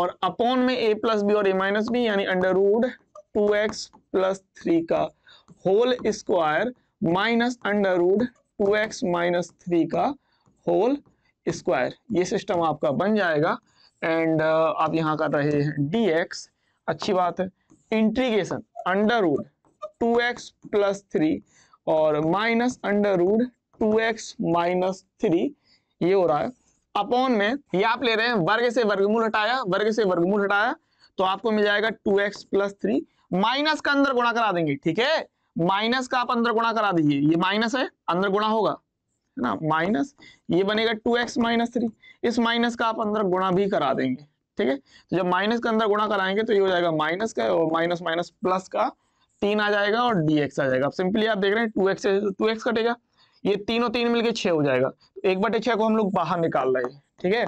[SPEAKER 1] और अपॉन में a प्लस बी और a माइनस बी यानी under root two x plus three का whole square minus under root two x minus three का होल स्क्वायर ये सिस्टम आपका बन जाएगा एंड uh, आप यहाँ कर रहे हैं डी एक्स अच्छी बात है integration under root two x plus three और minus under root two x minus three ये हो रहा है अपॉन में ये आप ले रहे हैं वर्ग से वर्गमूल हटाया वर्ग से वर्गमूल हटाया तो आपको मिल जाएगा two x plus three minus का अंदर गुणा करा देंगे ठीक है माइनस का आप अंदर गुणा करा दीजिए ये माइनस है अंदर गुणा होगा है ना माइनस ये बनेगा टू एक्स माइनस थ्री इस माइनस का आप अंदर गुणा भी करा देंगे ठीक है तो जब माइनस का अंदर गुणा कराएंगे तो ये हो जाएगा माइनस का और माइनस माइनस प्लस का तीन आ जाएगा और डी एक्स आ जाएगा सिंपली आप देख रहे हैं टू एक्स टू एक्स कटेगा ये तीनों तीन मिलकर छह हो जाएगा तो एक बटे छः को हम लोग बाहर निकाल रहे हैं ठीक है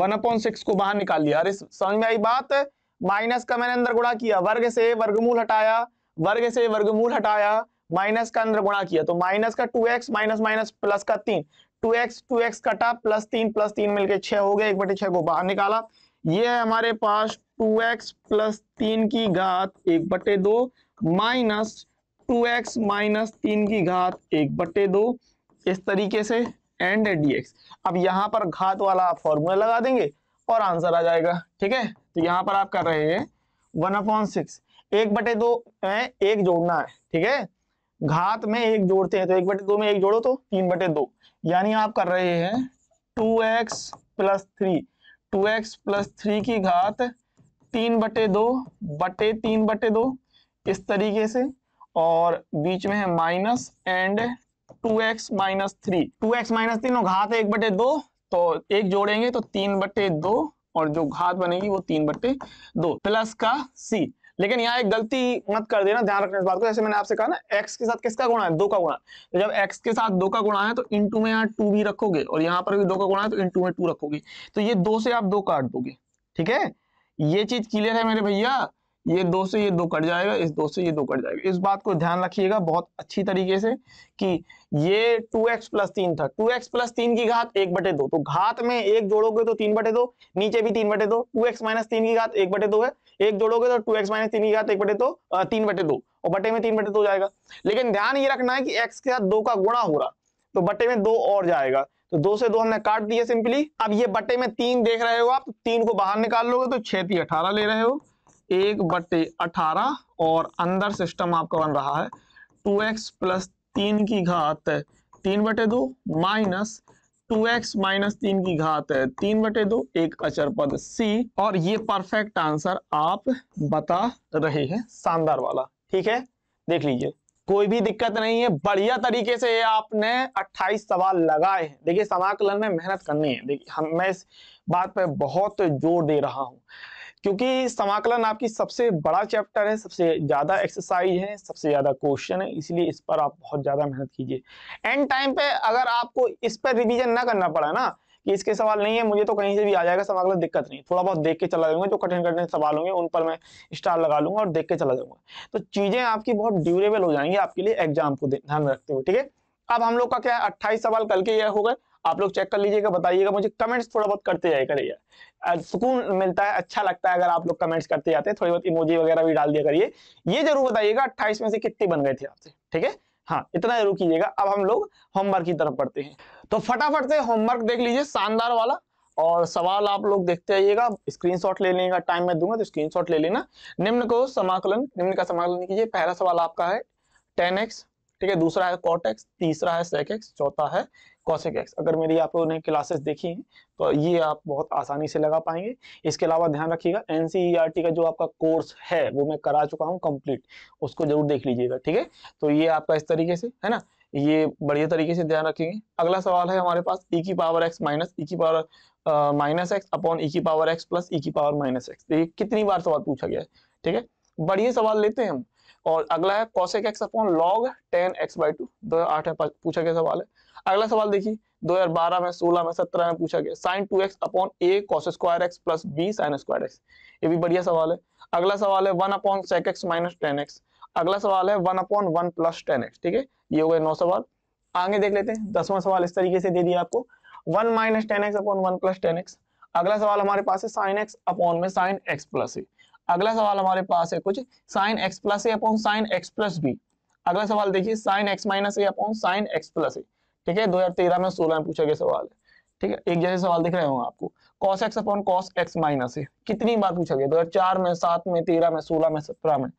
[SPEAKER 1] वन अपॉइंट सिक्स को बाहर निकाल लिया अरे समझ में आई बात है? माइनस का मैंने अंदर गुणा किया वर्ग से वर्गमूल हटाया वर्ग से वर्गमूल हटाया माइनस का अंदर गुणा किया तो माइनस का two x minus minus plus का तीन टू एक्स टू एक्स कटा प्लस तीन प्लस तीन मिलकर छह हो गया एक बटे छह को बाहर निकाला ये है हमारे पास टू एक्स प्लस तीन की घात एक बटे दो माइनस टू एक्स माइनस तीन की घात एक बटे दो इस तरीके से एंड एक्स अब यहां पर घात वाला आप फॉर्मूला लगा देंगे और आंसर आ जाएगा ठीक है तो यहाँ पर आप कर रहे हैं वन अपॉन सिक्स एक बटे दो है एक जोड़ना है ठीक है घात में एक जोड़ते हैं तो एक बटे दो में एक जोड़ो तो तीन बटे दो यानी आप कर रहे हैं two x plus three two x plus three की घात तीन बटे दो बटे तीन बटे दो इस तरीके से और बीच में है minus and two x minus three two x minus तीन घात एक बटे दो तो एक जोड़ेंगे तो तीन बटे दो और जो घात बनेगी वो तीन बट्टे दो प्लस का सी लेकिन यहाँ एक गलती मत कर देना ध्यान रखना इस बात को जैसे मैंने आपसे कहा ना एक्स के साथ किसका गुणा है दो का गुणा तो जब एक्स के साथ दो का गुणा है तो इंटू में यहाँ टू भी रखोगे और यहाँ पर भी दो का गुणा है तो इंटू में टू रखोगे तो ये दो से आप दो काट दोगे ठीक है ये चीज क्लियर है मेरे भैया ये दो से ये दो कट जाएगा इस दो से ये दो कट जाएगा इस बात को ध्यान रखिएगा बहुत अच्छी तरीके से कि ये 2x एक्स प्लस तीन था 2x एक्स प्लस तीन की घात एक बटे दो तो घात में एक जोड़ोगे तो तीन बटे दो नीचे भी तीन बटे दो टू एक्स माइनस तीन की घात एक बटे दो है एक जोड़ोगे तो टू एक्स माइनस तीन की घात एक बटे दो तीन बटे दो और बटे में तीन बटे दो जाएगा लेकिन ध्यान ये रखना है कि एक्स के साथ दो का गुणा हो रहा तो बटे में दो और जाएगा तो दो से दो हमने काट दिया सिंपली अब ये बटे में तीन देख रहे हो आप तो तीन को बाहर निकाल लोगे तो छह तीन अठारह ले रहे हो एक बटे अठारह और अंदर सिस्टम आपका बन रहा है टू एक्स प्लस तीन की घात तीन बटे दो माइनस टू एक्स माइनस तीन की घात तीन बटे दो एक अचर पद सी और ये परफेक्ट आंसर आप बता रहे हैं शानदार वाला ठीक है देख लीजिए कोई भी दिक्कत नहीं है बढ़िया तरीके से आपने 28 सवाल लगाए हैं देखिए समाकलन में मेहनत करनी है देखिए हम मैं इस बात पर बहुत जोर दे रहा हूं क्योंकि समाकलन आपकी सबसे बड़ा चैप्टर है सबसे ज़्यादा एक्सरसाइज है सबसे ज़्यादा क्वेश्चन है इसलिए इस पर आप बहुत ज़्यादा मेहनत कीजिए एंड टाइम पे अगर आपको इस पर रिविजन ना करना पड़ा ना कि इसके सवाल नहीं है मुझे तो कहीं से भी आ जाएगा समाकलन दिक्कत नहीं थोड़ा बहुत देख के चला जाऊंगा जो कठिन कठिन सवाल होंगे उन पर मैं स्टार लगा लूंगा और देख के चला जाऊंगा तो चीज़ें आपकी बहुत ड्यूरेबल हो जाएंगी आपके लिए एग्जाम को ध्यान रखते हुए ठीक है अब हम लोग का क्या है अट्ठाईस सवाल कल के ये हो गए आप लोग चेक कर लीजिएगा बताइएगा मुझे कमेंट्स थोड़ा बहुत करते जाए करिए सुकून मिलता है अच्छा लगता है अगर आप लोग कमेंट्स करते जाते हैं थोड़ी बहुत इमोजी वगैरह भी डाल दिया करिए ये जरूर बताइएगा अट्ठाईस में से कितनी बन गए थे आपसे ठीक है हाँ इतना जरूर कीजिएगा अब हम लोग होमवर्क की तरफ पढ़ते हैं तो फटाफट से होमवर्क देख लीजिए शानदार वाला और सवाल आप लोग देखते आइएगा शॉट ले लेगा टाइम मैं दूंगा तो स्क्रीन ले लेना निम्न को समाकलन निम्न का समाकलन कीजिए पहला सवाल आपका है टेन एक्स ठीक है दूसरा है कॉट एक्स तीसरा है सेक एक्स चौथा है कॉसिक एक्स अगर मेरी आपने क्लासेस देखी हैं तो ये आप बहुत आसानी से लगा पाएंगे इसके अलावा ध्यान रखिएगा एन e का जो आपका कोर्स है वो मैं करा चुका हूँ कंप्लीट उसको जरूर देख लीजिएगा ठीक है तो ये आपका इस तरीके से है ना ये बढ़िया तरीके से ध्यान रखेंगे अगला सवाल है हमारे पास ई e की पावर एक्स माइनस ई की power minus x upon e की पावर एक्स प्लस ई की पावर माइनस एक्स ये कितनी बार सवाल पूछा गया है ठीक है बढ़िया सवाल लेते हैं हम और अगला है cosec x upon log ten x by two दो हजार आठ में पूछा गया सवाल है अगला सवाल देखिए दो हजार बारह में सोलह में सत्रह में पूछा गया sine two x upon a cos square x plus B sine square x ये भी बढ़िया सवाल है अगला सवाल है one upon sec x minus ten x अगला सवाल है one upon one plus ten x ठीक है ये हो गए नौ सवाल आगे देख लेते हैं दसवां सवाल इस तरीके से दे दिया आपको one minus ten x upon one plus ten x अगला सवाल हमारे पास है साइन एक्स अपॉन में साइन एक्स प्लस है अगला सवाल हमारे पास है कुछ sine x plus a upon sign x plus b अगला सवाल देखिए sine x minus a upon sign x plus a ठीक है 2013 में सोलह में पूछा गया सवाल है ठीक है एक जैसे सवाल दिख रहे होंगे आपको cos x upon cos x minus a कितनी बार पूछा गया दो हजार चार में सात में तेरह में सोलह में सत्रह में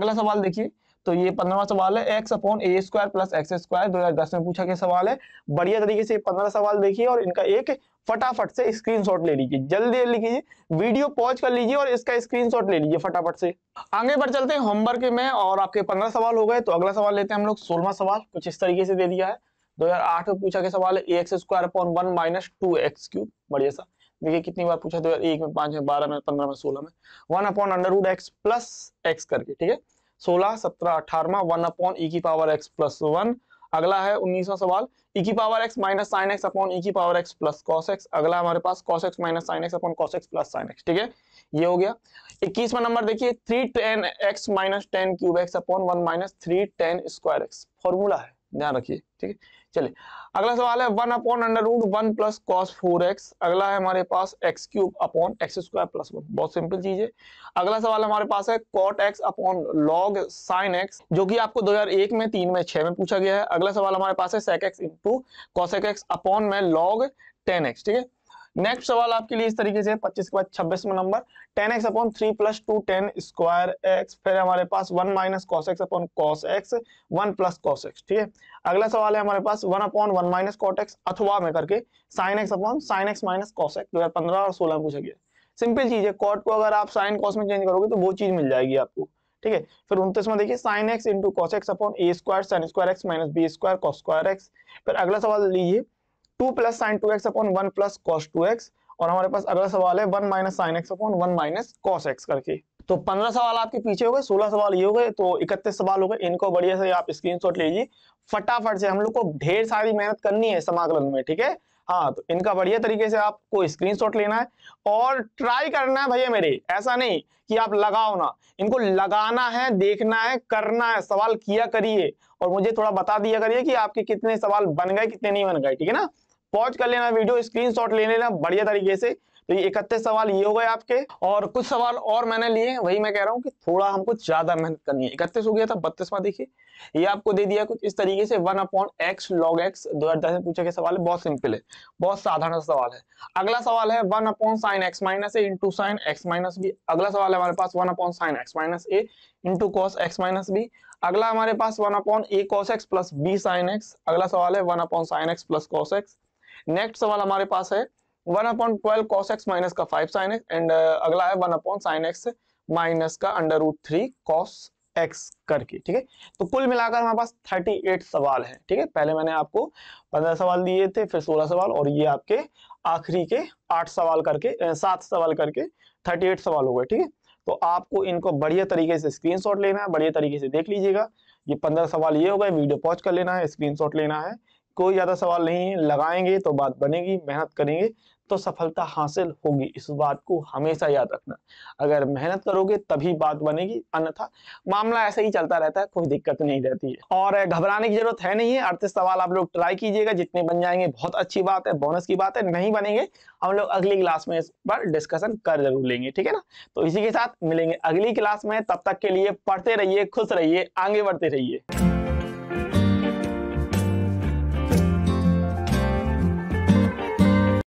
[SPEAKER 1] अगला सवाल देखिए तो ये पंद्रह सवाल है x upon a square plus x square दो हजार दस में पूछा गया सवाल है बढ़िया तरीके से पंद्रह सवाल देखिए और इनका एक फटाफट से स्क्रीनशॉट ले लीजिए जल्दी जल्दी लीजिए वीडियो पॉज कर लीजिए और इसका स्क्रीनशॉट ले लीजिए फटाफट से आगे बढ़ चलते हैं होमवर्क में और आपके पंद्रह सवाल हो गए तो अगला सवाल लेते हैं हम लोग सोलवा सवाल कुछ इस तरीके से दे दिया है दो हजार आठ में पूछा गया सवाल है x square upon one minus two x cube बढ़िया सा देखिए कितनी बार पूछा दो हजार एक में पांच में बारह में पंद्रह में सोलह में one upon under x plus x करके ठीक है सोलह सत्रह अठारवा वन अपॉन ई e की पावर एक्स प्लस वन अगला है उन्नीसवा सवाल ई e की power x minus sine x upon e e की power x plus cos x अगला हमारे पास cos x minus sine x upon cos x plus sine x ठीक है ये हो गया इक्कीसवा नंबर देखिए three ten x minus ten cube x upon one minus three ten square x formula है ध्यान रखिए ठीक है चलिए अगला सवाल है one upon under root one plus cos four x अगला है हमारे पास x cube upon x square plus one बहुत सिंपल चीज है अगला सवाल हमारे पास है cot x upon log sine x जो कि आपको 2001 में तीन में छह में पूछा गया है अगला सवाल हमारे पास है sec x into cosec x upon में लॉग टेन एक्स ठीक है नेक्स्ट सवाल आपके लिए इस तरीके से 25 के बाद में number ten x upon three plus two ten square x फिर हमारे पास 1 minus cos x upon cos x one plus cos x ठीक है अगला सवाल है हमारे पास 1 upon one minus cot x अथवा में करके sine x upon sign x minus cos x दो और सोलह में पूछा गया सिंपल चीज है कॉट को अगर आप साइन कॉस में चेंज करोगे तो वो चीज मिल जाएगी आपको ठीक है फिर उनतीस में देखिए sine x into cos x upon a square sine square x minus B square cos square x फिर अगला सवाल लीजिए two plus sine two x upon one plus cos two x और हमारे पास अगला सवाल है one minus sine x upon one minus cos x करके तो पंद्रह सवाल आपके पीछे हो गए सोलह सवाल ये हो गए तो इकतीस सवाल हो गए इनको बढ़िया से आप स्क्रीनशॉट लीजिए फटाफट से हम लोग को ढेर सारी मेहनत करनी है समाकलन में ठीक है हाँ तो इनका बढ़िया तरीके से आपको स्क्रीनशॉट लेना है और ट्राई करना है भैया मेरे ऐसा नहीं कि आप लगाओ ना इनको लगाना है देखना है करना है सवाल किया करिए और मुझे थोड़ा बता दिया करिए कि आपके कितने सवाल बन गए कितने नहीं बन गए ठीक है ना पॉज कर लेना वीडियो स्क्रीन शॉट ले लेना बढ़िया तरीके से तो ये इकतीस सवाल ये हो गए आपके और कुछ सवाल और मैंने लिए वही मैं कह रहा हूँ कि थोड़ा हमको ज्यादा मेहनत करनी है इकतीस हो गया था बत्तीसवा देखिए ये आपको दे दिया कुछ इस तरीके से one upon x log x दो हजार दस में पूछा गया सवाल बहुत सिंपल है बहुत साधारण सवाल है अगला सवाल है one upon sign x minus a into sign x minus b अगला सवाल है हमारे पास one upon sign x minus a into cos x minus b अगला हमारे पास one upon a cos x plus B sine x अगला सवाल है one upon sign x plus cos x next सवाल हमारे पास है one upon twelve cos x minus का फाइव साइन एक्स एंड अगला है one upon sine x minus का under root three cos x करके ठीक है तो कुल मिलाकर हमारे पास थर्टी एट सवाल है ठीक है पहले मैंने आपको पंद्रह सवाल दिए थे फिर सोलह सवाल और ये आपके आखिरी के आठ सवाल करके सात सवाल करके थर्टी एट सवाल हो गए ठीक है तो आपको इनको बढ़िया तरीके से स्क्रीनशॉट लेना है बढ़िया तरीके से देख लीजिएगा ये पंद्रह सवाल ये हो गए वीडियो पॉज कर लेना है स्क्रीनशॉट लेना है कोई ज़्यादा सवाल नहीं है लगाएंगे तो बात बनेगी मेहनत करेंगे तो सफलता हासिल होगी इस बात को हमेशा याद रखना अगर मेहनत करोगे तभी बात बनेगी अन्यथा मामला ऐसा ही चलता रहता है कोई दिक्कत नहीं रहती है और घबराने की जरूरत है नहीं है अड़तीस सवाल आप लोग ट्राई कीजिएगा जितने बन जाएंगे बहुत अच्छी बात है बोनस की बात है नहीं बनेंगे हम लोग अगली क्लास में इस पर डिस्कशन कर जरूर लेंगे ठीक है ना तो इसी के साथ मिलेंगे अगली क्लास में तब तक के लिए पढ़ते रहिए खुश रहिए आगे बढ़ते रहिए